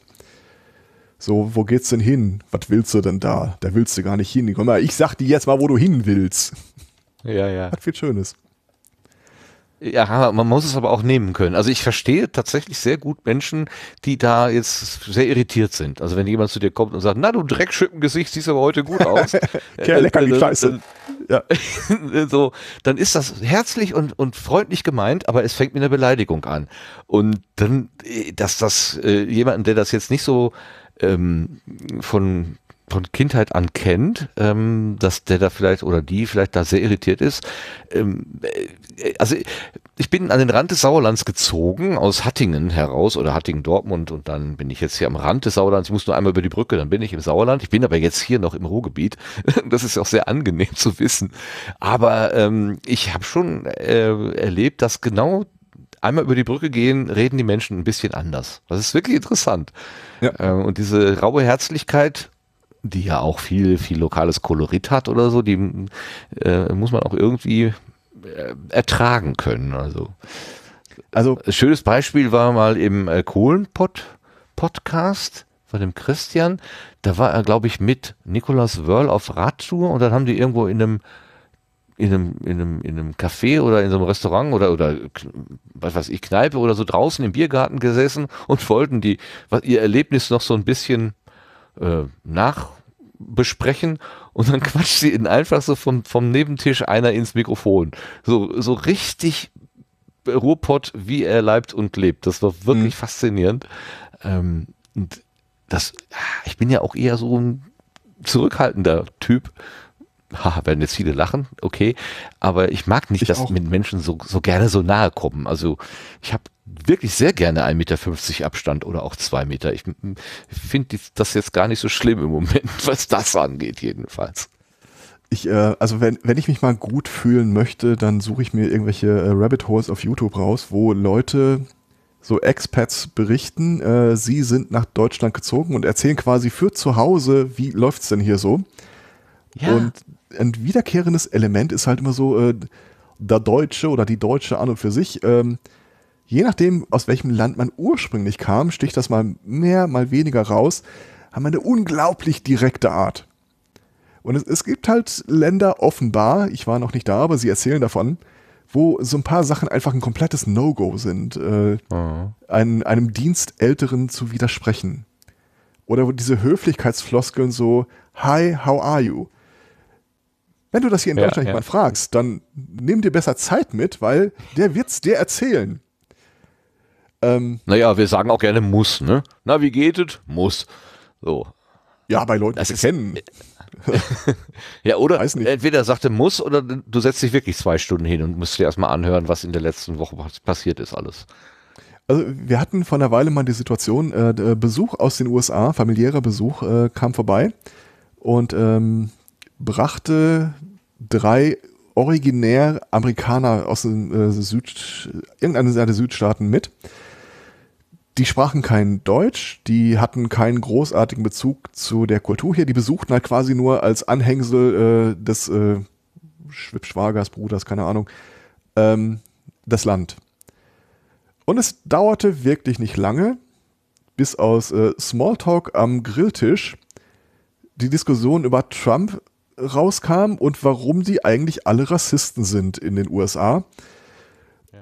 So, wo geht's denn hin? Was willst du denn da? Da willst du gar nicht hin. Komm mal, ich sag dir jetzt mal, wo du hin willst. Ja, ja. Hat viel Schönes. Ja, man muss es aber auch nehmen können. Also ich verstehe tatsächlich sehr gut Menschen, die da jetzt sehr irritiert sind. Also wenn jemand zu dir kommt und sagt, na du Dreckschippengesicht, siehst aber heute gut aus. ja, lecker die Scheiße. Ja. so, dann ist das herzlich und, und freundlich gemeint, aber es fängt mit einer Beleidigung an. Und dann, äh, dass das äh, jemanden, der das jetzt nicht so ähm, von von Kindheit an kennt, ähm, dass der da vielleicht oder die vielleicht da sehr irritiert ist. Ähm, äh, also ich bin an den Rand des Sauerlands gezogen, aus Hattingen heraus oder Hattingen-Dortmund und dann bin ich jetzt hier am Rand des Sauerlands. Ich muss nur einmal über die Brücke, dann bin ich im Sauerland. Ich bin aber jetzt hier noch im Ruhrgebiet. Das ist auch sehr angenehm zu wissen. Aber ähm, ich habe schon äh, erlebt, dass genau einmal über die Brücke gehen, reden die Menschen ein bisschen anders. Das ist wirklich interessant. Ja. Ähm, und diese raue Herzlichkeit, die ja auch viel, viel lokales Kolorit hat oder so, die äh, muss man auch irgendwie äh, ertragen können. Also, also ein schönes Beispiel war mal im äh, Kohlenpott-Podcast von dem Christian. Da war er, glaube ich, mit Nikolaus Wörl auf Radtour und dann haben die irgendwo in einem in einem, in einem, in einem Café oder in so einem Restaurant oder, oder was weiß ich, Kneipe oder so draußen im Biergarten gesessen und wollten die, was, ihr Erlebnis noch so ein bisschen äh, nachbesprechen und dann quatscht sie ihnen einfach so vom, vom Nebentisch einer ins Mikrofon. So, so richtig Ruhrpott, wie er leibt und lebt. Das war wirklich mhm. faszinierend. Ähm, und das, ah, ich bin ja auch eher so ein zurückhaltender Typ haha, werden jetzt viele lachen, okay. Aber ich mag nicht, ich dass auch. mit Menschen so, so gerne so nahe kommen. Also ich habe wirklich sehr gerne 1,50 Meter Abstand oder auch 2 Meter. Ich finde das jetzt gar nicht so schlimm im Moment, was das angeht, jedenfalls. Ich, äh, also wenn, wenn ich mich mal gut fühlen möchte, dann suche ich mir irgendwelche äh, Rabbit Holes auf YouTube raus, wo Leute, so Expats berichten, äh, sie sind nach Deutschland gezogen und erzählen quasi für zu Hause, wie läuft es denn hier so? Ja. Und ein wiederkehrendes Element ist halt immer so, äh, der Deutsche oder die Deutsche an und für sich, ähm, je nachdem, aus welchem Land man ursprünglich kam, sticht das mal mehr, mal weniger raus, haben wir eine unglaublich direkte Art. Und es, es gibt halt Länder offenbar, ich war noch nicht da, aber sie erzählen davon, wo so ein paar Sachen einfach ein komplettes No-Go sind, äh, mhm. einem, Dienst Älteren zu widersprechen. Oder wo diese Höflichkeitsfloskeln so, Hi, how are you? Wenn du das hier in ja, Deutschland ja. jemand fragst, dann nimm dir besser Zeit mit, weil der wird es dir erzählen. Ähm, naja, wir sagen auch gerne muss, ne? Na, wie geht es? Muss. So. Ja, bei Leuten, das die ist, kennen. ja, oder entweder sagt er muss oder du setzt dich wirklich zwei Stunden hin und musst dir erstmal anhören, was in der letzten Woche passiert ist alles. Also wir hatten vor einer Weile mal die Situation, äh, äh Besuch aus den USA, familiärer Besuch äh, kam vorbei und ähm, brachte drei originär Amerikaner aus den äh, Süd, irgendeiner der Südstaaten mit. Die sprachen kein Deutsch, die hatten keinen großartigen Bezug zu der Kultur hier, die besuchten halt quasi nur als Anhängsel äh, des äh, Schwibschwagers, Bruders, keine Ahnung, ähm, das Land. Und es dauerte wirklich nicht lange, bis aus äh, Smalltalk am Grilltisch die Diskussion über Trump rauskam und warum die eigentlich alle Rassisten sind in den USA.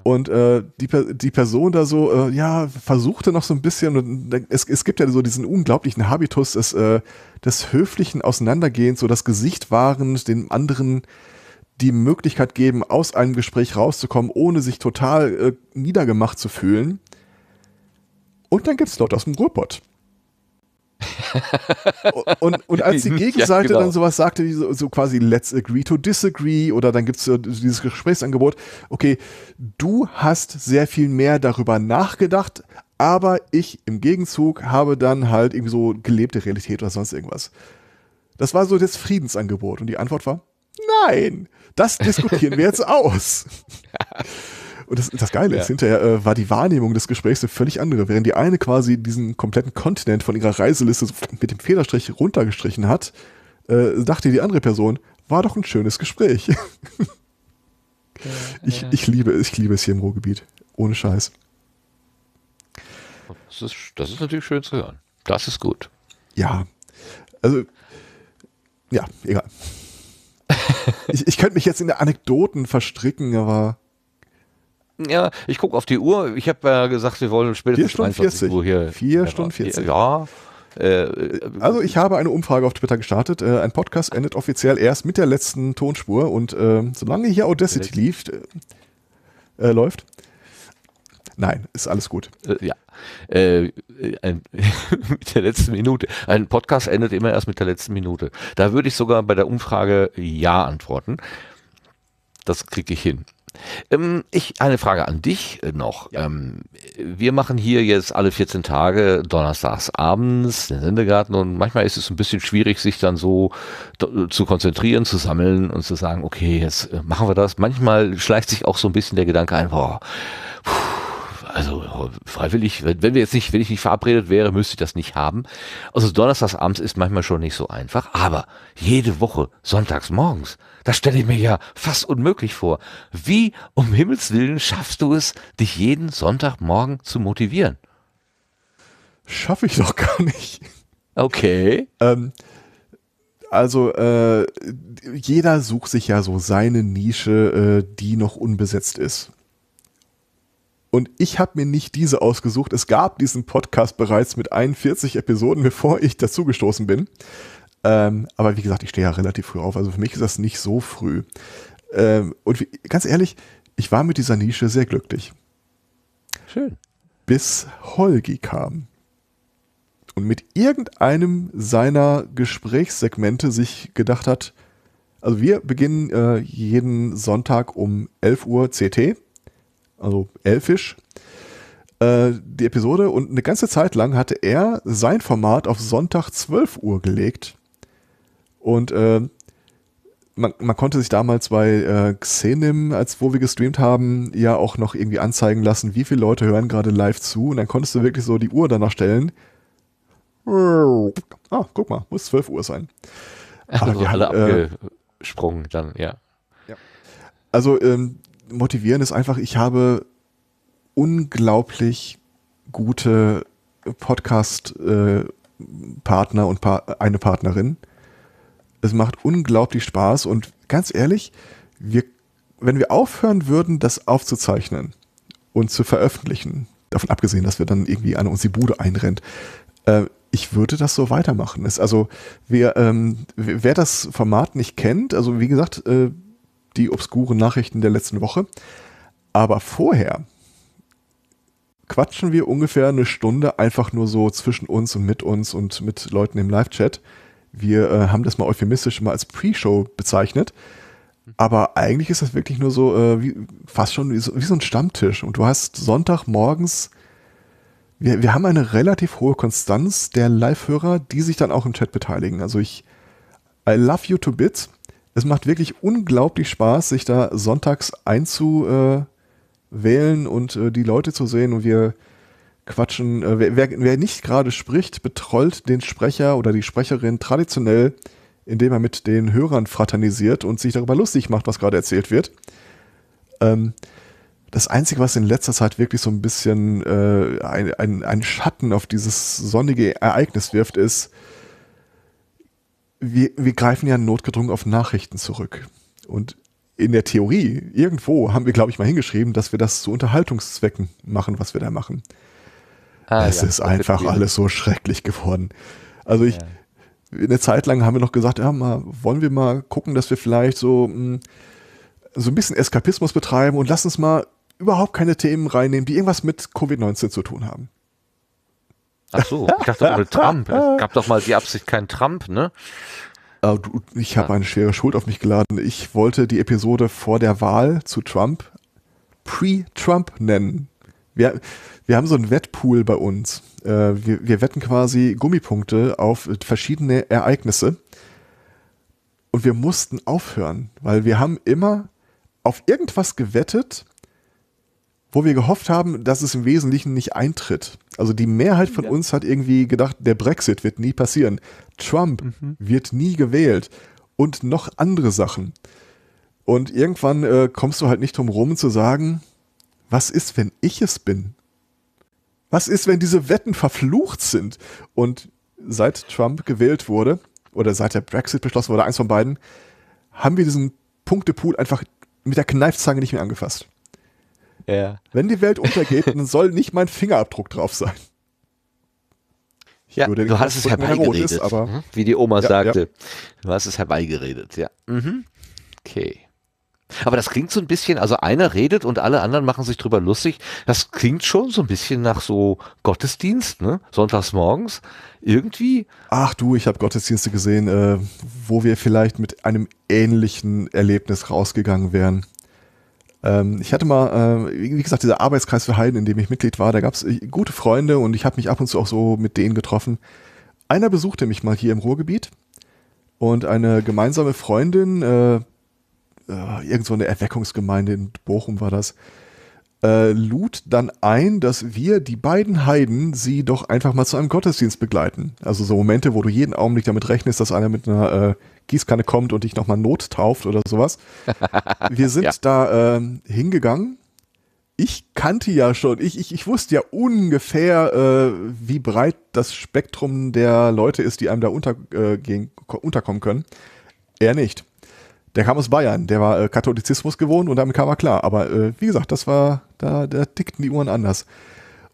Und äh, die, die Person da so, äh, ja, versuchte noch so ein bisschen, und es, es gibt ja so diesen unglaublichen Habitus des, äh, des höflichen Auseinandergehens, so das Gesicht wahrend, den anderen die Möglichkeit geben, aus einem Gespräch rauszukommen, ohne sich total äh, niedergemacht zu fühlen. Und dann gibt es Leute aus dem Ruhrpott, und, und als die Gegenseite ja, genau. dann sowas sagte, wie so, so, quasi let's agree to disagree oder dann gibt es dieses Gesprächsangebot, okay, du hast sehr viel mehr darüber nachgedacht, aber ich im Gegenzug habe dann halt irgendwie so gelebte Realität oder sonst irgendwas. Das war so das Friedensangebot und die Antwort war, nein, das diskutieren wir jetzt aus. Und das, das Geile ja. ist, hinterher äh, war die Wahrnehmung des Gesprächs eine völlig andere. Während die eine quasi diesen kompletten Kontinent von ihrer Reiseliste so mit dem Federstrich runtergestrichen hat, äh, dachte die andere Person, war doch ein schönes Gespräch. Ja, ich, ja. ich, liebe, ich liebe es hier im Ruhrgebiet. Ohne Scheiß. Das ist, das ist natürlich schön zu hören. Das ist gut. Ja. Also, ja, egal. ich, ich könnte mich jetzt in Anekdoten verstricken, aber ja, ich gucke auf die Uhr. Ich habe ja gesagt, wir wollen spätestens 4 Stunden 40. Uhr hier. 4 Stunden 40. Ja. Äh, also ich habe eine Umfrage auf Twitter gestartet. Äh, ein Podcast endet offiziell erst mit der letzten Tonspur und äh, solange hier Audacity lief, äh, läuft, Nein, ist alles gut. ja. Äh, ein, mit der letzten Minute. Ein Podcast endet immer erst mit der letzten Minute. Da würde ich sogar bei der Umfrage Ja antworten. Das kriege ich hin. Ähm, ich, eine Frage an dich äh, noch. Ja. Ähm, wir machen hier jetzt alle 14 Tage donnerstags abends den Sendegarten und manchmal ist es ein bisschen schwierig, sich dann so zu konzentrieren, zu sammeln und zu sagen, okay, jetzt äh, machen wir das. Manchmal schleicht sich auch so ein bisschen der Gedanke ein, boah, puh, also freiwillig, wenn, wir jetzt nicht, wenn ich nicht verabredet wäre, müsste ich das nicht haben. Also donnerstagsabends ist manchmal schon nicht so einfach, aber jede Woche sonntags morgens, das stelle ich mir ja fast unmöglich vor. Wie um Himmels Willen schaffst du es, dich jeden Sonntagmorgen zu motivieren? Schaffe ich doch gar nicht. Okay. ähm, also äh, jeder sucht sich ja so seine Nische, äh, die noch unbesetzt ist. Und ich habe mir nicht diese ausgesucht. Es gab diesen Podcast bereits mit 41 Episoden, bevor ich dazugestoßen bin. Ähm, aber wie gesagt, ich stehe ja relativ früh auf. Also für mich ist das nicht so früh. Ähm, und wie, ganz ehrlich, ich war mit dieser Nische sehr glücklich. Schön. Bis Holgi kam und mit irgendeinem seiner Gesprächssegmente sich gedacht hat, also wir beginnen äh, jeden Sonntag um 11 Uhr CT also elfisch, äh, die Episode und eine ganze Zeit lang hatte er sein Format auf Sonntag 12 Uhr gelegt. Und äh, man, man, konnte sich damals bei äh, Xenim, als wo wir gestreamt haben, ja auch noch irgendwie anzeigen lassen, wie viele Leute hören gerade live zu. Und dann konntest du wirklich so die Uhr danach stellen. Ah, guck mal, muss 12 Uhr sein. Aber also die alle äh, abgesprungen äh, dann, ja. ja. Also ähm, motivieren ist einfach, ich habe unglaublich gute Podcast-Partner äh, und pa eine Partnerin. Es macht unglaublich Spaß und ganz ehrlich, wir, wenn wir aufhören würden, das aufzuzeichnen und zu veröffentlichen, davon abgesehen, dass wir dann irgendwie an uns die Bude einrennt, äh, ich würde das so weitermachen. Es, also wer, ähm, wer das Format nicht kennt, also wie gesagt, äh, die obskuren Nachrichten der letzten Woche. Aber vorher quatschen wir ungefähr eine Stunde einfach nur so zwischen uns und mit uns und mit Leuten im Live-Chat. Wir äh, haben das mal euphemistisch mal als Pre-Show bezeichnet. Aber eigentlich ist das wirklich nur so, äh, wie, fast schon wie so, wie so, ein Stammtisch. Und du hast Sonntagmorgens, wir, wir haben eine relativ hohe Konstanz der Live-Hörer, die sich dann auch im Chat beteiligen. Also ich, I love you to bits. Es macht wirklich unglaublich Spaß, sich da sonntags einzuwählen und äh, die Leute zu sehen. Und wir quatschen. Äh, wer, wer, wer nicht gerade spricht, betrollt den Sprecher oder die Sprecherin traditionell, indem er mit den Hörern fraternisiert und sich darüber lustig macht, was gerade erzählt wird. Ähm, das Einzige, was in letzter Zeit wirklich so ein bisschen äh, einen ein Schatten auf dieses sonnige Ereignis wirft, ist, wir, wir greifen ja notgedrungen auf Nachrichten zurück. Und in der Theorie, irgendwo haben wir, glaube ich, mal hingeschrieben, dass wir das zu Unterhaltungszwecken machen, was wir da machen. Ah, es ja, ist einfach alles so schrecklich geworden. Also ich, ja. eine Zeit lang haben wir noch gesagt, ja, mal, wollen wir mal gucken, dass wir vielleicht so, mh, hm, so ein bisschen Eskapismus betreiben und lass uns mal überhaupt keine Themen reinnehmen, die irgendwas mit Covid-19 zu tun haben. Ach so, ich dachte Donald Trump. Es gab doch mal die Absicht, kein Trump, ne? Äh, ich habe eine schwere Schuld auf mich geladen. Ich wollte die Episode vor der Wahl zu Trump Pre-Trump nennen. Wir, wir haben so einen Wettpool bei uns. Äh, wir, wir wetten quasi Gummipunkte auf verschiedene Ereignisse. Und wir mussten aufhören, weil wir haben immer auf irgendwas gewettet, wo wir gehofft haben, dass es im Wesentlichen nicht eintritt. Also die Mehrheit von ja. uns hat irgendwie gedacht, der Brexit wird nie passieren, Trump mhm. wird nie gewählt und noch andere Sachen. Und irgendwann äh, kommst du halt nicht drum rum zu sagen, was ist, wenn ich es bin? Was ist, wenn diese Wetten verflucht sind? Und seit Trump gewählt wurde oder seit der Brexit beschlossen wurde, eins von beiden, haben wir diesen Punktepool einfach mit der Kneifzange nicht mehr angefasst. Ja. Wenn die Welt untergeht, dann soll nicht mein Fingerabdruck drauf sein. Ja, du hast es herbeigeredet, ist, aber mhm. wie die Oma ja, sagte. Ja. Du hast es herbeigeredet, ja. Mhm. Okay. Aber das klingt so ein bisschen, also einer redet und alle anderen machen sich drüber lustig. Das klingt schon so ein bisschen nach so Gottesdienst, ne? Sonntags morgens. Irgendwie. Ach du, ich habe Gottesdienste gesehen, äh, wo wir vielleicht mit einem ähnlichen Erlebnis rausgegangen wären. Ähm, ich hatte mal, äh, wie gesagt, dieser Arbeitskreis für Heiden, in dem ich Mitglied war, da gab es äh, gute Freunde und ich habe mich ab und zu auch so mit denen getroffen. Einer besuchte mich mal hier im Ruhrgebiet und eine gemeinsame Freundin, äh, äh irgend so eine Erweckungsgemeinde in Bochum war das, äh, lud dann ein, dass wir, die beiden Heiden, sie doch einfach mal zu einem Gottesdienst begleiten. Also so Momente, wo du jeden Augenblick damit rechnest, dass einer mit einer äh, Gießkanne kommt und dich nochmal Not tauft oder sowas. Wir sind ja. da äh, hingegangen. Ich kannte ja schon, ich, ich, ich wusste ja ungefähr, äh, wie breit das Spektrum der Leute ist, die einem da unter, äh, gehen, unterkommen können. Er nicht. Der kam aus Bayern, der war äh, Katholizismus gewohnt und damit kam er klar. Aber äh, wie gesagt, das war, da, da tickten die Uhren anders.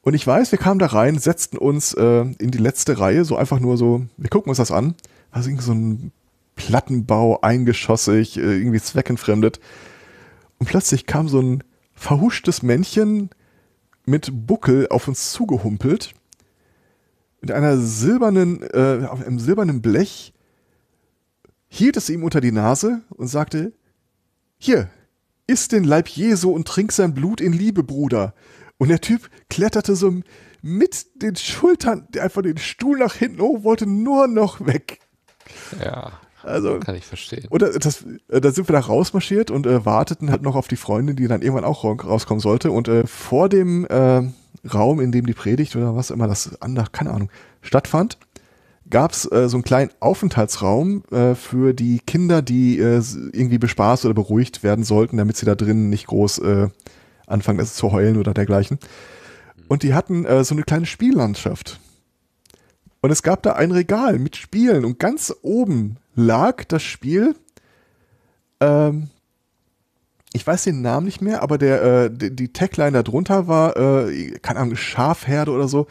Und ich weiß, wir kamen da rein, setzten uns äh, in die letzte Reihe, so einfach nur so, wir gucken uns das an. Also irgendwie so ein Plattenbau, eingeschossig, äh, irgendwie zweckentfremdet. Und plötzlich kam so ein verhuschtes Männchen mit Buckel auf uns zugehumpelt. Mit einer silbernen, äh, auf einem silbernen Blech hielt es ihm unter die Nase und sagte, hier, iss den Leib Jesu und trink sein Blut in Liebe, Bruder. Und der Typ kletterte so mit den Schultern einfach den Stuhl nach hinten hoch, wollte nur noch weg. Ja. Also, kann ich verstehen. Und das, äh, da sind wir da rausmarschiert und äh, warteten halt noch auf die Freundin, die dann irgendwann auch rauskommen sollte. Und äh, vor dem äh, Raum, in dem die Predigt oder was immer das, keine Ahnung, stattfand, gab es äh, so einen kleinen Aufenthaltsraum äh, für die Kinder, die äh, irgendwie bespaßt oder beruhigt werden sollten, damit sie da drin nicht groß äh, anfangen zu heulen oder dergleichen. Und die hatten äh, so eine kleine Spiellandschaft. Und es gab da ein Regal mit Spielen und ganz oben lag das Spiel. Ähm, ich weiß den Namen nicht mehr, aber der, äh, die, die Tagline darunter war, keine Ahnung, Schafherde oder so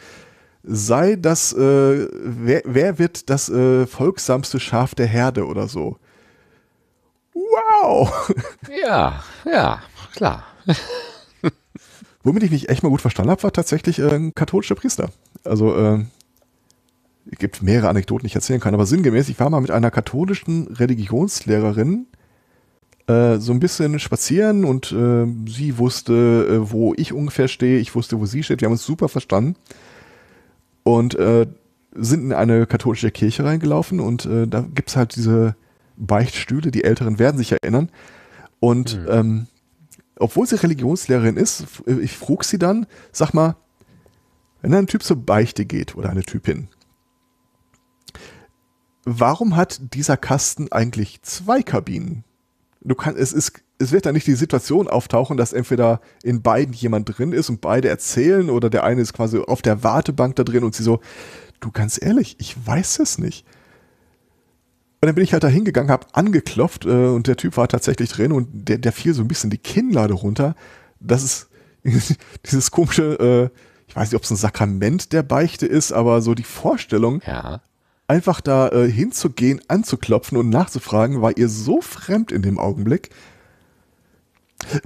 sei das, äh, wer, wer, wird das äh, folgsamste Schaf der Herde oder so. Wow! Ja, ja, klar. Womit ich mich echt mal gut verstanden habe, war tatsächlich äh, ein katholischer Priester. Also, äh, es gibt mehrere Anekdoten, die ich erzählen kann, aber sinngemäß, ich war mal mit einer katholischen Religionslehrerin äh, so ein bisschen spazieren und äh, sie wusste, äh, wo ich ungefähr stehe, ich wusste, wo sie steht, wir haben uns super verstanden und äh, sind in eine katholische Kirche reingelaufen und äh, da gibt es halt diese Beichtstühle, die Älteren werden sich erinnern. Und mhm. ähm, obwohl sie Religionslehrerin ist, ich frug sie dann, sag mal, wenn ein Typ zur Beichte geht oder eine Typin, warum hat dieser Kasten eigentlich zwei Kabinen? Du kann, es ist es wird dann nicht die Situation auftauchen, dass entweder in beiden jemand drin ist und beide erzählen oder der eine ist quasi auf der Wartebank da drin und sie so, du ganz ehrlich, ich weiß es nicht. Und dann bin ich halt da hingegangen, habe angeklopft äh, und der Typ war tatsächlich drin und der, der fiel so ein bisschen die Kinnlade runter. Das ist dieses komische, äh, ich weiß nicht, ob es ein Sakrament der Beichte ist, aber so die Vorstellung, ja. einfach da äh, hinzugehen, anzuklopfen und nachzufragen, war ihr so fremd in dem Augenblick,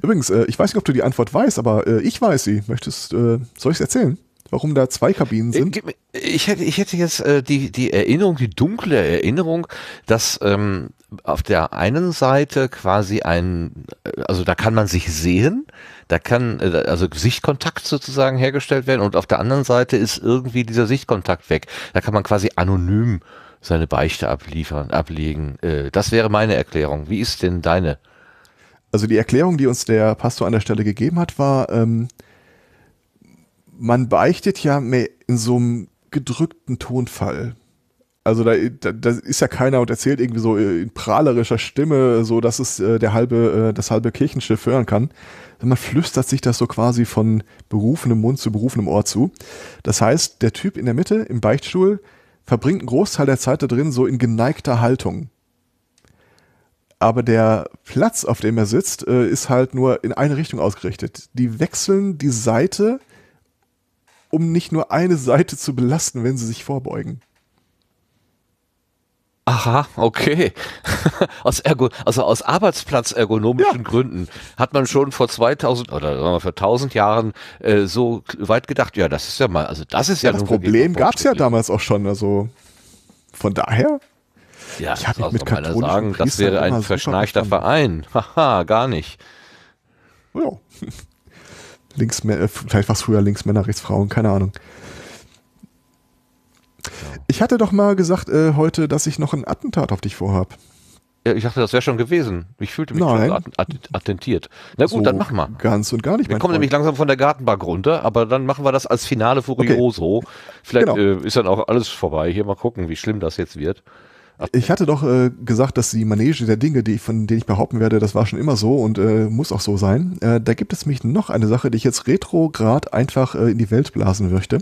Übrigens, äh, ich weiß nicht, ob du die Antwort weißt, aber äh, ich weiß sie. Möchtest, äh, soll ich es erzählen? Warum da zwei Kabinen äh, sind? Ich hätte, ich hätte jetzt äh, die, die Erinnerung, die dunkle Erinnerung, dass ähm, auf der einen Seite quasi ein, äh, also da kann man sich sehen, da kann also Sichtkontakt sozusagen hergestellt werden und auf der anderen Seite ist irgendwie dieser Sichtkontakt weg. Da kann man quasi anonym seine Beichte abliefern, ablegen. das wäre meine Erklärung. Wie ist denn deine? also die Erklärung, die uns der Pastor an der Stelle gegeben hat, war, ähm, man beichtet ja mehr in so einem gedrückten Tonfall. Also da, da, da, ist ja keiner und erzählt irgendwie so äh, in prahlerischer Stimme, so dass es äh, der halbe, äh, das halbe Kirchenschiff hören kann. Man flüstert sich das so quasi von berufenem Mund zu berufenem Ohr zu. Das heißt, der Typ in der Mitte im Beichtstuhl verbringt einen Großteil der Zeit da drin so in geneigter Haltung aber der Platz, auf dem er sitzt, äh, ist halt nur in eine Richtung ausgerichtet. Die wechseln die Seite, um nicht nur eine Seite zu belasten, wenn sie sich vorbeugen. Aha, okay. aus Ergo, also aus arbeitsplatzergonomischen ja. Gründen hat man schon vor 2000 oder sagen wir vor 1000 Jahren äh, so weit gedacht, ja, das ist ja mal, also das ist ja, ja das Problem gab es ja damals auch schon, also von daher ja, ich habe mit katholischen sagen, Priestern Das wäre ein verschnarchter Verein. Haha, gar nicht. Ja. Links, äh, vielleicht war es früher links Männer, rechts Frauen, keine Ahnung. Ich hatte doch mal gesagt äh, heute, dass ich noch ein Attentat auf dich vorhab. Ja, ich dachte, das wäre schon gewesen. Ich fühlte mich Nein. schon attentiert. Na gut, so dann machen wir. Ganz und gar nicht. Wir kommen Freund. nämlich langsam von der Gartenbank runter, aber dann machen wir das als Finale Furioso. Okay. Vielleicht genau. äh, ist dann auch alles vorbei. Hier mal gucken, wie schlimm das jetzt wird. Ich hatte doch äh, gesagt, dass die Manege der Dinge, die, von denen ich behaupten werde, das war schon immer so und äh, muss auch so sein. Äh, da gibt es mich noch eine Sache, die ich jetzt retrograd einfach äh, in die Welt blasen möchte.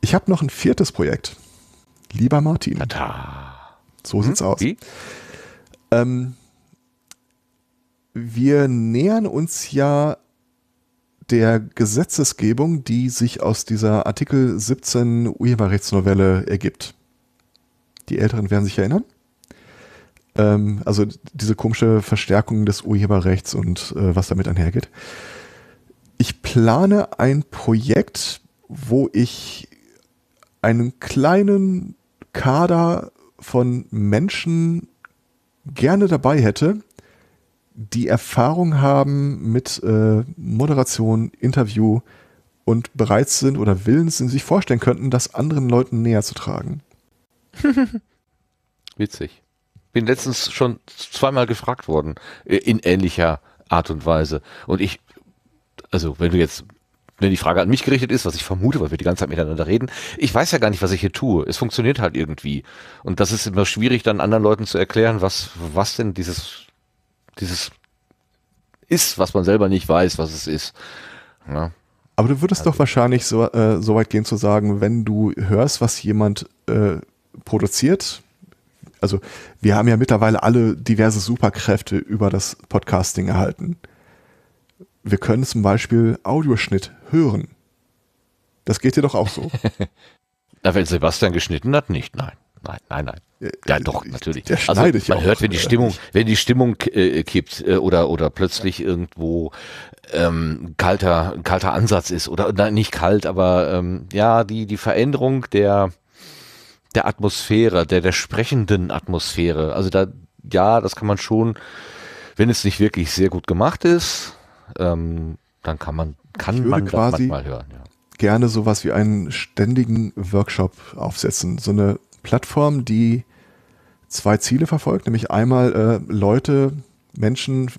Ich habe noch ein viertes Projekt. Lieber Martin. Tada. So hm, sieht's aus. Wie? Ähm, wir nähern uns ja der Gesetzesgebung, die sich aus dieser Artikel 17 Urheberrechtsnovelle ergibt. Die Älteren werden sich erinnern. Ähm, also diese komische Verstärkung des Urheberrechts und äh, was damit einhergeht. Ich plane ein Projekt, wo ich einen kleinen Kader von Menschen gerne dabei hätte, die Erfahrung haben mit äh, Moderation, Interview und bereit sind oder willens sind, sich vorstellen könnten, das anderen Leuten näher zu tragen. Witzig. Bin letztens schon zweimal gefragt worden, äh, in ähnlicher Art und Weise. Und ich, also wenn du jetzt wenn die Frage an mich gerichtet ist, was ich vermute, weil wir die ganze Zeit miteinander reden, ich weiß ja gar nicht, was ich hier tue. Es funktioniert halt irgendwie. Und das ist immer schwierig, dann anderen Leuten zu erklären, was, was denn dieses, dieses ist, was man selber nicht weiß, was es ist. Ja. Aber du würdest also. doch wahrscheinlich so, äh, so, weit gehen zu sagen, wenn du hörst, was jemand äh, produziert. Also wir haben ja mittlerweile alle diverse Superkräfte über das Podcasting erhalten. Wir können zum Beispiel Audioschnitt hören. Das geht dir doch auch so. Na, wenn Sebastian geschnitten hat, nicht, nein. Nein, nein, nein. Ja, doch, äh, natürlich. Der also, man ja hört, wenn die Stimmung, wenn die Stimmung äh, kippt äh, oder, oder plötzlich irgendwo ähm, kalter, kalter Ansatz ist oder nein, nicht kalt, aber ähm, ja, die, die Veränderung der, der Atmosphäre, der, der sprechenden Atmosphäre. Also da, ja, das kann man schon, wenn es nicht wirklich sehr gut gemacht ist, ähm, dann kann man, kann man quasi das manchmal hören. Ja. Gerne sowas wie einen ständigen Workshop aufsetzen. So eine Plattform, die zwei Ziele verfolgt, nämlich einmal äh, Leute, Menschen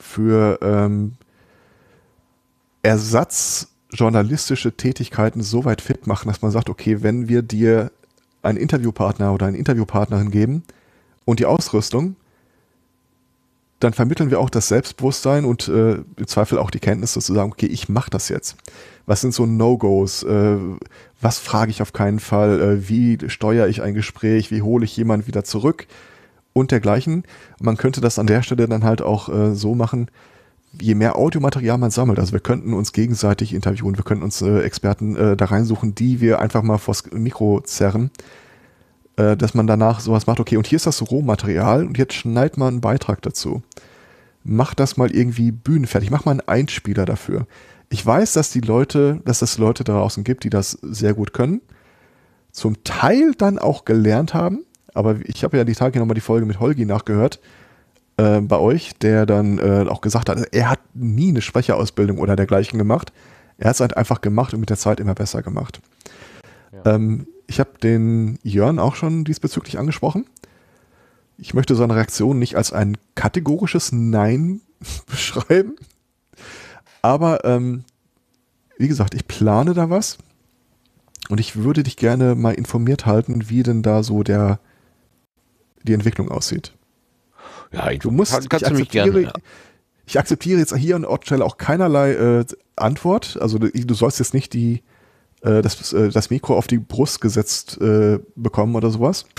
für ähm, Ersatzjournalistische Tätigkeiten so weit fit machen, dass man sagt, okay, wenn wir dir einen Interviewpartner oder eine Interviewpartnerin geben und die Ausrüstung, dann vermitteln wir auch das Selbstbewusstsein und äh, im Zweifel auch die Kenntnisse zu sagen, okay, ich mache das jetzt. Was sind so No-Gos? Äh, was frage ich auf keinen Fall? Äh, wie steuere ich ein Gespräch? Wie hole ich jemanden wieder zurück? Und dergleichen. Man könnte das an der Stelle dann halt auch äh, so machen, je mehr Audiomaterial man sammelt, also wir könnten uns gegenseitig interviewen, wir könnten uns äh, Experten äh, da reinsuchen, die wir einfach mal vors Mikro zerren, äh, dass man danach sowas macht, okay, und hier ist das Rohmaterial und jetzt schneid mal einen Beitrag dazu. Mach das mal irgendwie bühnenfertig, mach mal einen Einspieler dafür. Ich weiß, dass die Leute, dass es Leute da draußen gibt, die das sehr gut können, zum Teil dann auch gelernt haben, aber ich habe ja die Tage nochmal die Folge mit Holgi nachgehört äh, bei euch, der dann äh, auch gesagt hat, er hat nie eine Sprecherausbildung oder dergleichen gemacht. Er hat es halt einfach gemacht und mit der Zeit immer besser gemacht. Ja. Ähm, ich habe den Jörn auch schon diesbezüglich angesprochen. Ich möchte seine Reaktion nicht als ein kategorisches Nein beschreiben. Aber ähm, wie gesagt, ich plane da was. Und ich würde dich gerne mal informiert halten, wie denn da so der, die Entwicklung aussieht. Ja, ich, du musst, kann, kannst ich du mich gerne. Ja. Ich akzeptiere jetzt hier an Ortstelle auch keinerlei äh, Antwort. Also du, du, sollst jetzt nicht die, äh, das, äh, das Mikro auf die Brust gesetzt äh, bekommen oder sowas.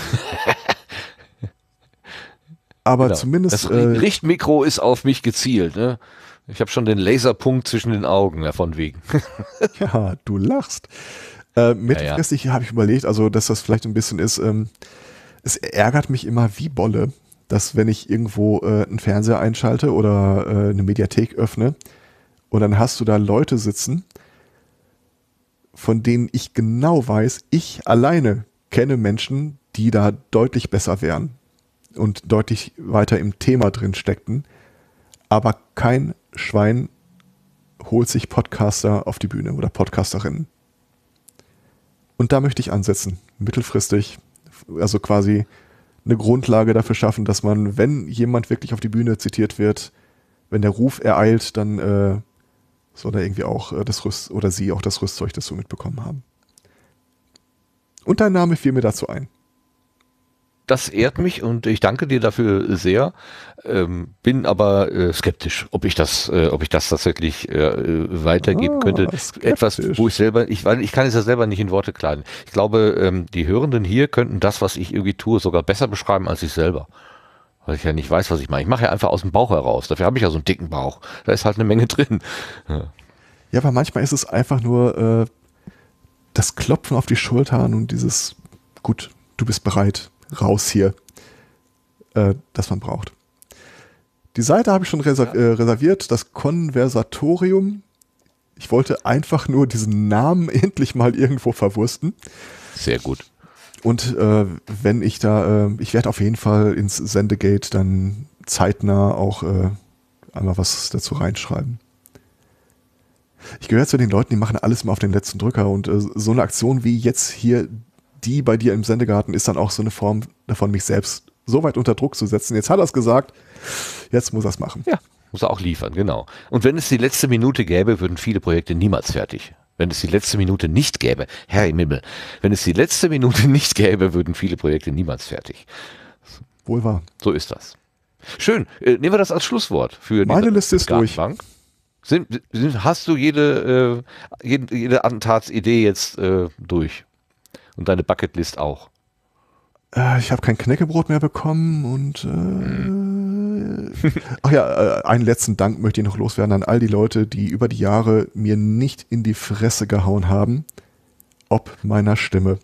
Aber genau. zumindest. Das äh, Richtmikro ist auf mich gezielt. Ne? Ich habe schon den Laserpunkt zwischen den Augen, davon wegen. ja, du lachst. Äh, mittelfristig ja, ja. habe ich überlegt, also dass das vielleicht ein bisschen ist, ähm, es ärgert mich immer wie Bolle, dass wenn ich irgendwo äh, einen Fernseher einschalte oder äh, eine Mediathek öffne und dann hast du da Leute sitzen, von denen ich genau weiß, ich alleine kenne Menschen, die da deutlich besser wären und deutlich weiter im Thema drin steckten, aber kein Schwein holt sich Podcaster auf die Bühne oder Podcasterinnen. Und da möchte ich ansetzen, mittelfristig, also quasi eine Grundlage dafür schaffen, dass man, wenn jemand wirklich auf die Bühne zitiert wird, wenn der Ruf ereilt, dann äh, soll er irgendwie auch äh, das Rüst oder sie auch das Rüstzeug dazu mitbekommen haben. Und dein Name fiel mir dazu ein das ehrt mich und ich danke dir dafür sehr. Ähm, bin aber äh, skeptisch, ob ich das, äh, ob ich das tatsächlich äh, äh, weitergeben ah, könnte. Skeptisch. Etwas, wo ich selber, ich, weil ich kann es ja selber nicht in Worte kleiden. Ich glaube, ähm, die Hörenden hier könnten das, was ich irgendwie tue, sogar besser beschreiben als ich selber. Weil ich ja nicht weiß, was ich meine. Ich mache ja einfach aus dem Bauch heraus. Dafür habe ich ja so einen dicken Bauch. Da ist halt eine Menge drin. Ja, ja aber manchmal ist es einfach nur äh, das Klopfen auf die Schultern und dieses, gut, du bist bereit raus hier, äh, das man braucht. Die Seite habe ich schon reser ja. äh, reserviert, das Konversatorium. Ich wollte einfach nur diesen Namen endlich mal irgendwo verwursten. Sehr gut. Und äh, wenn ich da, äh, ich werde auf jeden Fall ins Sendegate dann zeitnah auch äh, einmal was dazu reinschreiben. Ich gehöre zu den Leuten, die machen alles mal auf den letzten Drücker und äh, so eine Aktion wie jetzt hier die bei dir im Sendegarten ist dann auch so eine Form davon, mich selbst so weit unter Druck zu setzen. Jetzt hat er es gesagt, jetzt muss er es machen. Ja, muss er auch liefern, genau. Und wenn es die letzte Minute gäbe, würden viele Projekte niemals fertig. Wenn es die letzte Minute nicht gäbe, Herr im Himmel, wenn es die letzte Minute nicht gäbe, würden viele Projekte niemals fertig. Wohl wahr. So ist das. Schön, äh, nehmen wir das als Schlusswort für die Meine Liste ist durch. Sind, sind, hast du jede, äh, jede, jede Attentatsidee jetzt äh, durch? Und deine Bucketlist auch. Äh, ich habe kein Knäckebrot mehr bekommen und äh, ach ja, äh, einen letzten Dank möchte ich noch loswerden an all die Leute, die über die Jahre mir nicht in die Fresse gehauen haben, ob meiner Stimme.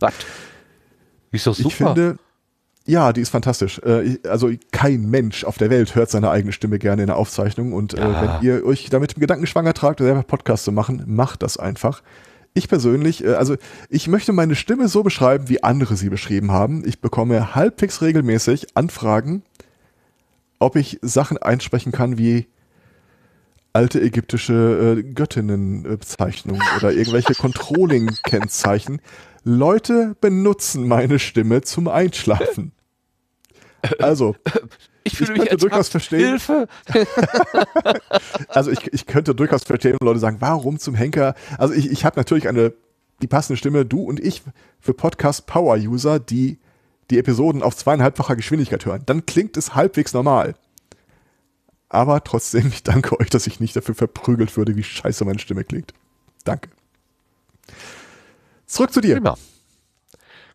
Was? Ist doch super. Ich finde, ja, die ist fantastisch. Äh, also kein Mensch auf der Welt hört seine eigene Stimme gerne in der Aufzeichnung. Und ja. wenn ihr euch damit im Gedanken schwanger tragt, selber Podcast zu machen, macht das einfach. Ich persönlich, äh, also ich möchte meine Stimme so beschreiben, wie andere sie beschrieben haben. Ich bekomme halbwegs regelmäßig Anfragen, ob ich Sachen einsprechen kann wie alte ägyptische äh, Göttinnenbezeichnungen oder irgendwelche Controlling-Kennzeichen. Leute benutzen meine Stimme zum Einschlafen. Also, ich fühle ich mich könnte durchaus verstehen. Hilfe. also ich, ich könnte durchaus verstehen, wenn Leute sagen, warum zum Henker? Also ich, ich habe natürlich eine die passende Stimme, du und ich, für Podcast Power User, die die Episoden auf zweieinhalbfacher Geschwindigkeit hören. Dann klingt es halbwegs normal. Aber trotzdem, ich danke euch, dass ich nicht dafür verprügelt würde, wie scheiße meine Stimme klingt. Danke. Zurück zu dir. Prima.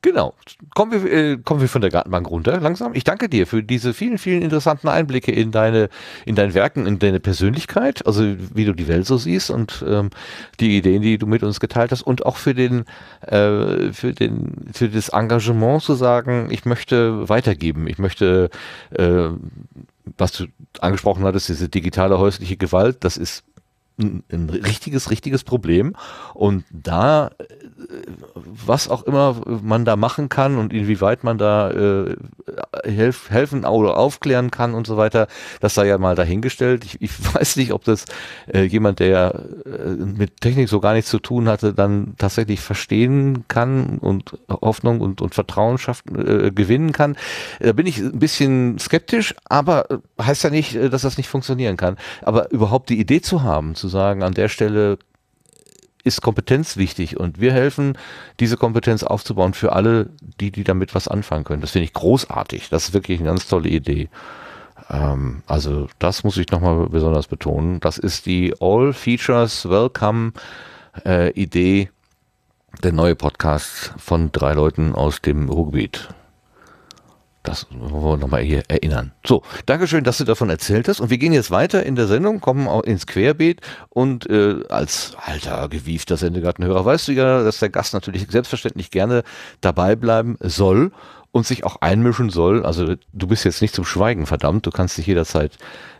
Genau. Kommen wir, äh, kommen wir von der Gartenbank runter langsam. Ich danke dir für diese vielen, vielen interessanten Einblicke in deine, in dein Werken, in deine Persönlichkeit, also wie du die Welt so siehst und ähm, die Ideen, die du mit uns geteilt hast und auch für den, äh, für den, für das Engagement zu sagen, ich möchte weitergeben, ich möchte, äh, was du angesprochen hattest, diese digitale häusliche Gewalt, das ist ein, ein richtiges, richtiges Problem. Und da was auch immer man da machen kann und inwieweit man da äh, helf, helfen oder aufklären kann und so weiter, das sei ja mal dahingestellt. Ich, ich weiß nicht, ob das äh, jemand, der äh, mit Technik so gar nichts zu tun hatte, dann tatsächlich verstehen kann und Hoffnung und, und Vertrauen schaffen, äh, gewinnen kann. Da bin ich ein bisschen skeptisch, aber äh, heißt ja nicht, äh, dass das nicht funktionieren kann. Aber überhaupt die Idee zu haben, zu sagen, an der Stelle ist Kompetenz wichtig und wir helfen, diese Kompetenz aufzubauen für alle, die, die damit was anfangen können. Das finde ich großartig. Das ist wirklich eine ganz tolle Idee. Ähm, also das muss ich nochmal besonders betonen. Das ist die All Features Welcome äh, Idee, der neue Podcast von drei Leuten aus dem Ruhrgebiet. Das wollen wir nochmal hier erinnern. So, Dankeschön, dass du davon erzählt hast. Und wir gehen jetzt weiter in der Sendung, kommen auch ins Querbeet. Und äh, als alter, gewiefter Sendegartenhörer weißt du ja, dass der Gast natürlich selbstverständlich gerne dabei bleiben soll und sich auch einmischen soll. Also du bist jetzt nicht zum Schweigen verdammt. Du kannst dich jederzeit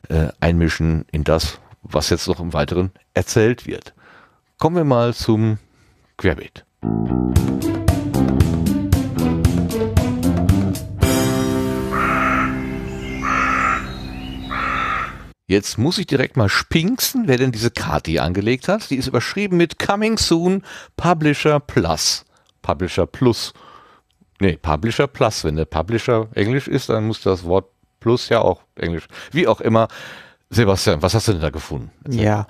äh, einmischen in das, was jetzt noch im Weiteren erzählt wird. Kommen wir mal zum Querbeet. Musik Jetzt muss ich direkt mal spinksen, wer denn diese Kati angelegt hat. Die ist überschrieben mit Coming Soon Publisher Plus. Publisher Plus. Nee, Publisher Plus. Wenn der Publisher Englisch ist, dann muss das Wort Plus ja auch Englisch. Wie auch immer. Sebastian, was hast du denn da gefunden? Erzähl. Ja,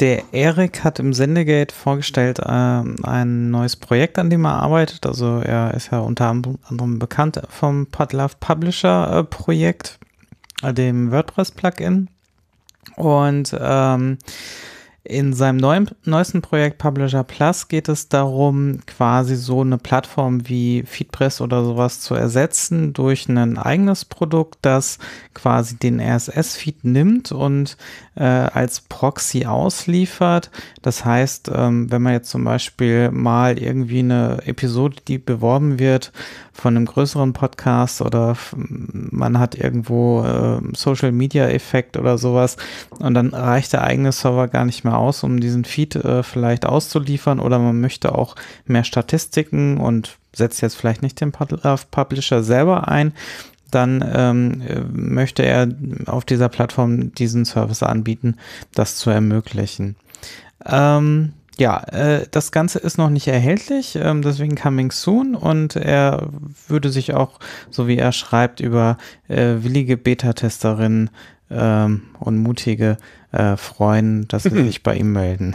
der Erik hat im Sendegate vorgestellt äh, ein neues Projekt, an dem er arbeitet. Also er ist ja unter anderem bekannt vom Podlove Publisher äh, Projekt, äh, dem WordPress-Plugin. Und ähm, in seinem neuen, neuesten Projekt Publisher Plus geht es darum, quasi so eine Plattform wie Feedpress oder sowas zu ersetzen durch ein eigenes Produkt, das quasi den RSS-Feed nimmt und äh, als Proxy ausliefert. Das heißt, ähm, wenn man jetzt zum Beispiel mal irgendwie eine Episode, die beworben wird, von einem größeren Podcast oder man hat irgendwo äh, Social Media Effekt oder sowas und dann reicht der eigene Server gar nicht mehr aus, um diesen Feed äh, vielleicht auszuliefern oder man möchte auch mehr Statistiken und setzt jetzt vielleicht nicht den äh, Publisher selber ein, dann ähm, äh, möchte er auf dieser Plattform diesen Service anbieten, das zu ermöglichen. Ähm, ja, äh, das Ganze ist noch nicht erhältlich, ähm, deswegen coming soon und er würde sich auch, so wie er schreibt, über äh, willige Beta-Testerinnen ähm, und mutige äh, freuen, dass sie sich bei ihm melden.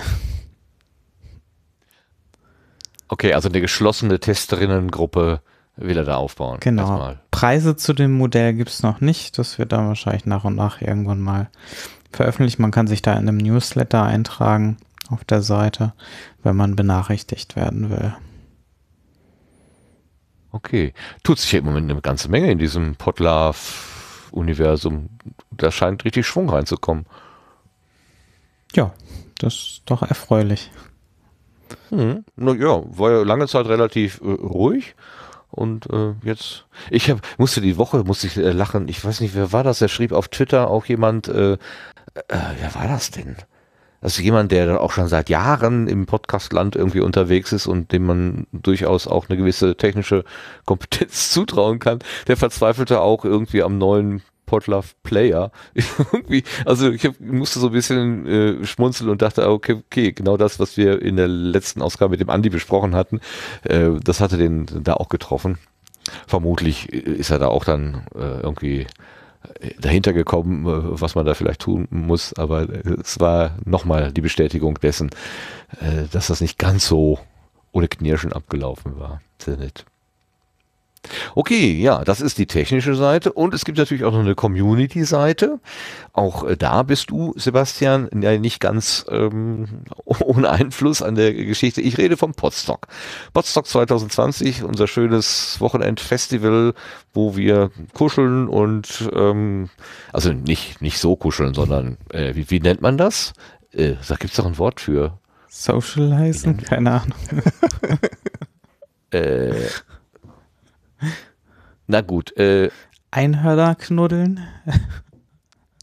Okay, also eine geschlossene Testerinnengruppe will er da aufbauen. Genau. Erstmal. Preise zu dem Modell gibt es noch nicht. Das wird dann wahrscheinlich nach und nach irgendwann mal veröffentlicht. Man kann sich da in einem Newsletter eintragen auf der Seite, wenn man benachrichtigt werden will. Okay. Tut sich ja im Moment eine ganze Menge in diesem Podlove-Universum. Da scheint richtig Schwung reinzukommen. Ja, das ist doch erfreulich. Hm. Na ja, war ja lange Zeit relativ äh, ruhig. Und äh, jetzt, ich hab, musste die Woche, musste ich äh, lachen. Ich weiß nicht, wer war das? Er schrieb auf Twitter auch jemand, äh, äh, wer war das denn? also jemand, der dann auch schon seit Jahren im Podcastland irgendwie unterwegs ist und dem man durchaus auch eine gewisse technische Kompetenz zutrauen kann, der verzweifelte auch irgendwie am neuen Podlove Player. irgendwie, also ich hab, musste so ein bisschen äh, schmunzeln und dachte, okay, okay, genau das, was wir in der letzten Ausgabe mit dem Andi besprochen hatten, äh, das hatte den da auch getroffen. Vermutlich äh, ist er da auch dann äh, irgendwie dahinter gekommen, äh, was man da vielleicht tun muss. Aber es war nochmal die Bestätigung dessen, äh, dass das nicht ganz so ohne Knirschen abgelaufen war. Sehr nett. Okay, ja, das ist die technische Seite und es gibt natürlich auch noch eine Community-Seite. Auch äh, da bist du, Sebastian, ja, äh, nicht ganz ähm, ohne Einfluss an der Geschichte. Ich rede vom Podstock. Podstock 2020, unser schönes Wochenendfestival, wo wir kuscheln und ähm, also nicht, nicht so kuscheln, sondern äh, wie, wie nennt man das? Äh, da gibt es doch ein Wort für. Socializen? Keine Ahnung. äh, Na gut. Äh, Einhörner knuddeln.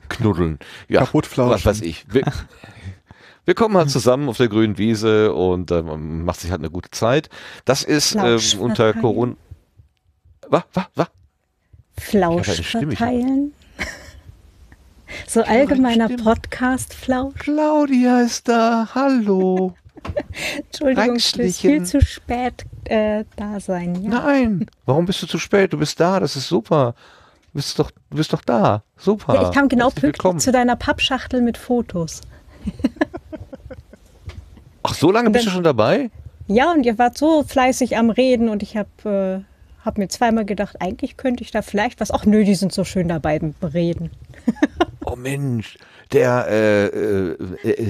knuddeln. Ja, Kaputtflauschen. Was weiß ich. Wir, wir, kommen halt zusammen auf der grünen Wiese und äh, macht sich halt eine gute Zeit. Das ist äh, unter Corona. Was? Was? Was? Flausch verteilen. so allgemeiner Podcast-Flausch. Claudia ist da. Hallo. Entschuldigung, ich fürs viel zu spät äh, da sein. Ja. Nein, warum bist du zu spät? Du bist da, das ist super. Du bist doch, du bist doch da. Super. Ja, ich kam genau pünktlich zu deiner Pappschachtel mit Fotos. Ach, so lange dann, bist du schon dabei? Ja, und ihr wart so fleißig am Reden und ich habe äh, hab mir zweimal gedacht, eigentlich könnte ich da vielleicht was. Ach nö, die sind so schön dabei beim Reden. oh Mensch, der äh, äh,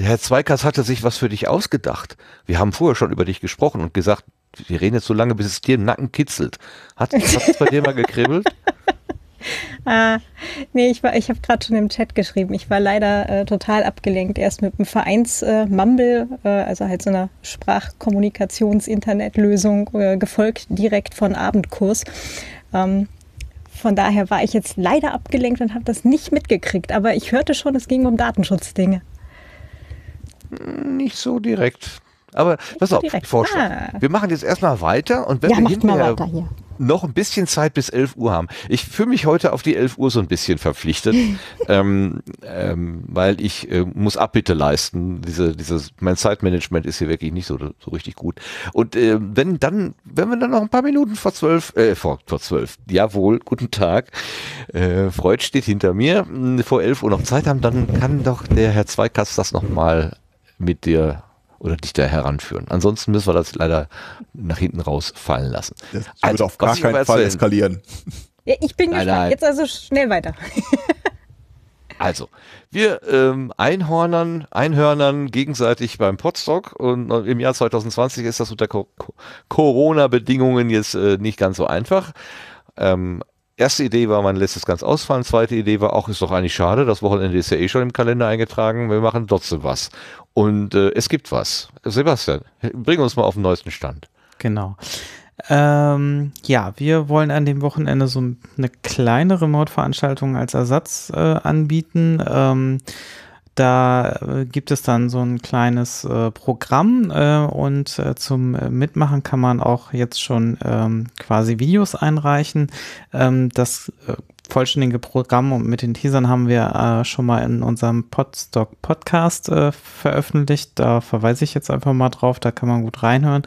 Herr Zweikas hatte sich was für dich ausgedacht. Wir haben vorher schon über dich gesprochen und gesagt, wir reden jetzt so lange, bis es dir im Nacken kitzelt. Hat es bei dir mal gekribbelt? Ah, nee, ich, ich habe gerade schon im Chat geschrieben. Ich war leider äh, total abgelenkt. Erst mit dem Vereinsmumble, äh, äh, also halt so einer Sprachkommunikations-Internetlösung, äh, gefolgt direkt von Abendkurs. Ähm, von daher war ich jetzt leider abgelenkt und habe das nicht mitgekriegt. Aber ich hörte schon, es ging um Datenschutzdinge. Nicht so direkt. Aber pass auf, Vorschlag. Ah. Wir machen jetzt erstmal weiter und wenn ja, wir hinterher, weiter hier noch ein bisschen Zeit bis 11 Uhr haben. Ich fühle mich heute auf die 11 Uhr so ein bisschen verpflichtet, ähm, ähm, weil ich äh, muss Abbitte leisten. Diese, dieses, mein Zeitmanagement ist hier wirklich nicht so, so richtig gut. Und äh, wenn dann, wenn wir dann noch ein paar Minuten vor 12, äh, vor, vor 12, jawohl, guten Tag, äh, Freud steht hinter mir, hm, vor 11 Uhr noch Zeit haben, dann kann doch der Herr Zweikast das nochmal mit dir oder da heranführen. Ansonsten müssen wir das leider nach hinten raus fallen lassen. Das wird also, auf gar keinen Fall eskalieren. Ja, ich bin nein, gespannt. Nein. Jetzt also schnell weiter. Also, wir ähm, Einhornern, Einhörnern gegenseitig beim Potstock und im Jahr 2020 ist das unter Co Corona-Bedingungen jetzt äh, nicht ganz so einfach. Ähm, erste Idee war, man lässt es ganz ausfallen. Zweite Idee war auch, ist doch eigentlich schade, das Wochenende ist ja eh schon im Kalender eingetragen, wir machen trotzdem was. Und äh, es gibt was. Sebastian, bring uns mal auf den neuesten Stand. Genau. Ähm, ja, wir wollen an dem Wochenende so eine kleine Remote-Veranstaltung als Ersatz äh, anbieten. Ähm, da äh, gibt es dann so ein kleines äh, Programm äh, und äh, zum äh, Mitmachen kann man auch jetzt schon ähm, quasi Videos einreichen. Ähm, das äh, vollständige Programm und mit den Teasern haben wir schon mal in unserem Podstock Podcast veröffentlicht. Da verweise ich jetzt einfach mal drauf, da kann man gut reinhören.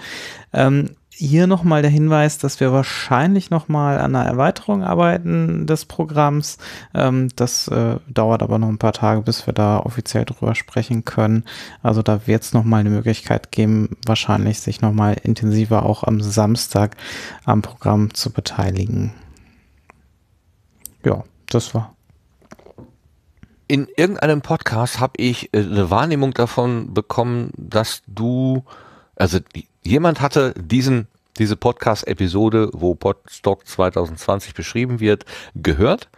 Ähm, hier nochmal der Hinweis, dass wir wahrscheinlich nochmal an einer Erweiterung arbeiten des Programms. Ähm, das äh, dauert aber noch ein paar Tage, bis wir da offiziell drüber sprechen können. Also da wird es nochmal eine Möglichkeit geben, wahrscheinlich sich nochmal intensiver auch am Samstag am Programm zu beteiligen. Ja, das war. In irgendeinem Podcast habe ich äh, eine Wahrnehmung davon bekommen, dass du also jemand hatte diesen, diese Podcast-Episode, wo Podstock 2020 beschrieben wird, gehört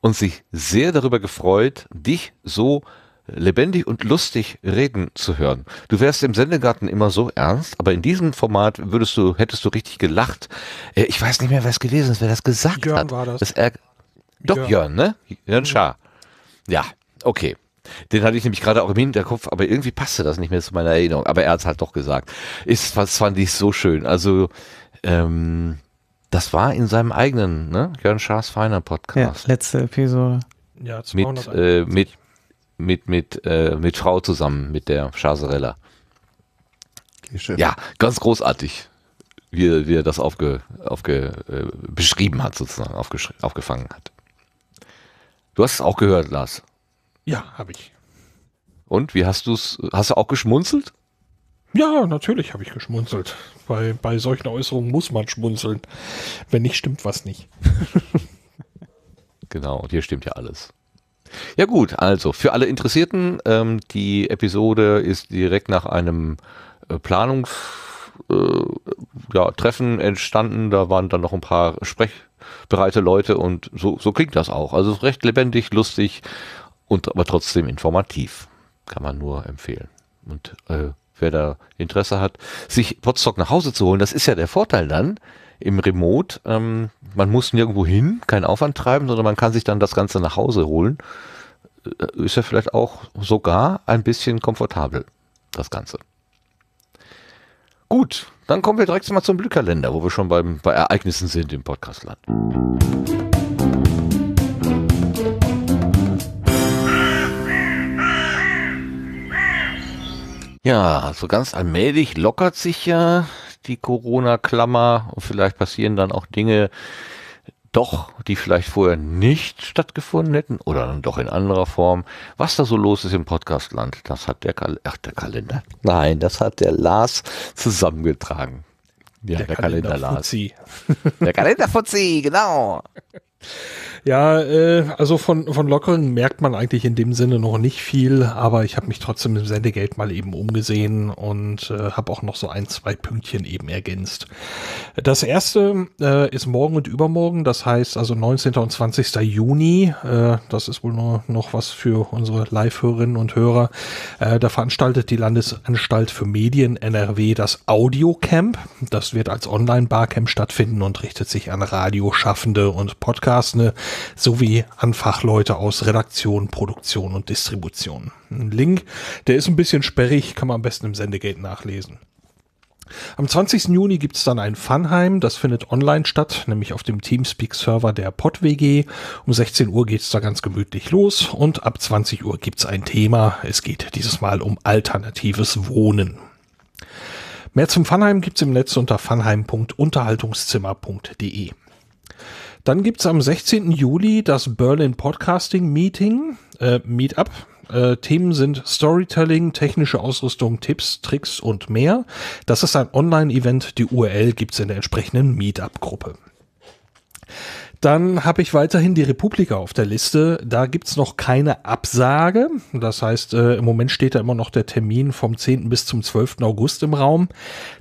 und sich sehr darüber gefreut, dich so lebendig und lustig reden zu hören. Du wärst im Sendegarten immer so ernst, aber in diesem Format würdest du, hättest du richtig gelacht. Äh, ich weiß nicht mehr, wer es gewesen ist, wer das gesagt Jörn hat. War das. das er, doch, Jörn. Jörn, ne? Jörn mhm. Schaar. Ja, okay. Den hatte ich nämlich gerade auch im Hinterkopf, aber irgendwie passte das nicht mehr zu meiner Erinnerung. Aber er hat es halt doch gesagt. Ist, was fand ich so schön. Also, ähm, das war in seinem eigenen, ne? Jörn Schaas Feiner Podcast. Ja, letzte Episode. Ja, 200. mit, äh, mit, mit, mit, äh, mit Frau zusammen, mit der Schaserella. Ja, ganz großartig, wie, er, wie er das aufge, aufge, äh, beschrieben hat, sozusagen, aufgefangen hat. Du hast es auch gehört, Lars. Ja, habe ich. Und wie hast du es? Hast du auch geschmunzelt? Ja, natürlich habe ich geschmunzelt. Bei, bei solchen Äußerungen muss man schmunzeln. Wenn nicht, stimmt was nicht. genau, und hier stimmt ja alles. Ja gut, also für alle Interessierten, ähm, die Episode ist direkt nach einem äh, Planungs... Äh, ja, Treffen entstanden, da waren dann noch ein paar sprechbereite Leute und so, so klingt das auch. Also recht lebendig, lustig, und aber trotzdem informativ. Kann man nur empfehlen. Und äh, wer da Interesse hat, sich Potsdok nach Hause zu holen, das ist ja der Vorteil dann im Remote. Ähm, man muss nirgendwo hin, keinen Aufwand treiben, sondern man kann sich dann das Ganze nach Hause holen. Äh, ist ja vielleicht auch sogar ein bisschen komfortabel, das Ganze. Gut, dann kommen wir direkt mal zum Blühkalender, wo wir schon beim, bei Ereignissen sind im Podcastland. Musik Ja, so ganz allmählich lockert sich ja die Corona-Klammer und vielleicht passieren dann auch Dinge doch, die vielleicht vorher nicht stattgefunden hätten oder dann doch in anderer Form. Was da so los ist im Podcastland, das hat der, Kal Ach, der Kalender. Nein, das hat der Lars zusammengetragen. Ja, der, der Kalender, Kalender Lars. Der Kalender Fuzzi, genau. Ja, äh, also von, von Lockeren merkt man eigentlich in dem Sinne noch nicht viel, aber ich habe mich trotzdem im Sendegeld mal eben umgesehen und äh, habe auch noch so ein, zwei Pünktchen eben ergänzt. Das erste äh, ist morgen und übermorgen, das heißt also 19. und 20. Juni. Äh, das ist wohl nur noch was für unsere Live-Hörerinnen und Hörer. Äh, da veranstaltet die Landesanstalt für Medien NRW das Audiocamp. Das wird als Online-Barcamp stattfinden und richtet sich an Radioschaffende und Podcastende sowie an Fachleute aus Redaktion, Produktion und Distribution. Ein Link, der ist ein bisschen sperrig, kann man am besten im Sendegate nachlesen. Am 20. Juni gibt's dann ein Funheim, das findet online statt, nämlich auf dem Teamspeak-Server der PodWG. Um 16 Uhr geht's da ganz gemütlich los und ab 20 Uhr gibt's ein Thema. Es geht dieses Mal um alternatives Wohnen. Mehr zum Funheim gibt's im Netz unter funheim.unterhaltungszimmer.de. Dann gibt es am 16. Juli das Berlin Podcasting Meeting, äh, Meetup. Äh, Themen sind Storytelling, technische Ausrüstung, Tipps, Tricks und mehr. Das ist ein Online-Event. Die URL gibt es in der entsprechenden Meetup-Gruppe. Dann habe ich weiterhin die Republika auf der Liste. Da gibt es noch keine Absage. Das heißt, äh, im Moment steht da immer noch der Termin vom 10. bis zum 12. August im Raum.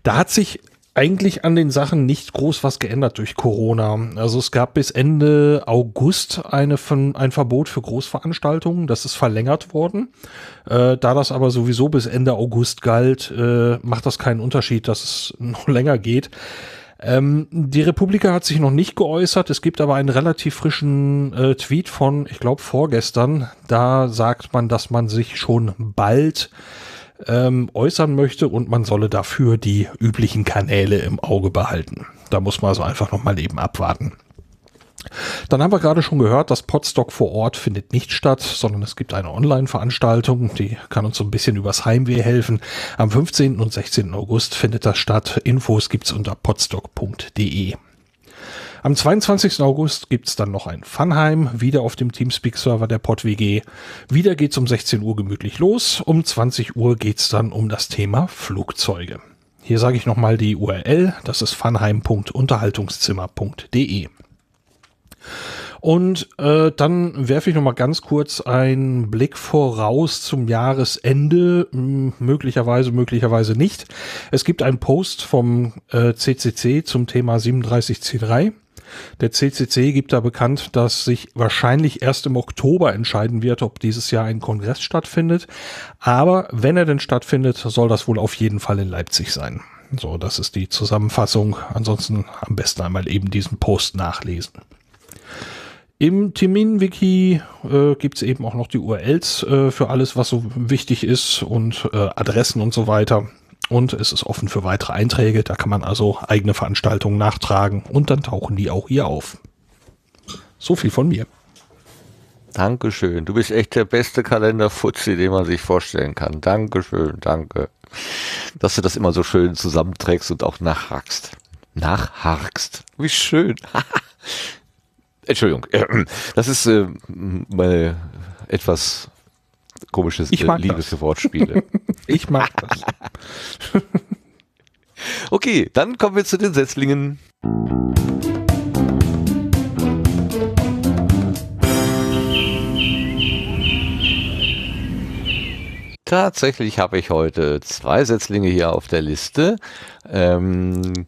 Da hat sich eigentlich an den Sachen nicht groß was geändert durch Corona. Also es gab bis Ende August eine von, ein Verbot für Großveranstaltungen. Das ist verlängert worden. Äh, da das aber sowieso bis Ende August galt, äh, macht das keinen Unterschied, dass es noch länger geht. Ähm, die Republika hat sich noch nicht geäußert. Es gibt aber einen relativ frischen äh, Tweet von, ich glaube, vorgestern. Da sagt man, dass man sich schon bald ähm, äußern möchte und man solle dafür die üblichen Kanäle im Auge behalten. Da muss man also einfach nochmal eben abwarten. Dann haben wir gerade schon gehört, das Podstock vor Ort findet nicht statt, sondern es gibt eine Online-Veranstaltung, die kann uns so ein bisschen übers Heimweh helfen. Am 15. und 16. August findet das statt. Infos gibt's unter podstock.de. Am 22. August gibt's dann noch ein Funheim, wieder auf dem Teamspeak-Server der PodWG. Wieder geht's um 16 Uhr gemütlich los. Um 20 Uhr geht's dann um das Thema Flugzeuge. Hier sage ich nochmal die URL, das ist funheim.unterhaltungszimmer.de. Und äh, dann werfe ich nochmal ganz kurz einen Blick voraus zum Jahresende. Hm, möglicherweise, möglicherweise nicht. Es gibt einen Post vom äh, CCC zum Thema 37C3. Der CCC gibt da bekannt, dass sich wahrscheinlich erst im Oktober entscheiden wird, ob dieses Jahr ein Kongress stattfindet. Aber wenn er denn stattfindet, soll das wohl auf jeden Fall in Leipzig sein. So, das ist die Zusammenfassung. Ansonsten am besten einmal eben diesen Post nachlesen. Im Terminwiki äh, gibt es eben auch noch die URLs äh, für alles, was so wichtig ist und äh, Adressen und so weiter. Und es ist offen für weitere Einträge. Da kann man also eigene Veranstaltungen nachtragen und dann tauchen die auch hier auf. So viel von mir. Dankeschön. Du bist echt der beste Kalenderfuzzi, den man sich vorstellen kann. Dankeschön, danke. Dass du das immer so schön zusammenträgst und auch nachhakst. Nachhakst. Wie schön. Entschuldigung. Das ist äh, meine etwas komisches ich äh, Liebeswortspiele. ich mag das. okay, dann kommen wir zu den Setzlingen. Tatsächlich habe ich heute zwei Setzlinge hier auf der Liste. Ähm,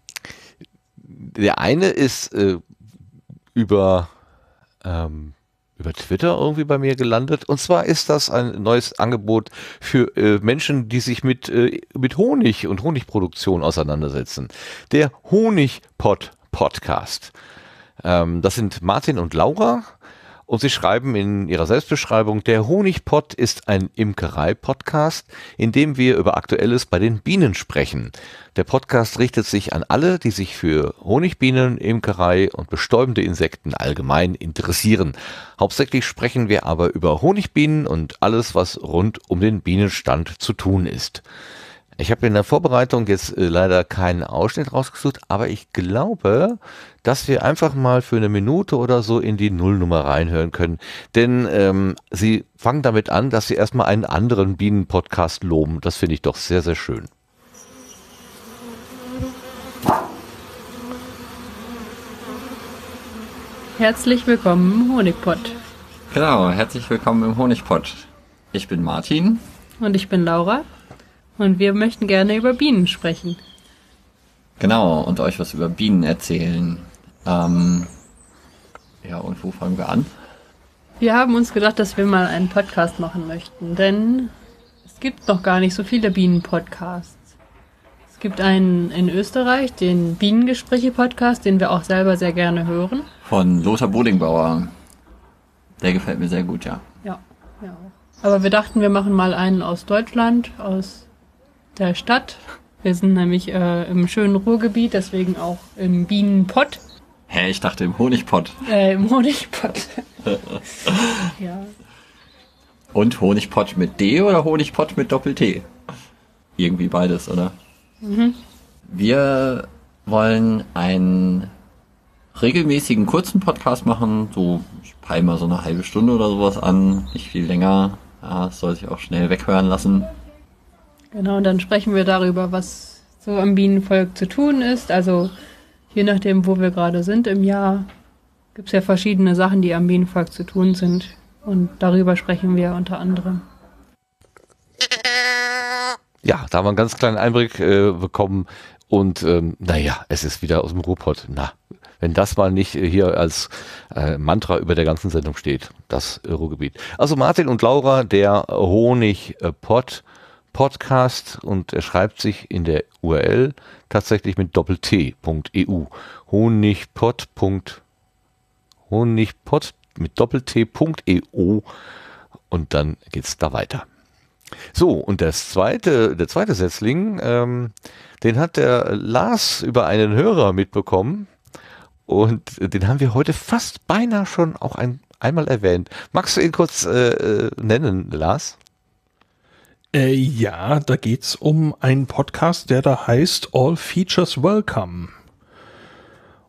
der eine ist äh, über ähm, über Twitter irgendwie bei mir gelandet. Und zwar ist das ein neues Angebot für äh, Menschen, die sich mit, äh, mit Honig und Honigproduktion auseinandersetzen. Der Honigpot Podcast. Ähm, das sind Martin und Laura und Sie schreiben in Ihrer Selbstbeschreibung, der Honigpott ist ein Imkerei-Podcast, in dem wir über Aktuelles bei den Bienen sprechen. Der Podcast richtet sich an alle, die sich für Honigbienen, Imkerei und bestäubende Insekten allgemein interessieren. Hauptsächlich sprechen wir aber über Honigbienen und alles, was rund um den Bienenstand zu tun ist. Ich habe in der Vorbereitung jetzt äh, leider keinen Ausschnitt rausgesucht, aber ich glaube, dass wir einfach mal für eine Minute oder so in die Nullnummer reinhören können. Denn ähm, sie fangen damit an, dass sie erstmal einen anderen Bienenpodcast loben. Das finde ich doch sehr, sehr schön. Herzlich willkommen im Honigpott. Genau, herzlich willkommen im Honigpott. Ich bin Martin. Und ich bin Laura. Und wir möchten gerne über Bienen sprechen. Genau, und euch was über Bienen erzählen. Ähm, ja, und wo fangen wir an? Wir haben uns gedacht, dass wir mal einen Podcast machen möchten, denn es gibt noch gar nicht so viele Bienen-Podcasts. Es gibt einen in Österreich, den Bienengespräche-Podcast, den wir auch selber sehr gerne hören. Von Lothar Bodingbauer. Der gefällt mir sehr gut, ja. Ja, ja Aber wir dachten, wir machen mal einen aus Deutschland, aus der Stadt. Wir sind nämlich äh, im schönen Ruhrgebiet, deswegen auch im Bienenpott. Hä, hey, ich dachte im Honigpott. Äh, im Honigpott. ja. Und Honigpott mit D oder Honigpott mit Doppel-T? Irgendwie beides, oder? Mhm. Wir wollen einen regelmäßigen kurzen Podcast machen, so ich peile mal so eine halbe Stunde oder sowas an, nicht viel länger. Ja, das soll sich auch schnell weghören lassen. Genau, und dann sprechen wir darüber, was so am Bienenvolk zu tun ist. Also je nachdem, wo wir gerade sind im Jahr, gibt es ja verschiedene Sachen, die am Bienenvolk zu tun sind. Und darüber sprechen wir unter anderem. Ja, da haben wir einen ganz kleinen Einblick äh, bekommen. Und ähm, naja, es ist wieder aus dem Ruhrpott. Na, wenn das mal nicht äh, hier als äh, Mantra über der ganzen Sendung steht, das Ruhrgebiet. Also Martin und Laura, der Honigpott Podcast und er schreibt sich in der URL tatsächlich mit doppelt.eu. Honigpot. Honigpot mit doppelt.eu und dann geht es da weiter. So, und das zweite, der zweite Setzling, ähm, den hat der Lars über einen Hörer mitbekommen. Und den haben wir heute fast beinahe schon auch ein, einmal erwähnt. Magst du ihn kurz äh, äh nennen, Lars? Äh, ja, da geht's um einen Podcast, der da heißt All Features Welcome.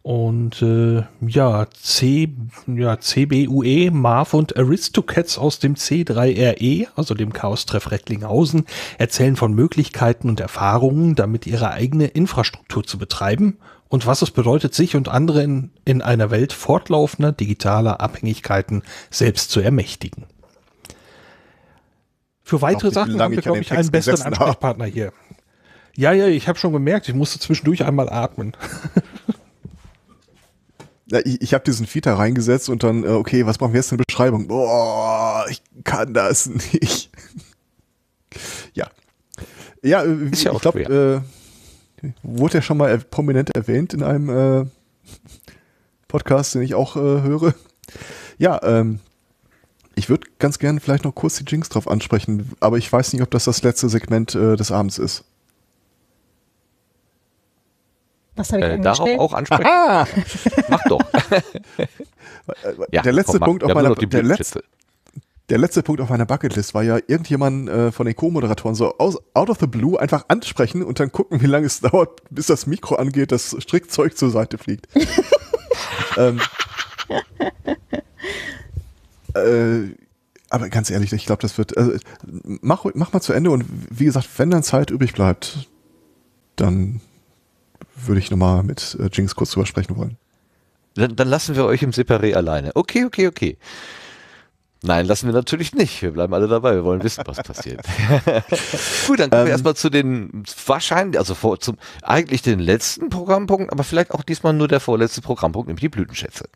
Und äh, ja, C, ja, CBUE, Marv und Aristocats aus dem C3RE, e, also dem Chaos-Treff Recklinghausen, erzählen von Möglichkeiten und Erfahrungen, damit ihre eigene Infrastruktur zu betreiben und was es bedeutet, sich und andere in, in einer Welt fortlaufender digitaler Abhängigkeiten selbst zu ermächtigen. Für weitere Sachen haben wir, glaube ich, einen besseren Ansprechpartner habe. hier. Ja, ja, ich habe schon gemerkt, ich musste zwischendurch einmal atmen. ja, ich ich habe diesen Fita reingesetzt und dann, äh, okay, was brauchen wir jetzt in Beschreibung? Boah, ich kann das nicht. ja. Ja, äh, Ist ja ich glaube, äh, wurde ja schon mal prominent erwähnt in einem äh, Podcast, den ich auch äh, höre. Ja, ähm, ich würde ganz gerne vielleicht noch kurz die Jinx drauf ansprechen, aber ich weiß nicht, ob das das letzte Segment äh, des Abends ist. Was habe ich äh, Darauf auch ansprechen? Aha! Mach doch. der letzte komm, Punkt auf meiner der letzte, der letzte Punkt auf meiner Bucketlist war ja irgendjemand äh, von den Co-Moderatoren so aus, out of the blue einfach ansprechen und dann gucken, wie lange es dauert, bis das Mikro angeht, das Strickzeug zur Seite fliegt. ähm, äh, aber ganz ehrlich, ich glaube, das wird. Also, mach, mach mal zu Ende und wie gesagt, wenn dann Zeit übrig bleibt, dann würde ich nochmal mit äh, Jinx kurz drüber sprechen wollen. Dann, dann, lassen wir euch im Separé alleine. Okay, okay, okay. Nein, lassen wir natürlich nicht. Wir bleiben alle dabei. Wir wollen wissen, was passiert. Gut, dann kommen ähm, wir erstmal zu den wahrscheinlich, also vor, zum eigentlich den letzten Programmpunkt, aber vielleicht auch diesmal nur der vorletzte Programmpunkt, nämlich die Blütenschätze.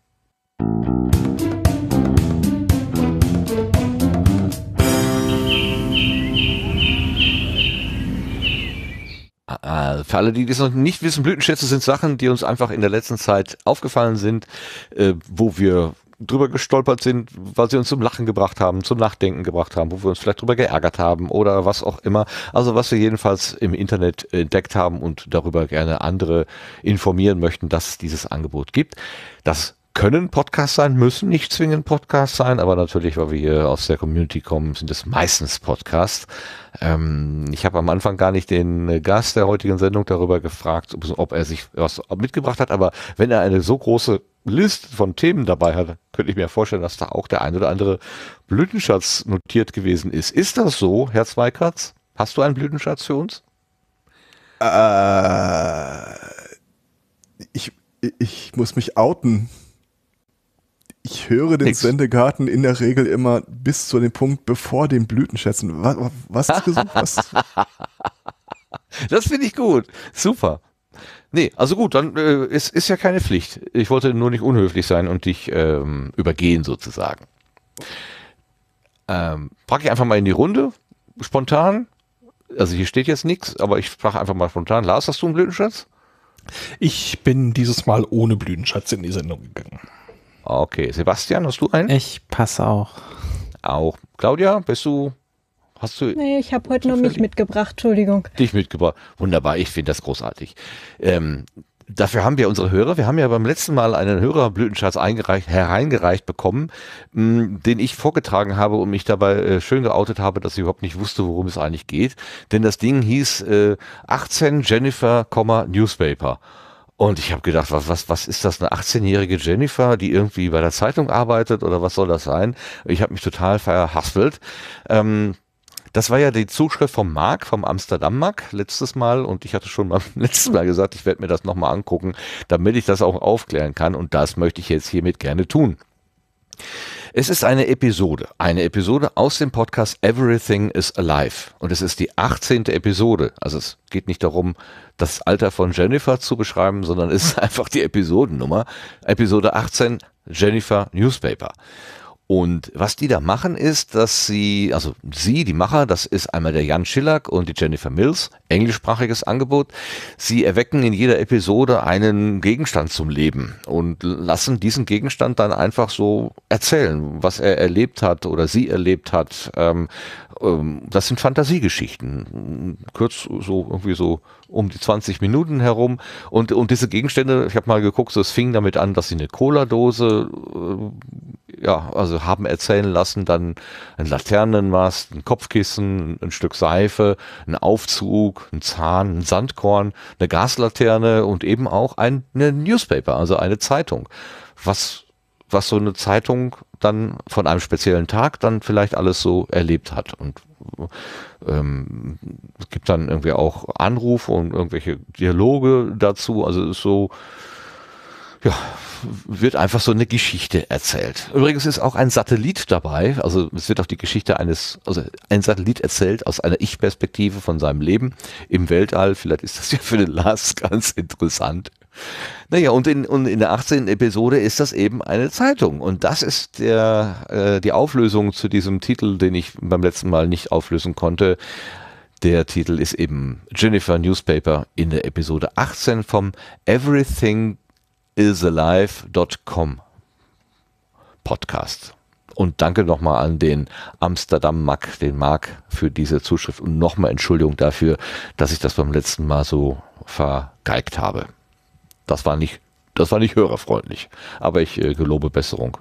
Äh, für alle, die das noch nicht wissen, Blütenschätze sind Sachen, die uns einfach in der letzten Zeit aufgefallen sind, äh, wo wir drüber gestolpert sind, weil sie uns zum Lachen gebracht haben, zum Nachdenken gebracht haben, wo wir uns vielleicht drüber geärgert haben oder was auch immer. Also was wir jedenfalls im Internet entdeckt haben und darüber gerne andere informieren möchten, dass es dieses Angebot gibt. Das können Podcasts sein, müssen nicht zwingend Podcasts sein, aber natürlich, weil wir hier aus der Community kommen, sind es meistens Podcasts. Ähm, ich habe am Anfang gar nicht den Gast der heutigen Sendung darüber gefragt, ob, ob er sich was mitgebracht hat, aber wenn er eine so große Liste von Themen dabei hat, könnte ich mir vorstellen, dass da auch der ein oder andere Blütenschatz notiert gewesen ist. Ist das so, Herr Zweikatz? Hast du einen Blütenschatz für uns? Äh, ich, ich muss mich outen ich höre den Nix. Sendegarten in der Regel immer bis zu dem Punkt, bevor den Blütenschätzen. Was, was ist gesund? Was? das finde ich gut. Super. Nee, also gut, dann äh, ist, ist ja keine Pflicht. Ich wollte nur nicht unhöflich sein und dich ähm, übergehen sozusagen. Ähm, frag ich einfach mal in die Runde, spontan. Also hier steht jetzt nichts, aber ich frage einfach mal spontan. Lars, hast du einen Blütenschatz? Ich bin dieses Mal ohne Blütenschatz in die Sendung gegangen. Okay, Sebastian, hast du einen? Ich passe auch. Auch. Claudia, bist du Hast du. Nee, ich habe heute nur mich mitgebracht, Entschuldigung. Dich mitgebracht. Wunderbar, ich finde das großartig. Ähm, dafür haben wir unsere Hörer. Wir haben ja beim letzten Mal einen Hörerblütenschatz eingereicht, hereingereicht bekommen, mh, mm, den ich vorgetragen habe und mich dabei äh, schön geoutet habe, dass ich überhaupt nicht wusste, worum es eigentlich geht. Denn das Ding hieß äh, 18 Jennifer, Newspaper. Und ich habe gedacht, was, was, was ist das, eine 18-jährige Jennifer, die irgendwie bei der Zeitung arbeitet oder was soll das sein? Ich habe mich total verhaspelt. Ähm, das war ja die Zuschrift vom Mark, vom Amsterdam Mark letztes Mal und ich hatte schon beim letzten Mal gesagt, ich werde mir das nochmal angucken, damit ich das auch aufklären kann und das möchte ich jetzt hiermit gerne tun. Es ist eine Episode, eine Episode aus dem Podcast Everything is Alive. Und es ist die 18. Episode. Also es geht nicht darum, das Alter von Jennifer zu beschreiben, sondern es ist einfach die Episodennummer. Episode 18, Jennifer Newspaper. Und was die da machen ist, dass sie, also sie, die Macher, das ist einmal der Jan Schillack und die Jennifer Mills, englischsprachiges Angebot, sie erwecken in jeder Episode einen Gegenstand zum Leben und lassen diesen Gegenstand dann einfach so erzählen, was er erlebt hat oder sie erlebt hat. Ähm, ähm, das sind Fantasiegeschichten, kurz so irgendwie so um die 20 Minuten herum. Und, und diese Gegenstände, ich habe mal geguckt, so es fing damit an, dass sie eine Cola-Dose, äh, ja, also also haben erzählen lassen, dann ein Laternenmast, ein Kopfkissen, ein Stück Seife, ein Aufzug, ein Zahn, ein Sandkorn, eine Gaslaterne und eben auch ein, eine Newspaper, also eine Zeitung. Was, was so eine Zeitung dann von einem speziellen Tag dann vielleicht alles so erlebt hat und ähm, es gibt dann irgendwie auch Anrufe und irgendwelche Dialoge dazu. Also es ist so, ja, wird einfach so eine Geschichte erzählt. Übrigens ist auch ein Satellit dabei, also es wird auch die Geschichte eines, also ein Satellit erzählt aus einer Ich-Perspektive von seinem Leben im Weltall. Vielleicht ist das ja für den Lars ganz interessant. Naja, und in, und in der 18. Episode ist das eben eine Zeitung. Und das ist der, äh, die Auflösung zu diesem Titel, den ich beim letzten Mal nicht auflösen konnte. Der Titel ist eben Jennifer Newspaper in der Episode 18 vom Everything isalive.com Podcast. Und danke nochmal an den Amsterdam Mack, den Marc, für diese Zuschrift und nochmal Entschuldigung dafür, dass ich das beim letzten Mal so vergeigt habe. Das war nicht, das war nicht hörerfreundlich, aber ich äh, gelobe Besserung,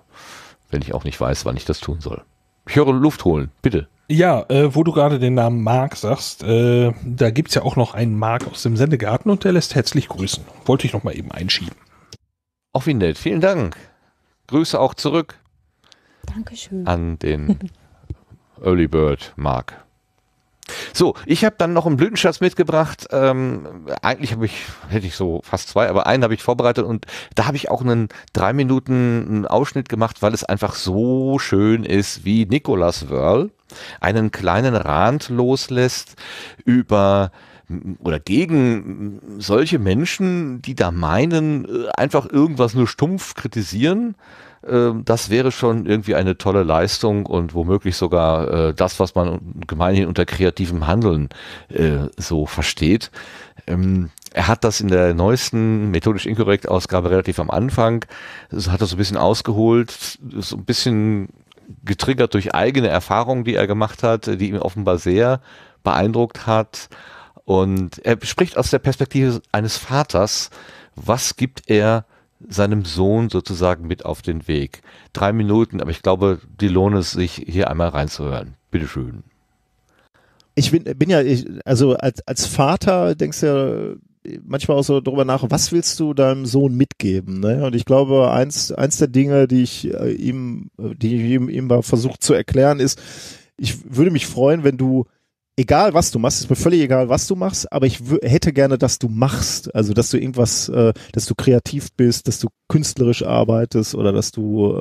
wenn ich auch nicht weiß, wann ich das tun soll. Ich höre Luft holen, bitte. Ja, äh, wo du gerade den Namen Marc sagst, äh, da gibt es ja auch noch einen Marc aus dem Sendegarten und der lässt herzlich grüßen. Wollte ich nochmal eben einschieben. Auch wie nett. vielen Dank. Grüße auch zurück. Dankeschön. An den Early Bird Mark. So, ich habe dann noch einen Blütenschatz mitgebracht. Ähm, eigentlich habe ich, hätte ich so fast zwei, aber einen habe ich vorbereitet und da habe ich auch einen drei Minuten Ausschnitt gemacht, weil es einfach so schön ist, wie Nicolas Wörl einen kleinen Rand loslässt über oder gegen solche Menschen, die da meinen, äh, einfach irgendwas nur stumpf kritisieren, ähm, das wäre schon irgendwie eine tolle Leistung und womöglich sogar äh, das, was man gemeinhin unter kreativem Handeln äh, so versteht. Ähm, er hat das in der neuesten methodisch inkorrekt Ausgabe relativ am Anfang, hat das so ein bisschen ausgeholt, so ein bisschen getriggert durch eigene Erfahrungen, die er gemacht hat, die ihn offenbar sehr beeindruckt hat und er spricht aus der Perspektive eines Vaters, was gibt er seinem Sohn sozusagen mit auf den Weg. Drei Minuten, aber ich glaube, die lohnt es sich, hier einmal reinzuhören. Bitteschön. Ich bin, bin ja, ich, also als, als Vater denkst du ja manchmal auch so drüber nach, was willst du deinem Sohn mitgeben? Ne? Und ich glaube, eins, eins der Dinge, die ich äh, ihm, die ich ihm, ihm versucht zu erklären, ist, ich würde mich freuen, wenn du egal was du machst, ist mir völlig egal, was du machst, aber ich hätte gerne, dass du machst. Also, dass du irgendwas, äh, dass du kreativ bist, dass du künstlerisch arbeitest oder dass du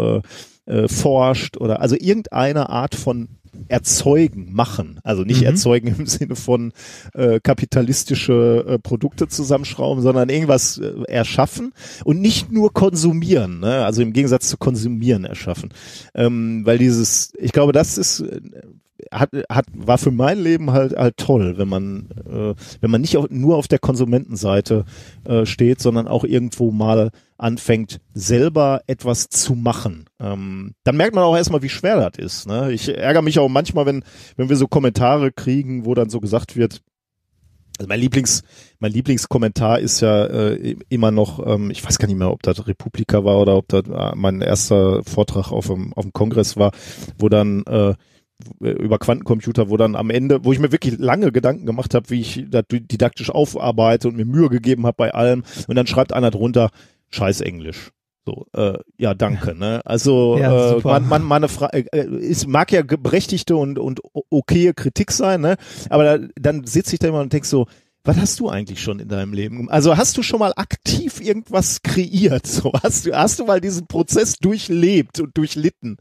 äh, äh, forscht oder also irgendeine Art von erzeugen, machen. Also nicht mhm. erzeugen im Sinne von äh, kapitalistische äh, Produkte zusammenschrauben, sondern irgendwas äh, erschaffen und nicht nur konsumieren, ne? also im Gegensatz zu konsumieren erschaffen. Ähm, weil dieses, ich glaube, das ist äh, hat, hat, war für mein Leben halt, halt toll, wenn man, äh, wenn man nicht auf, nur auf der Konsumentenseite äh, steht, sondern auch irgendwo mal anfängt, selber etwas zu machen. Ähm, dann merkt man auch erstmal, wie schwer das ist. Ne? Ich ärgere mich auch manchmal, wenn, wenn wir so Kommentare kriegen, wo dann so gesagt wird, also mein Lieblings, mein Lieblingskommentar ist ja äh, immer noch, ähm, ich weiß gar nicht mehr, ob das Republika war oder ob das äh, mein erster Vortrag auf dem, auf dem Kongress war, wo dann äh, äh, über Quantencomputer, wo dann am Ende, wo ich mir wirklich lange Gedanken gemacht habe, wie ich da didaktisch aufarbeite und mir Mühe gegeben habe bei allem. Und dann schreibt einer drunter, scheiß Englisch. So, äh, ja, danke. Ne? Also ja, äh, man, man, meine Frage äh, ist äh, mag ja berechtigte und und okaye Kritik sein, ne? Aber da, dann sitze ich da immer und denk so, was hast du eigentlich schon in deinem Leben? Also hast du schon mal aktiv irgendwas kreiert? So hast du hast du mal diesen Prozess durchlebt und durchlitten?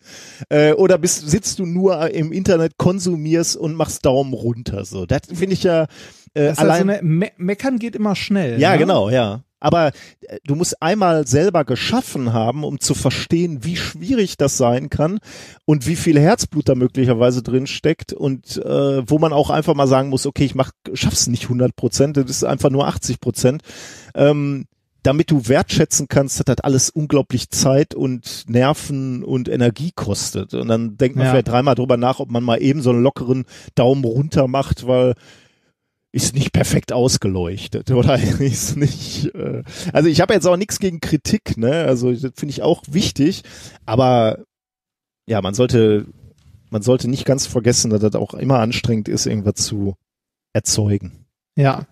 Äh, oder bist sitzt du nur äh, im Internet, konsumierst und machst Daumen runter? So, das finde ich ja äh, allein. Also Me Meckern geht immer schnell. Ja, ne? genau, ja. Aber äh, du musst einmal selber geschaffen haben, um zu verstehen, wie schwierig das sein kann und wie viel Herzblut da möglicherweise drin steckt und äh, wo man auch einfach mal sagen muss, okay, ich mach, schaff's nicht 100 Prozent, das ist einfach nur 80 Prozent. Ähm, damit du wertschätzen kannst, hat das alles unglaublich Zeit und Nerven und Energie kostet. Und dann denkt man ja. vielleicht dreimal drüber nach, ob man mal eben so einen lockeren Daumen runter macht, weil ist nicht perfekt ausgeleuchtet oder ist nicht. Äh, also ich habe jetzt auch nichts gegen Kritik, ne? Also das finde ich auch wichtig, aber ja, man sollte man sollte nicht ganz vergessen, dass das auch immer anstrengend ist, irgendwas zu erzeugen. Ja,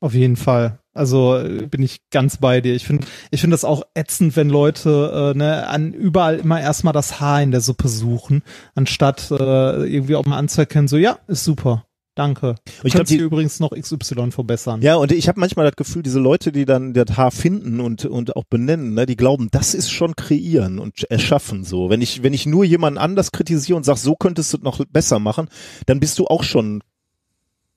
auf jeden Fall. Also äh, bin ich ganz bei dir. Ich finde, ich finde das auch ätzend, wenn Leute äh, ne, an überall immer erstmal das Haar in der Suppe suchen, anstatt äh, irgendwie auch mal anzuerkennen, so ja, ist super. Danke. ich kann übrigens noch XY verbessern. Ja, und ich habe manchmal das Gefühl, diese Leute, die dann das Haar finden und, und auch benennen, ne, die glauben, das ist schon kreieren und erschaffen so. Wenn ich, wenn ich nur jemanden anders kritisiere und sage, so könntest du es noch besser machen, dann bist du auch schon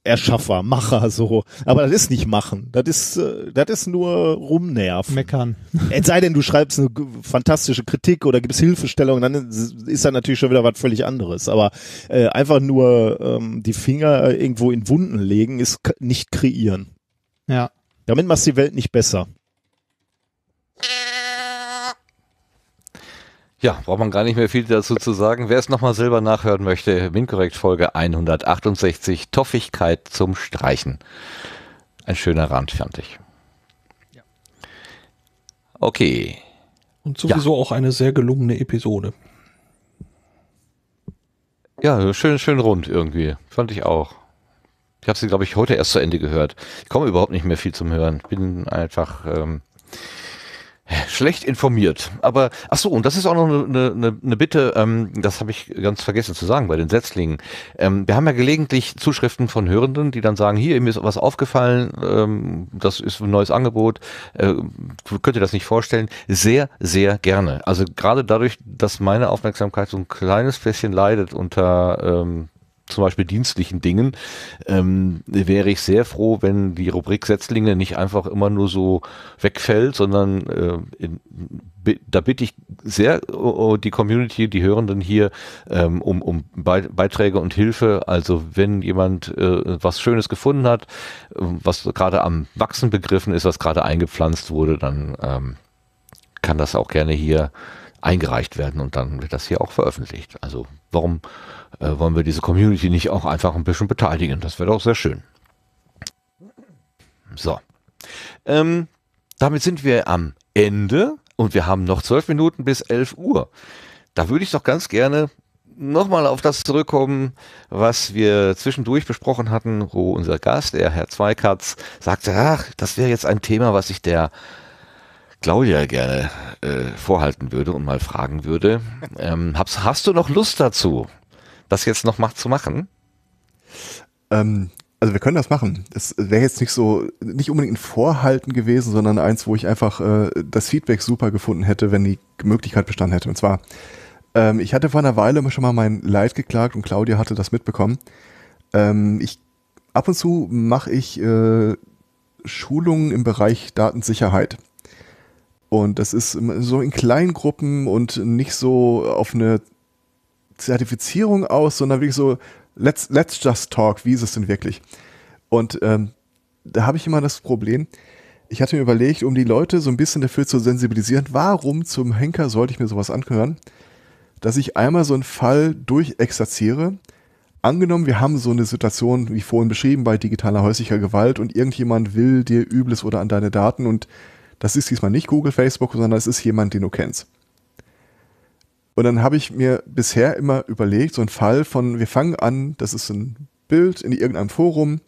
Erschaffer, Macher, so. Aber das ist nicht machen. Das ist, äh, das ist nur rumnerven. Meckern. Es sei denn, du schreibst eine fantastische Kritik oder gibst Hilfestellung, dann ist da natürlich schon wieder was völlig anderes. Aber äh, einfach nur ähm, die Finger äh, irgendwo in Wunden legen, ist nicht kreieren. Ja. Damit machst du die Welt nicht besser. Ja, braucht man gar nicht mehr viel dazu zu sagen. Wer es nochmal selber nachhören möchte, Windkorrekt Folge 168, Toffigkeit zum Streichen. Ein schöner Rand, fand ich. Ja. Okay. Und sowieso ja. auch eine sehr gelungene Episode. Ja, schön, schön rund irgendwie. Fand ich auch. Ich habe sie, glaube ich, heute erst zu Ende gehört. Ich komme überhaupt nicht mehr viel zum Hören. Ich Bin einfach ähm, Schlecht informiert. Aber ach so, und das ist auch noch eine, eine, eine Bitte, ähm, das habe ich ganz vergessen zu sagen bei den Setzlingen. Ähm, wir haben ja gelegentlich Zuschriften von Hörenden, die dann sagen, hier, mir ist was aufgefallen, ähm, das ist ein neues Angebot, äh, könnt ihr das nicht vorstellen? Sehr, sehr gerne. Also gerade dadurch, dass meine Aufmerksamkeit so ein kleines bisschen leidet unter ähm, zum Beispiel dienstlichen Dingen, ähm, wäre ich sehr froh, wenn die Rubrik Setzlinge nicht einfach immer nur so wegfällt, sondern äh, in, da bitte ich sehr oh, oh, die Community, die Hörenden hier ähm, um, um Beiträge und Hilfe. Also wenn jemand äh, was Schönes gefunden hat, äh, was gerade am Wachsen begriffen ist, was gerade eingepflanzt wurde, dann ähm, kann das auch gerne hier eingereicht werden und dann wird das hier auch veröffentlicht. Also warum äh, wollen wir diese Community nicht auch einfach ein bisschen beteiligen? Das wäre doch sehr schön. So. Ähm, damit sind wir am Ende und wir haben noch zwölf Minuten bis elf Uhr. Da würde ich doch ganz gerne nochmal auf das zurückkommen, was wir zwischendurch besprochen hatten, wo unser Gast, der Herr Zweikatz, sagte, ach, das wäre jetzt ein Thema, was ich der Claudia gerne äh, vorhalten würde und mal fragen würde. Ähm, hast, hast du noch Lust dazu? das jetzt noch mal zu machen? Ähm, also wir können das machen. Es wäre jetzt nicht so, nicht unbedingt ein Vorhalten gewesen, sondern eins, wo ich einfach äh, das Feedback super gefunden hätte, wenn die Möglichkeit bestanden hätte. Und zwar, ähm, ich hatte vor einer Weile schon mal mein Leid geklagt und Claudia hatte das mitbekommen. Ähm, ich, ab und zu mache ich äh, Schulungen im Bereich Datensicherheit. Und das ist so in kleinen Gruppen und nicht so auf eine Zertifizierung aus, sondern wirklich so, let's, let's just talk, wie ist es denn wirklich? Und ähm, da habe ich immer das Problem, ich hatte mir überlegt, um die Leute so ein bisschen dafür zu sensibilisieren, warum zum Henker sollte ich mir sowas anhören, dass ich einmal so einen Fall durchexerziere. Angenommen, wir haben so eine Situation, wie vorhin beschrieben, bei digitaler häuslicher Gewalt und irgendjemand will dir Übles oder an deine Daten und das ist diesmal nicht Google, Facebook, sondern es ist jemand, den du kennst. Und dann habe ich mir bisher immer überlegt, so ein Fall von, wir fangen an, das ist ein Bild in irgendeinem Forum,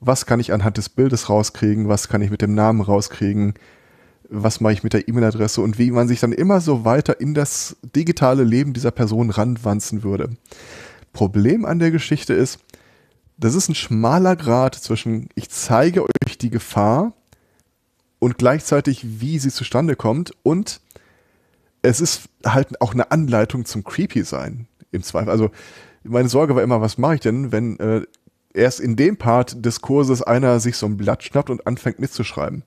was kann ich anhand des Bildes rauskriegen, was kann ich mit dem Namen rauskriegen, was mache ich mit der E-Mail-Adresse und wie man sich dann immer so weiter in das digitale Leben dieser Person ranwanzen würde. Problem an der Geschichte ist, das ist ein schmaler Grad zwischen, ich zeige euch die Gefahr und gleichzeitig, wie sie zustande kommt und es ist halt auch eine Anleitung zum Creepy-Sein im Zweifel. Also meine Sorge war immer, was mache ich denn, wenn äh, erst in dem Part des Kurses einer sich so ein Blatt schnappt und anfängt mitzuschreiben.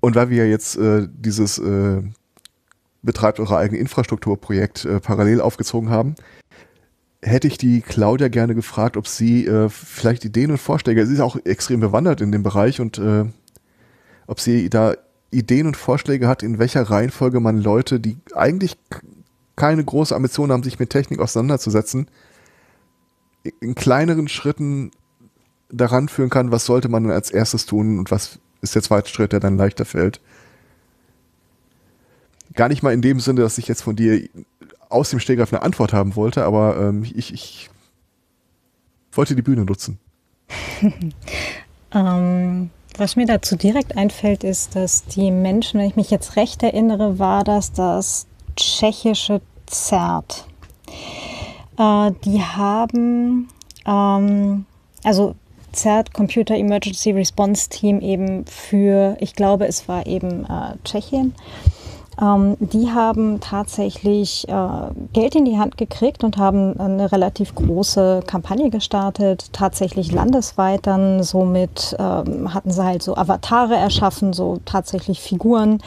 Und weil wir jetzt äh, dieses äh, betreibt eure eigene Infrastrukturprojekt äh, parallel aufgezogen haben, hätte ich die Claudia gerne gefragt, ob sie äh, vielleicht Ideen und Vorschläge, sie ist auch extrem bewandert in dem Bereich und äh, ob sie da Ideen und Vorschläge hat, in welcher Reihenfolge man Leute, die eigentlich keine große Ambition haben, sich mit Technik auseinanderzusetzen, in kleineren Schritten daran führen kann, was sollte man als erstes tun und was ist der zweite Schritt, der dann leichter fällt. Gar nicht mal in dem Sinne, dass ich jetzt von dir aus dem Stegreif eine Antwort haben wollte, aber ähm, ich, ich wollte die Bühne nutzen. ähm, was mir dazu direkt einfällt, ist, dass die Menschen, wenn ich mich jetzt recht erinnere, war das das tschechische Zert. Äh, die haben, ähm, also Zert Computer Emergency Response Team eben für, ich glaube, es war eben äh, Tschechien. Ähm, die haben tatsächlich äh, Geld in die Hand gekriegt und haben eine relativ große Kampagne gestartet, tatsächlich landesweit dann. Somit ähm, hatten sie halt so Avatare erschaffen, so tatsächlich Figuren.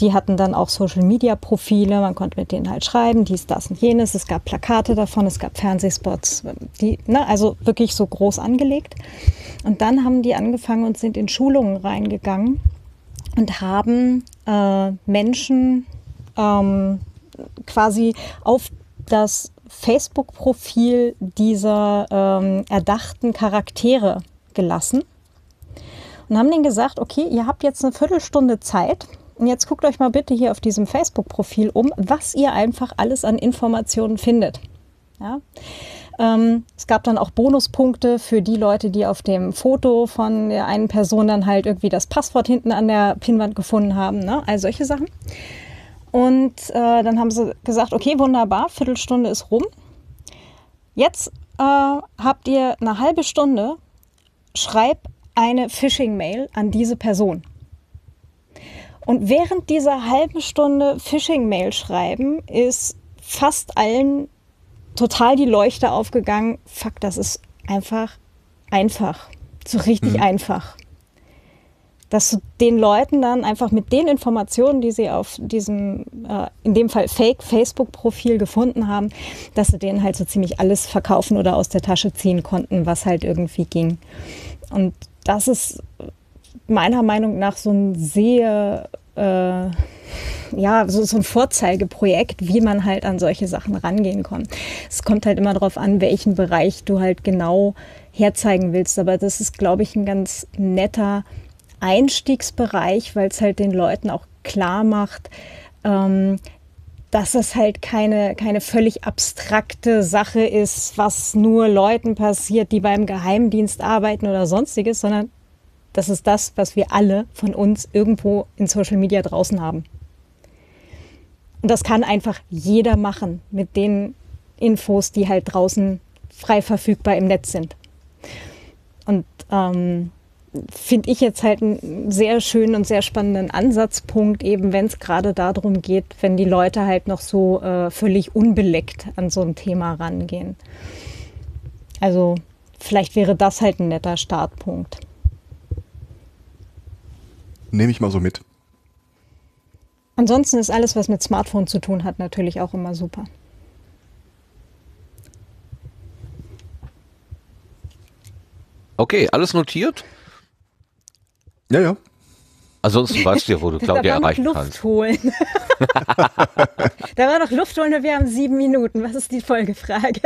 Die hatten dann auch Social-Media-Profile, man konnte mit denen halt schreiben, dies, das und jenes. Es gab Plakate davon, es gab Fernsehspots, ähm, die, na, ne, also wirklich so groß angelegt. Und dann haben die angefangen und sind in Schulungen reingegangen und haben äh, Menschen ähm, quasi auf das Facebook-Profil dieser ähm, erdachten Charaktere gelassen und haben denen gesagt, okay, ihr habt jetzt eine Viertelstunde Zeit und jetzt guckt euch mal bitte hier auf diesem Facebook-Profil um, was ihr einfach alles an Informationen findet. Ja? Ähm, es gab dann auch Bonuspunkte für die Leute, die auf dem Foto von der einen Person dann halt irgendwie das Passwort hinten an der Pinwand gefunden haben. Ne? All solche Sachen. Und äh, dann haben sie gesagt, okay, wunderbar, Viertelstunde ist rum. Jetzt äh, habt ihr eine halbe Stunde, schreib eine Phishing-Mail an diese Person. Und während dieser halben Stunde Phishing-Mail schreiben ist fast allen total die Leuchte aufgegangen, fuck, das ist einfach einfach, so richtig mhm. einfach. Dass du den Leuten dann einfach mit den Informationen, die sie auf diesem, äh, in dem Fall Fake Facebook-Profil gefunden haben, dass sie denen halt so ziemlich alles verkaufen oder aus der Tasche ziehen konnten, was halt irgendwie ging. Und das ist meiner Meinung nach so ein sehr äh, ja, so, so ein Vorzeigeprojekt, wie man halt an solche Sachen rangehen kann. Es kommt halt immer darauf an, welchen Bereich du halt genau herzeigen willst. Aber das ist, glaube ich, ein ganz netter Einstiegsbereich, weil es halt den Leuten auch klar macht, ähm, dass es halt keine, keine völlig abstrakte Sache ist, was nur Leuten passiert, die beim Geheimdienst arbeiten oder sonstiges, sondern das ist das, was wir alle von uns irgendwo in Social Media draußen haben. Und das kann einfach jeder machen mit den Infos, die halt draußen frei verfügbar im Netz sind. Und ähm, finde ich jetzt halt einen sehr schönen und sehr spannenden Ansatzpunkt, eben wenn es gerade darum geht, wenn die Leute halt noch so äh, völlig unbeleckt an so ein Thema rangehen. Also vielleicht wäre das halt ein netter Startpunkt nehme ich mal so mit. Ansonsten ist alles, was mit Smartphone zu tun hat, natürlich auch immer super. Okay, alles notiert? Ja, ja. Ansonsten weißt du ja, wo du Claudia erreichen Luft kannst. Holen. da war noch Luft holen und wir haben sieben Minuten. Was ist die Folgefrage?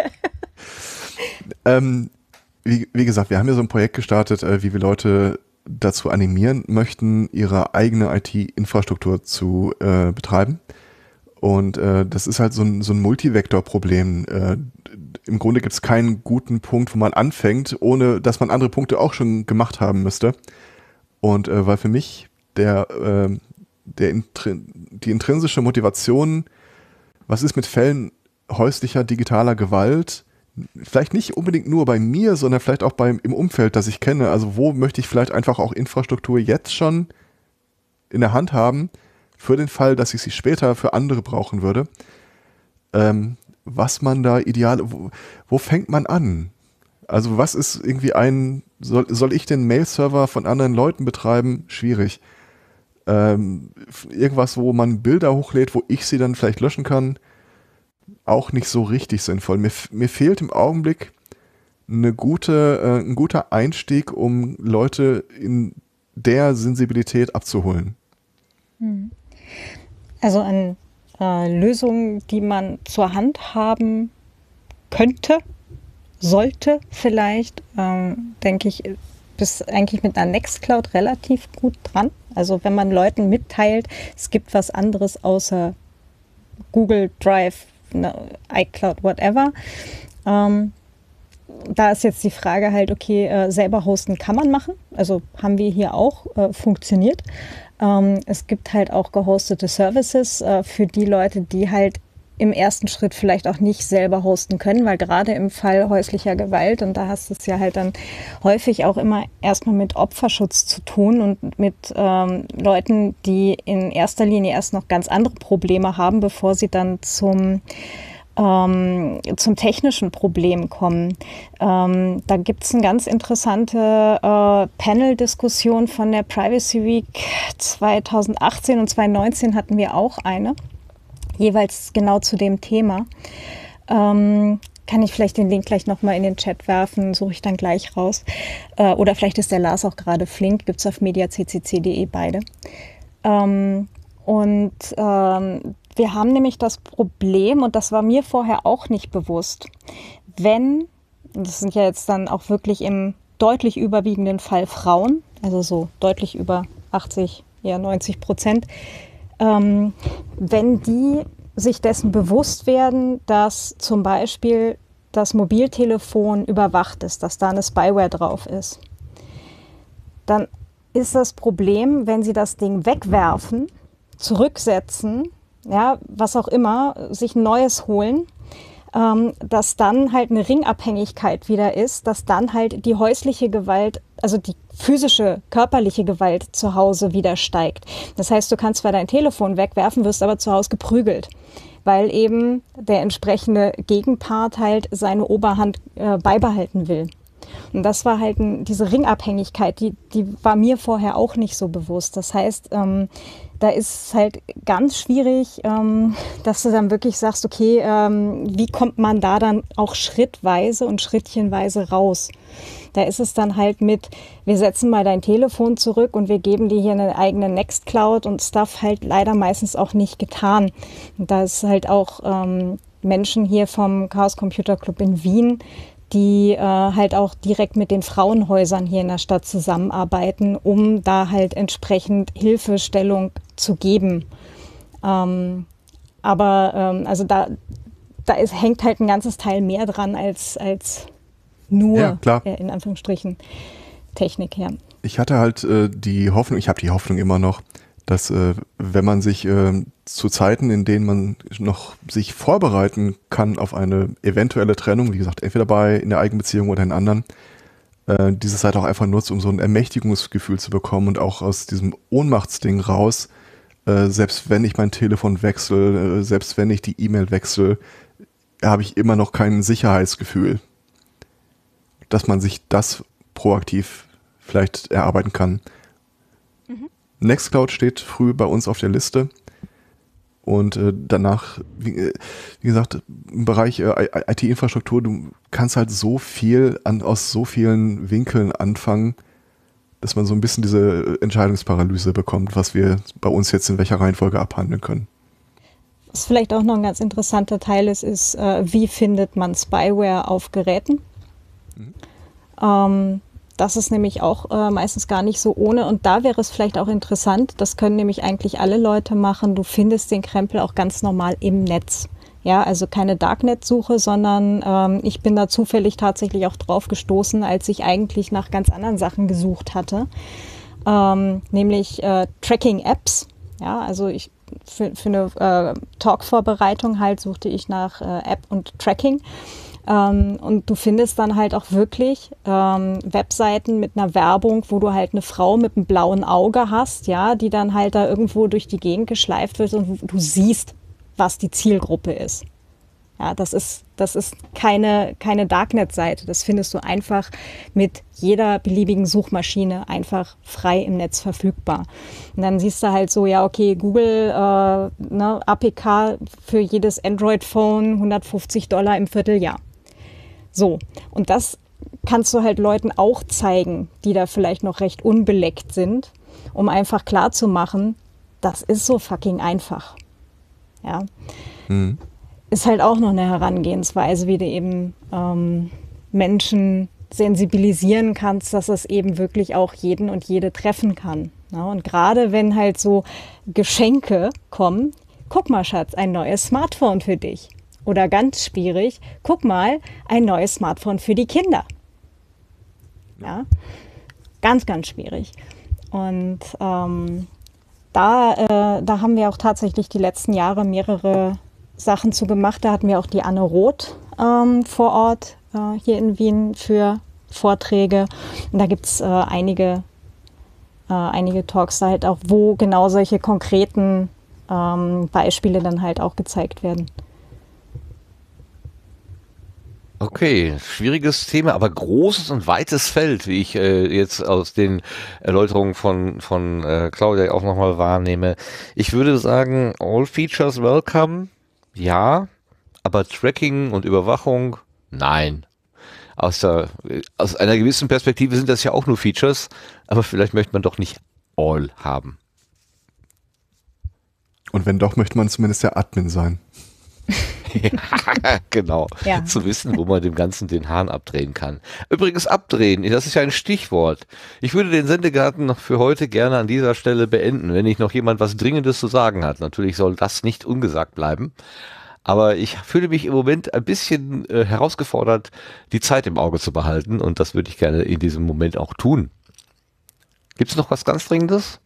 ähm, wie, wie, gesagt, wir haben ja so ein Projekt gestartet, äh, wie wir Leute dazu animieren möchten, ihre eigene IT-Infrastruktur zu äh, betreiben. Und äh, das ist halt so ein, so ein Multivektor-Problem. Äh, Im Grunde gibt es keinen guten Punkt, wo man anfängt, ohne dass man andere Punkte auch schon gemacht haben müsste. Und äh, weil für mich der, äh, der intrin die intrinsische Motivation, was ist mit Fällen häuslicher digitaler Gewalt, vielleicht nicht unbedingt nur bei mir, sondern vielleicht auch beim, im Umfeld, das ich kenne. Also wo möchte ich vielleicht einfach auch Infrastruktur jetzt schon in der Hand haben, für den Fall, dass ich sie später für andere brauchen würde. Ähm, was man da ideal, wo, wo, fängt man an? Also was ist irgendwie ein, soll, soll ich den Mail-Server von anderen Leuten betreiben? Schwierig. Ähm, irgendwas, wo man Bilder hochlädt, wo ich sie dann vielleicht löschen kann auch nicht so richtig sinnvoll. Mir, mir fehlt im Augenblick eine gute, äh, ein guter Einstieg, um Leute in der Sensibilität abzuholen. Hm. Also an äh, Lösungen, die man zur Hand haben könnte, sollte vielleicht, ähm, denke ich, bist eigentlich mit einer Nextcloud relativ gut dran. Also wenn man Leuten mitteilt, es gibt was anderes außer Google Drive, iCloud, whatever. Ähm, da ist jetzt die Frage halt, okay, äh, selber hosten kann man machen. Also haben wir hier auch äh, funktioniert. Ähm, es gibt halt auch gehostete Services äh, für die Leute, die halt im ersten Schritt vielleicht auch nicht selber hosten können, weil gerade im Fall häuslicher Gewalt, und da hast du es ja halt dann häufig auch immer erstmal mit Opferschutz zu tun und mit ähm, Leuten, die in erster Linie erst noch ganz andere Probleme haben, bevor sie dann zum ähm, zum technischen Problem kommen. Ähm, da gibt es eine ganz interessante äh, Panel-Diskussion von der Privacy Week 2018 und 2019 hatten wir auch eine jeweils genau zu dem Thema. Ähm, kann ich vielleicht den Link gleich nochmal in den Chat werfen, suche ich dann gleich raus. Äh, oder vielleicht ist der Lars auch gerade flink, gibt es auf mediaccc.de beide. Ähm, und ähm, wir haben nämlich das Problem, und das war mir vorher auch nicht bewusst, wenn, das sind ja jetzt dann auch wirklich im deutlich überwiegenden Fall Frauen, also so deutlich über 80, ja 90 Prozent, ähm, wenn die sich dessen bewusst werden, dass zum Beispiel das Mobiltelefon überwacht ist, dass da eine Spyware drauf ist, dann ist das Problem, wenn sie das Ding wegwerfen, zurücksetzen, ja, was auch immer, sich ein neues holen, ähm, dass dann halt eine Ringabhängigkeit wieder ist, dass dann halt die häusliche Gewalt, also die physische, körperliche Gewalt zu Hause wieder steigt. Das heißt, du kannst zwar dein Telefon wegwerfen, wirst aber zu Hause geprügelt weil eben der entsprechende Gegenpart halt seine Oberhand äh, beibehalten will. Und das war halt diese Ringabhängigkeit, die, die war mir vorher auch nicht so bewusst. Das heißt, ähm, da ist es halt ganz schwierig, ähm, dass du dann wirklich sagst, okay, ähm, wie kommt man da dann auch schrittweise und schrittchenweise raus? Da ist es dann halt mit, wir setzen mal dein Telefon zurück und wir geben dir hier eine eigene Nextcloud und Stuff halt leider meistens auch nicht getan. Und da ist halt auch ähm, Menschen hier vom Chaos Computer Club in Wien, die äh, halt auch direkt mit den Frauenhäusern hier in der Stadt zusammenarbeiten, um da halt entsprechend Hilfestellung zu geben. Ähm, aber ähm, also da, da ist, hängt halt ein ganzes Teil mehr dran als, als nur ja, äh, in Anführungsstrichen Technik her. Ich hatte halt äh, die Hoffnung, ich habe die Hoffnung immer noch, dass äh, wenn man sich äh, zu Zeiten, in denen man noch sich vorbereiten kann auf eine eventuelle Trennung, wie gesagt, entweder bei in der Eigenbeziehung oder in anderen, äh, diese Zeit auch einfach nutzt, um so ein Ermächtigungsgefühl zu bekommen und auch aus diesem Ohnmachtsding raus, äh, selbst wenn ich mein Telefon wechsle, selbst wenn ich die E-Mail wechsle, habe ich immer noch kein Sicherheitsgefühl dass man sich das proaktiv vielleicht erarbeiten kann. Mhm. Nextcloud steht früh bei uns auf der Liste. Und äh, danach, wie, äh, wie, gesagt, im Bereich äh, IT-Infrastruktur, du kannst halt so viel an, aus so vielen Winkeln anfangen, dass man so ein bisschen diese äh, Entscheidungsparalyse bekommt, was wir bei uns jetzt in welcher Reihenfolge abhandeln können. Was vielleicht auch noch ein ganz interessanter Teil ist, ist, äh, wie findet man Spyware auf Geräten? Mhm. Ähm, das ist nämlich auch äh, meistens gar nicht so ohne. Und da wäre es vielleicht auch interessant, das können nämlich eigentlich alle Leute machen. Du findest den Krempel auch ganz normal im Netz. Ja, also keine Darknet-Suche, sondern ähm, ich bin da zufällig tatsächlich auch drauf gestoßen, als ich eigentlich nach ganz anderen Sachen gesucht hatte, ähm, nämlich äh, Tracking-Apps. Ja, also ich für, für eine äh, Talk-Vorbereitung halt suchte ich nach äh, App und Tracking. Ähm, und du findest dann halt auch wirklich ähm, Webseiten mit einer Werbung, wo du halt eine Frau mit einem blauen Auge hast, ja, die dann halt da irgendwo durch die Gegend geschleift wird und du siehst, was die Zielgruppe ist. Ja, das ist, das ist keine, keine Darknet-Seite. Das findest du einfach mit jeder beliebigen Suchmaschine einfach frei im Netz verfügbar. Und dann siehst du halt so, ja, okay, Google, äh, ne, APK für jedes Android-Phone 150 Dollar im Vierteljahr. So, und das kannst du halt Leuten auch zeigen, die da vielleicht noch recht unbeleckt sind, um einfach klarzumachen, das ist so fucking einfach. Ja. Mhm. Ist halt auch noch eine Herangehensweise, wie du eben ähm, Menschen sensibilisieren kannst, dass es eben wirklich auch jeden und jede treffen kann. Ne? Und gerade wenn halt so Geschenke kommen, guck mal, Schatz, ein neues Smartphone für dich oder ganz schwierig, guck mal, ein neues Smartphone für die Kinder. Ja, ganz, ganz schwierig. Und ähm, da, äh, da haben wir auch tatsächlich die letzten Jahre mehrere Sachen zu gemacht. Da hatten wir auch die Anne Roth ähm, vor Ort äh, hier in Wien für Vorträge. Und da gibt es äh, einige, äh, einige Talks halt auch, wo genau solche konkreten ähm, Beispiele dann halt auch gezeigt werden. Okay, schwieriges Thema, aber großes und weites Feld, wie ich äh, jetzt aus den Erläuterungen von, von äh, Claudia auch nochmal wahrnehme. Ich würde sagen, all features welcome, ja, aber Tracking und Überwachung, nein. Aus, der, aus einer gewissen Perspektive sind das ja auch nur Features, aber vielleicht möchte man doch nicht all haben. Und wenn doch, möchte man zumindest der Admin sein ja, genau. Ja. Zu wissen, wo man dem Ganzen den Hahn abdrehen kann. Übrigens abdrehen, das ist ja ein Stichwort. Ich würde den Sendegarten noch für heute gerne an dieser Stelle beenden, wenn nicht noch jemand was Dringendes zu sagen hat. Natürlich soll das nicht ungesagt bleiben. Aber ich fühle mich im Moment ein bisschen äh, herausgefordert, die Zeit im Auge zu behalten. Und das würde ich gerne in diesem Moment auch tun. Gibt es noch was ganz Dringendes?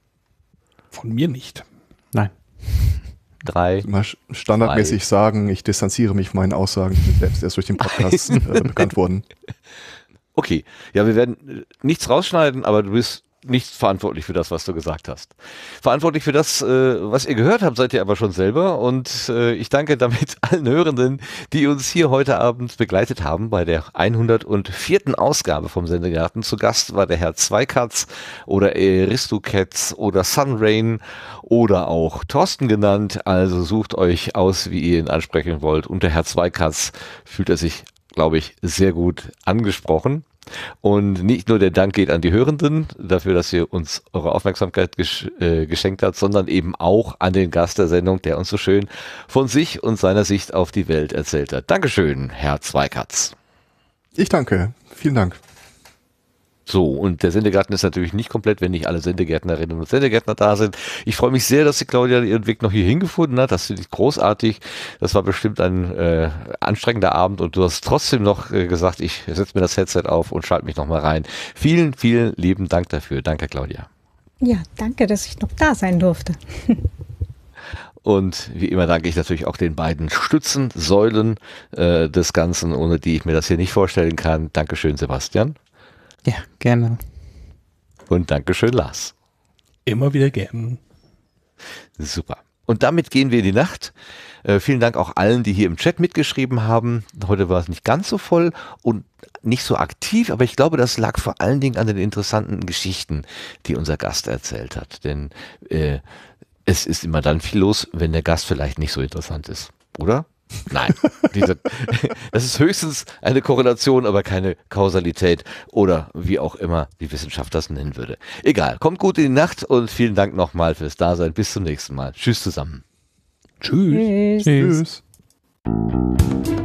Von mir nicht. Nein drei. Mal standardmäßig drei. sagen, ich distanziere mich von meinen Aussagen, die selbst erst durch den Podcast äh, bekannt wurden. Okay, ja, wir werden äh, nichts rausschneiden, aber du bist nicht verantwortlich für das, was du gesagt hast. Verantwortlich für das, äh, was ihr gehört habt, seid ihr aber schon selber. Und äh, ich danke damit allen Hörenden, die uns hier heute Abend begleitet haben. Bei der 104. Ausgabe vom Sendegarten zu Gast war der Herr Zweikatz oder Aristocats äh, oder Sunrain oder auch Thorsten genannt. Also sucht euch aus, wie ihr ihn ansprechen wollt. Und der Herr Zweikatz fühlt er sich, glaube ich, sehr gut angesprochen. Und nicht nur der Dank geht an die Hörenden dafür, dass ihr uns eure Aufmerksamkeit gesch äh, geschenkt habt, sondern eben auch an den Gast der Sendung, der uns so schön von sich und seiner Sicht auf die Welt erzählt hat. Dankeschön, Herr Zweikatz. Ich danke. Vielen Dank. So, und der Sendegarten ist natürlich nicht komplett, wenn nicht alle Sendegärtnerinnen und Sendegärtner da sind. Ich freue mich sehr, dass die Claudia ihren Weg noch hier hingefunden hat. Das finde ich großartig. Das war bestimmt ein äh, anstrengender Abend und du hast trotzdem noch äh, gesagt, ich setze mir das Headset auf und schalte mich nochmal rein. Vielen, vielen lieben Dank dafür. Danke, Claudia. Ja, danke, dass ich noch da sein durfte. Und wie immer danke ich natürlich auch den beiden Stützen, Säulen äh, des Ganzen, ohne die ich mir das hier nicht vorstellen kann. Dankeschön, Sebastian. Ja, gerne. Und Dankeschön, Lars. Immer wieder gern. Super. Und damit gehen wir in die Nacht. Äh, vielen Dank auch allen, die hier im Chat mitgeschrieben haben. Heute war es nicht ganz so voll und nicht so aktiv, aber ich glaube, das lag vor allen Dingen an den interessanten Geschichten, die unser Gast erzählt hat. Denn äh, es ist immer dann viel los, wenn der Gast vielleicht nicht so interessant ist, oder? Nein. Diese, das ist höchstens eine Korrelation, aber keine Kausalität oder wie auch immer die Wissenschaft das nennen würde. Egal. Kommt gut in die Nacht und vielen Dank nochmal fürs Dasein. Bis zum nächsten Mal. Tschüss zusammen. Tschüss. Tschüss. Tschüss. Tschüss.